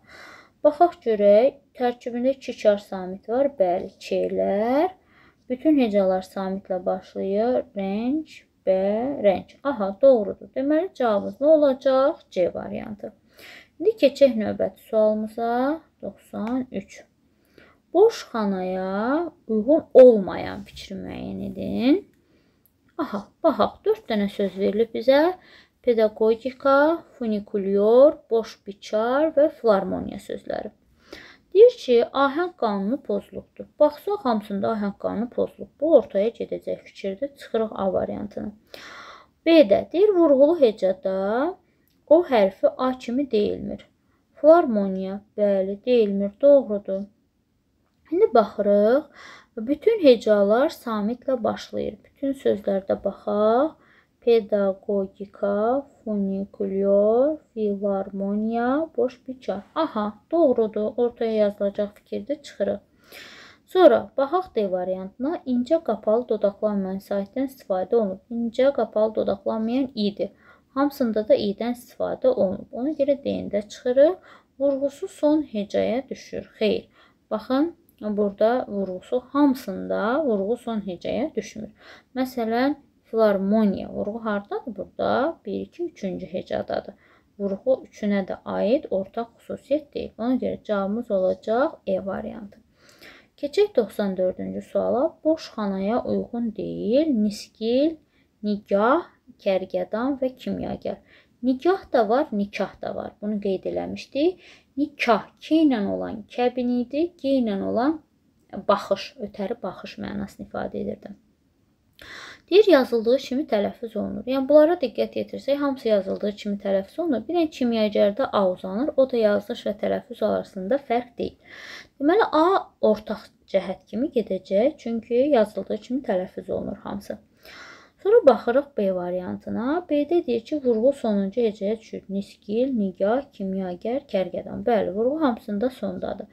Speaker 1: Baxaq görək, tərkibində 2 çar samit var. Bəli, çelər. Bütün hecalar samitlə başlayır. Rəng və rəng. Aha, doğrudur. Deməli cavabımız nə olacaq? C variantı. İndi keçək növbəti sualımıza. 93. Boş xanaya uyğun olmayan fikri müəyyən edin. Aha, baxaq, 4 dənə söz verilib bizə. Pedagogika, funikulyor, boş biçar və filarmoniya sözləri. Deyir ki, ahəng qanunu pozluqdur. Baxsaq, hamısında ahəng qanunu pozluq. Bu, ortaya gedəcək fikirdir. Çıxırıq A variantını. B-də deyir, vurğulu hecada O hərfi A kimi deyilmir. Filarmoniya, bəli, deyilmir, doğrudur. İndi baxırıq. Bütün hecalar samitlə başlayır. Bütün sözlərdə baxaq. Pedagogika, funikulyor, filarmoniya, boş biçar. Aha, doğrudur. Ortaya yazılacaq fikirdə çıxırıq. Sonra baxaq D variantına incə qapalı dodaqlanmayan sahətdən istifadə olunub. İncə qapalı dodaqlanmayan i-dir. Hamısında da i-dən istifadə olunub. Ona görə d-də çıxırıq. Vurğusu son hecəyə düşür. Xeyr. Baxın, burada vurğusu hamısında vurğu son hecəyə düşmür. Məsələn, filarmoniya vurğu hardadır? Burada 1 2 3-cü hecadadır. Vurğu üçünə də aid ortaq xüsusiyyət deyil. Ona görə cavabımız olacaq E variantı. Keçək 94-cü suala. Boş xanaya uyğun deyil, niskil, nigah kərgədan və kimyager. Nikah da var, nikah da var. Bunu qeyd eləmişdik. Nikah K ilə olan kəbin idi, G ilə olan baxış, ötəri baxış mənasını ifadə edirdi. Deyir yazıldığı kimi tələffüz olunur. Yəni bunlara diqqət yetirsək, hamısı yazıldığı kimi tələffüz olunur. Bir dənə kimyagərdə A uzanır, o da yazılış və tələffüz arasında fərq deyil. Deməli A ortaq cəhət kimi gedəcək, çünki yazıldığı kimi tələffüz olunur hamısı. Sonra baxırıq B variantına. B-də deyir ki, vurğu sonuncu hecəyə düşür. Niskil, nigah, kimyagər, kərgədan. Bəli, vurğu hamısında sondadır.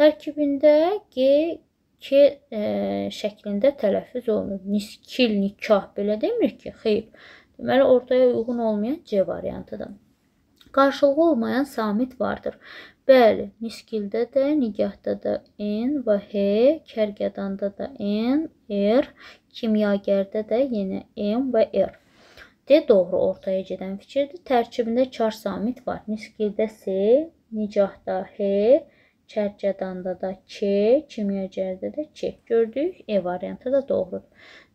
Speaker 1: Tərkibində G, K e, şəklində tələffüz olunur. Niskil, nikah belə demir ki, xeyr. Deməli, ortaya uyğun olmayan C variantıdır. Qarşılığı olmayan samit vardır. Bəli, niskildə də, nigahda da N və H, kərgədanda da N, R, Kimyagərdə də yenə M və R. D doğru ortaya gedən fikirdir. Tərkibində kar samit var. Niskildə S, nicahda H, Çərçədanda da K, kimyagərdə də K. Gördük, E variantı da doğrudur.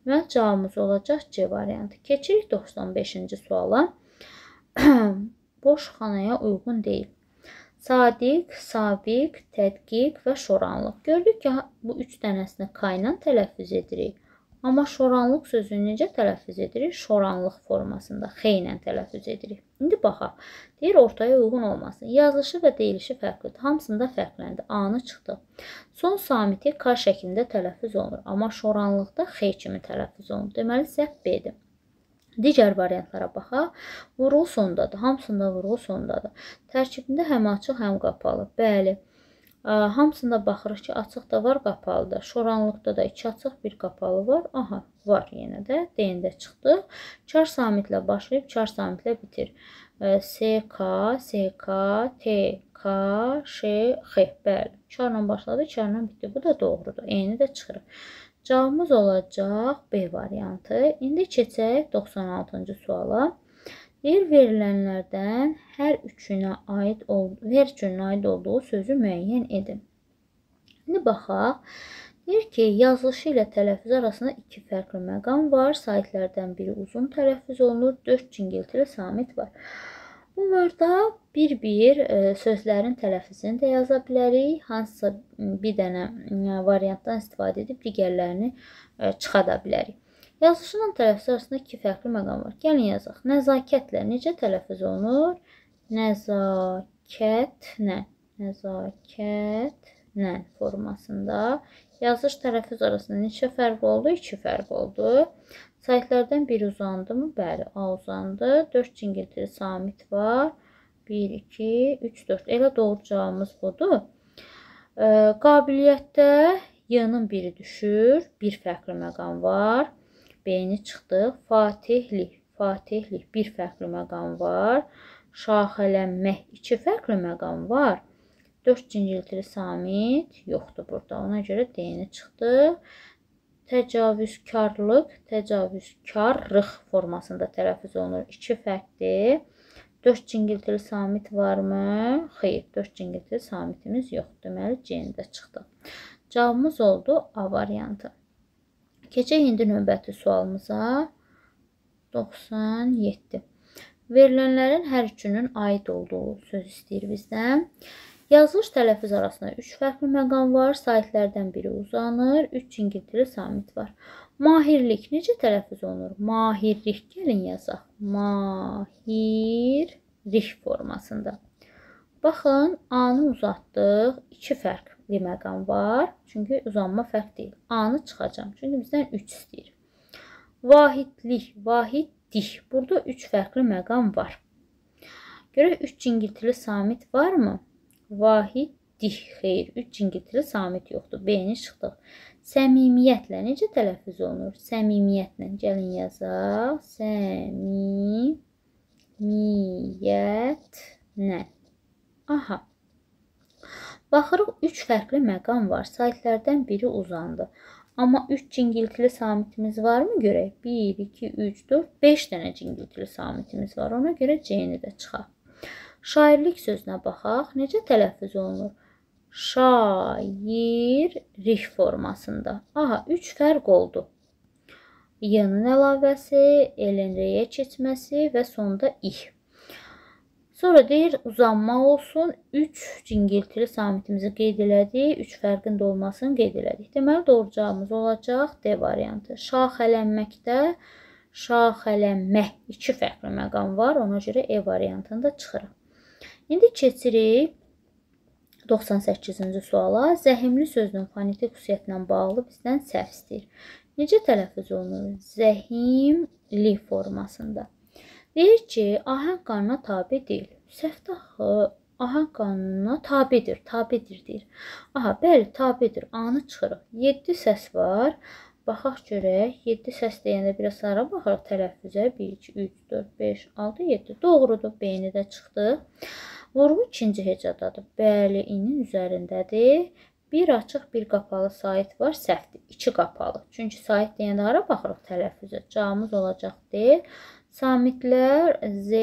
Speaker 1: Deməli cavabımız olacaq C variantı. Keçirik 95-ci suala. Boş xanaya uyğun deyil. Sadiq, sabiq, tədqiq və şoranlıq. Gördük ki, bu üç dənəsini K ilə tələffüz edirik. Amma şoranlıq sözünü necə tələffüz edirik? Şoranlıq formasında xeynən tələffüz edirik. İndi baxaq. Deyir ortaya uyğun olmasın. Yazılışı və deyilişi fərqlidir. Hamısında fərqləndi. A-nı çıxdı. Son samiti K şəklində tələffüz olunur. Amma şoranlıqda X kimi tələffüz olunur. Deməli səhv B-dir. Digər variantlara baxaq. Vurğu sondadır. Hamısında vurğu sondadır. Tərkibində həm açıq, həm qapalı. Bəli. Hamısında baxırıq ki, açıq da var, qapalı da. Şoranlıqda da iki açıq, bir qapalı var. Aha, var yenə də. D-də çıxdı. Çar samitlə başlayıb, çar samitlə bitir. SK, SK, TK, ŞX. Bəli. Çarla başladı, çarla bitdi. Bu da doğrudur. Eyni də çıxırıq. Cavabımız olacaq B variantı. İndi keçək 96-cı suala. Yer verilənlərdən hər üçünə aid olduğu, hər üçünün aid olduğu sözü müəyyən edin. İndi baxaq. Deyir ki, yazılışı ilə tələffüz arasında iki fərqli məqam var. Saitlərdən biri uzun tələffüz olunur, 4 cingiltili samit var. Bunlarda bir-bir e, sözlərin tələffüzünü də yaza bilərik. Hansısa bir dənə e, variantdan istifadə edib digərlərini e, çıxada bilərik. Yazışılan tələffüz arasında iki fərqli məqam var. Gəlin yazaq. Nəzakətlə necə tələffüz olunur? Nəzakətlə. Nəzakətlə formasında. Yazış tələffüz arasında neçə fərq oldu? 2 fərq oldu. Saytlardan biri uzandı mı? Bəli, A uzandı. 4 cingiltili samit var. 1, 2, 3, 4. Elə doğru cavabımız budur. E, qabiliyyətdə Y-nın biri düşür. Bir fərqli məqam var. B-ni çıxdıq. Fatihlik, fatihlik bir fərqli məqam var. Şaxələnmək iki fərqli məqam var. 4 cinciltili samit yoxdur burada. Ona görə D-ni çıxdıq. Təcavüzkarlıq, təcavüzkarrıq formasında tələffüz olunur. İki fərqdir. 4 cingiltili samit varmı? Xeyr, 4 cingiltili samitimiz yoxdur. Deməli, C-ni də çıxdı. Cavabımız oldu A variantı. Keçək indi növbəti sualımıza. 97. Verilənlərin hər üçünün aid olduğu söz istəyir bizdən. Yazılış tələffüz arasında 3 fərqli məqam var. Saitlərdən biri uzanır, 3 cingiltili samit var. Mahirlik necə tələffüz olunur? Mahirlik gəlin yazaq. Mahirlik formasında. Baxın, A-nı uzatdıq. 2 fərq deməqam var. Çünki uzanma fərq deyil. A-nı çıxacam. Çünki bizdən 3 istəyir. Vahidlik, vahiddik. Burada 3 fərqli məqam var. Görək 3 cingiltili samit varmı? Vahiddik. Xeyr, 3 cingiltili samit yoxdur. B-ni çıxdıq. Səmimiyyətlə necə tələffüz olunur? Səmimiyyətlə. Gəlin yazaq. Səmimiyyətlə. Aha. Baxırıq, üç fərqli məqam var. Saytlərdən biri uzandı. Amma 3 cingiltili samitimiz varmı görək? 1, 2, 3, 4, 5 dənə cingiltili samitimiz var. Ona görə C-ni də çıxaq. Şairlik sözünə baxaq. Necə tələffüz olunur? Şairlik formasında. Aha, 3 fərq oldu. Y-nın əlavəsi, elin reyə keçməsi və sonda ih. Sonra deyir uzanma olsun. 3 cingiltili samitimizi qeyd elədik. 3 fərqin də olmasını qeyd elədik. Deməli doğru cavabımız olacaq D variantı. Şaxələnməkdə şaxələnmə 2 fərqli məqam var. Ona görə E variantında çıxırıq. İndi keçirik 98-ci suala. Zəhimli sözünün fonetik xüsusiyyətlə bağlı bizdən səhv istəyir. Necə tələffüz olunur? Zəhimli formasında. Deyir ki, ahəng qanuna tabe deyil. Səhvdə ahəng qanununa tabedir, tabedir deyir. Aha, bəli, tabedir. Anı çıxırıq. 7 səs var. Baxaq görək, 7 səs deyəndə biraz sonra baxırıq tələffüzə. 1, 2, 3, 4, 5, 6, 7. Doğrudur, beyni də çıxdı. Vurğu ikinci hecadadır. Bəli, inin üzərindədir. Bir açıq, bir qapalı sayt var, səhvdir. 2 qapalı. Çünki sayt deyəndə hara baxırıq tələffüzə? Camız olacaq deyil. Samitlər Z,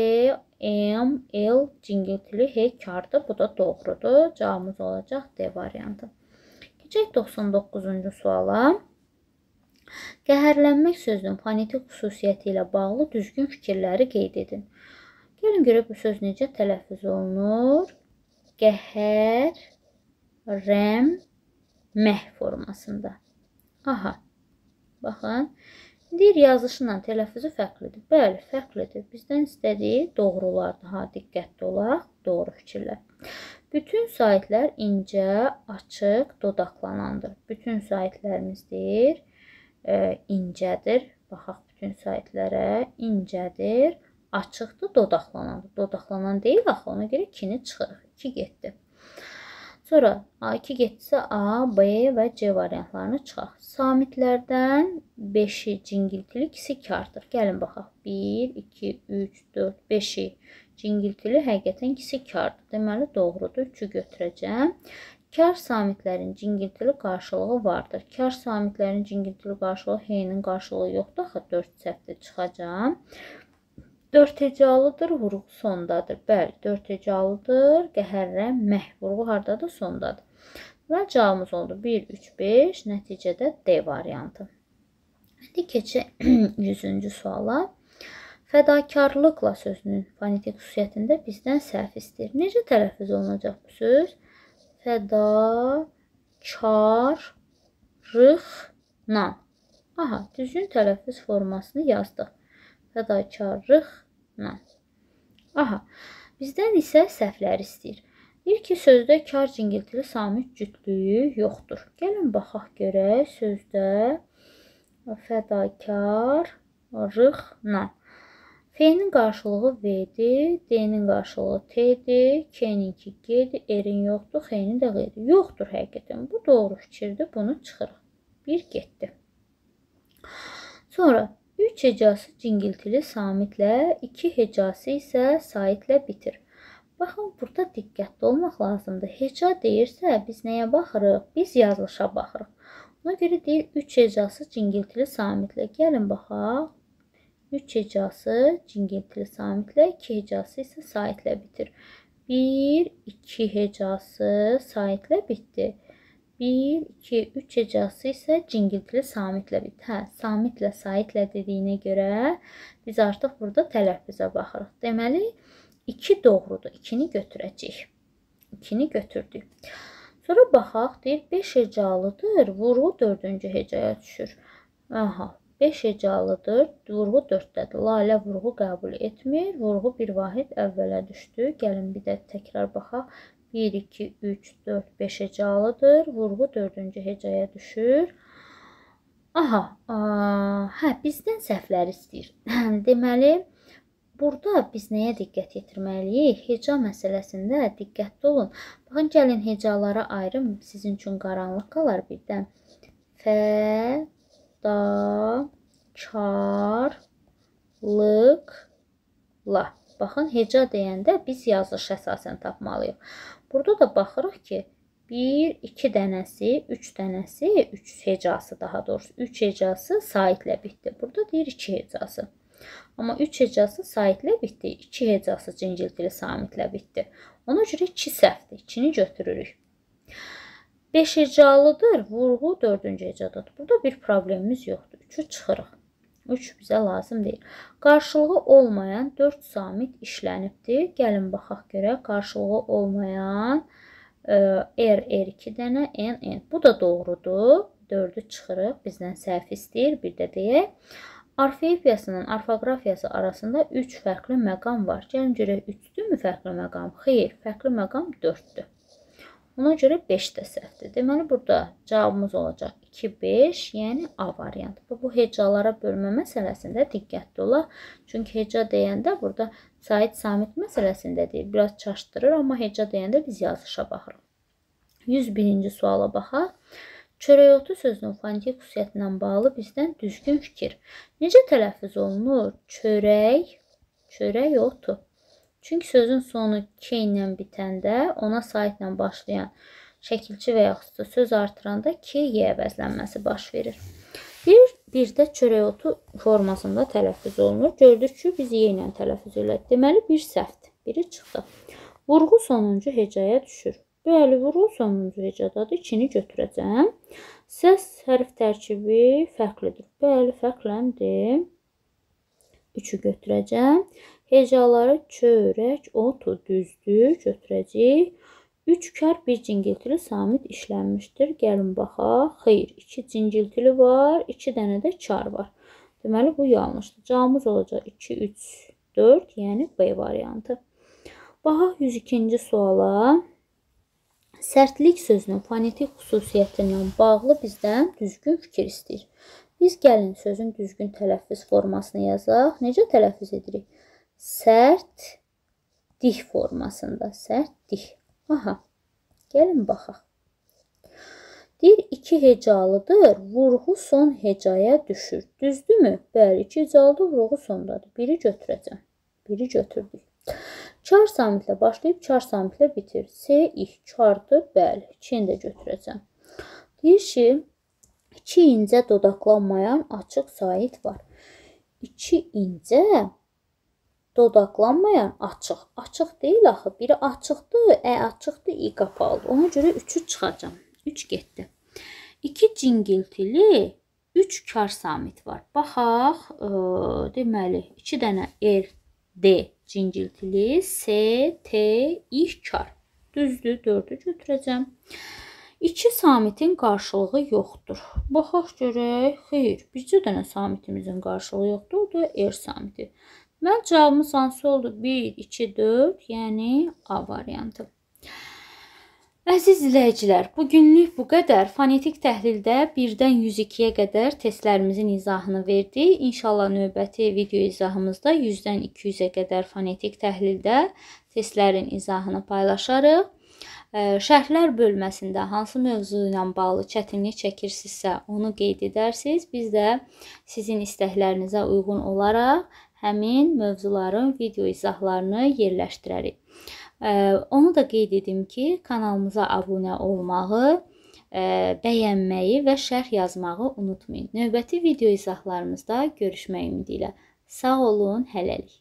Speaker 1: M, L cingiltili hekardır. Bu da doğrudur. Cavabımız olacaq D variantı. Keçək 99-cu suala. Qəhərlənmək sözünün fonetik xüsusiyyəti ilə bağlı düzgün fikirləri qeyd edin. Gəlin görək bu söz necə tələffüz olunur? Qəhər rəm məh formasında. Aha. Baxın, Deyir yazılışla tələffüzü fərqlidir. Bəli, fərqlidir. Bizdən istədiyi doğrulardır. Ha, diqqətli olaq, doğru fikirlər. Bütün saitlər incə, açıq, dodaqlanandır. Bütün saitlərimizdir e, incədir. Baxaq bütün saitlərə incədir, açıqdır, dodaqlanandır. Dodaqlanan deyil axı, ona görə 2-ni çıxırıq. 2 getdi. Sonra A2 getsə A, B və C variantlarını çıxaq. Samitlərdən 5-i cingiltili, ikisi 2 artır. Gəlin baxaq. 1, 2, 3, 4, 5-i cingiltili həqiqətən ikisi 2 artır. Deməli doğrudur. 3-ü götürəcəm. Kar samitlərin cingiltili qarşılığı vardır. Kar samitlərin cingiltili qarşılığı heynin qarşılığı yoxdur. Axı 4 səhvdir çıxacağam. 4 hecalıdır, vurğu sondadır. Bəli, 4 hecalıdır. Qəhərrə məh vurğu hardadır? Sondadır. Və cavabımız oldu 1 3 5, nəticədə D variantı. İndi keçək 100-cü suala. Fədakarlıqla sözünün fonetik xüsusiyyətində bizdən səhv istəyir. Necə tələffüz olunacaq bu söz? Fədakarlıqla. Aha, düzgün tələffüz formasını yazdıq. Fədakarlıqla. Aha. Bizdən isə səhvləri istəyir. Deyir ki, sözdə kar cingiltili samit cütlüyü yoxdur. Gəlin baxaq görək sözdə fədakarlıqla. F-nin qarşılığı V-dir, D-nin qarşılığı T-dir, K-ninki G-dir, R-in yoxdur, X-nin də Q-dir. Yoxdur həqiqətən. Bu doğru fikirdir. Bunu çıxırıq. Bir getdi. Sonra Üç hecası cingiltili samitlə, iki hecası isə saitlə bitir. Baxın, burada diqqətli olmaq lazımdır. Heca deyirsə, biz nəyə baxırıq? Biz yazılışa baxırıq. Ona görə deyil, 3 hecası cingiltili samitlə. Gəlin baxaq. 3 hecası cingiltili samitlə, 2 hecası isə saitlə bitir. 1, 2 hecası saitlə bitdi. 1, 2, 3 hecası isə cingiltili samitlə bitir. Hə, samitlə, saitlə dediyinə görə biz artıq burada tələffüzə baxırıq. Deməli, 2 doğrudur. 2-ni götürəcəyik. 2-ni götürdük. Sonra baxaq, deyir 5 hecalıdır, vurğu 4-cü hecaya düşür. Aha, 5 hecalıdır, vurğu 4-dədir. Lalə vurğu qəbul etmir, vurğu bir vahid əvvələ düşdü. Gəlin bir də təkrar baxaq. 1, 2, 3, 4, 5 hecalıdır. Vurğu 4-cü hecaya düşür. Aha, a, hə, bizdən səhvləri istəyir. Deməli, burada biz nəyə diqqət yetirməliyik? Heca məsələsində diqqətli olun. Baxın, gəlin hecalara ayrım sizin üçün qaranlıq qalar birdən. Fə, da, kar, lıq, la. Baxın, heca deyəndə biz yazılış əsasən tapmalıyıq. Burada da baxırıq ki, 1, 2 dənəsi, 3 dənəsi, 3 hecası daha doğrusu. 3 hecası saitlə bitdi. Burada deyir 2 hecası. Amma 3 hecası saitlə bitdi, 2 hecası cingil dili samitlə bitdi. Ona görə 2 səhvdir, 2-ni götürürük. 5 hecalıdır, vurğu 4-cü hecadır. Burada bir problemimiz yoxdur, 3-ü çıxırıq. 3 bizə lazım deyil. Qarşılığı olmayan 4 samit işlənibdir. Gəlin baxaq görə qarşılığı olmayan e, R, R2 dənə, N, N. Bu da doğrudur. 4-ü çıxırıq. Bizdən səhv istəyir. Bir də deyək. Orfeifiyasının orfoqrafiyası arasında 3 fərqli məqam var. Gəlin görək 3-dürmü fərqli məqam? Xeyr, fərqli məqam 4-dür. Ona görə 5 də səhvdir. Deməli, burada cavabımız olacaq 2, 5, yəni A variantı. Bu, bu hecalara bölmə məsələsində diqqətli ola. Çünki heca deyəndə burada Said Samit məsələsində deyil, biraz çaşdırır, amma heca deyəndə biz yazışa baxırıq. 101-ci suala baxaq. Çörəyotu sözünün fonetik xüsusiyyətinə bağlı bizdən düzgün fikir. Necə tələffüz olunur? Çörək, çörəyotu. Çünki sözün sonu k ilə bitəndə ona saitlə başlayan çörək şəkilçi və yaxud da söz artıranda ki, y əvəzlənməsi baş verir. Bir, bir də çörək otu formasında tələffüz olunur. Gördük ki, biz y ilə tələffüz elədik. Deməli, bir səhvdir. Biri çıxdı. Vurğu sonuncu hecaya düşür. Bəli, vurğu sonuncu hecadadır. İkini götürəcəm. Səs hərf tərkibi fərqlidir. Bəli, fərqləndir. 3-ü götürəcəm. Hecaları çörək, otu, düzdür, götürəcəyik. 3 kar 1 cingiltili samit işlənmişdir. Gəlin baxaq. Xeyr, 2 cingiltili var, 2 dənə də kar var. Deməli bu yanlışdır. Cavabımız olacaq 2 3 4, yəni B variantı. Baxaq 102-ci suala. Sərtlik sözünün fonetik xüsusiyyətindən bağlı bizdən düzgün fikir istəyir. Biz gəlin sözün düzgün tələffüz formasını yazaq. Necə tələffüz edirik? Sərt dik formasında, sərt dik. Aha, gəlin baxaq. Deyir, iki hecalıdır, vurğu son hecaya düşür. Düzdürmü? Bəli, iki hecalıdır, vurğu sondadır. Biri götürəcəm. Biri götürdük. Çar samitlə başlayıb, çar samitlə bitir. S, ik, çardır, bəli, ikini də götürəcəm. Deyir ki, iki incə dodaqlanmayan açıq sait var. İki incə dodaqlanmayan açıq. Açıq deyil axı. Biri açıqdır, ə açıqdır, i qapalıdır. Ona görə 3-ü çıxacam. 3 getdi. 2 cingiltili 3 kar samit var. Baxaq, ə, deməli 2 dənə R, D cingiltili S, T, İ kar. Düzdür, 4-ü götürəcəm. 2 samitin qarşılığı yoxdur. Baxaq görək. Xeyr, bircə dənə samitimizin qarşılığı yoxdur. O da R samiti. Mən cavabımız hansı oldu? 1, 2, 4, yəni A variantı. Əziz izləyicilər, bu günlük bu qədər. Fonetik təhlildə 1-dən 102-yə qədər testlərimizin izahını verdik. İnşallah növbəti video izahımızda 100-dən 200-ə qədər fonetik təhlildə testlərin izahını paylaşarıq. Şərhlər bölməsində hansı mövzu ilə bağlı çətinlik çəkirsinizsə, onu qeyd edərsiniz. Biz də sizin istəklərinizə uyğun olaraq həmin mövzuların video izahlarını yerləşdirərik. Onu da qeyd edim ki, kanalımıza abunə olmağı, bəyənməyi və şərh yazmağı unutmayın. Növbəti video izahlarımızda görüşmək ümidi ilə. Sağ olun, hələlik.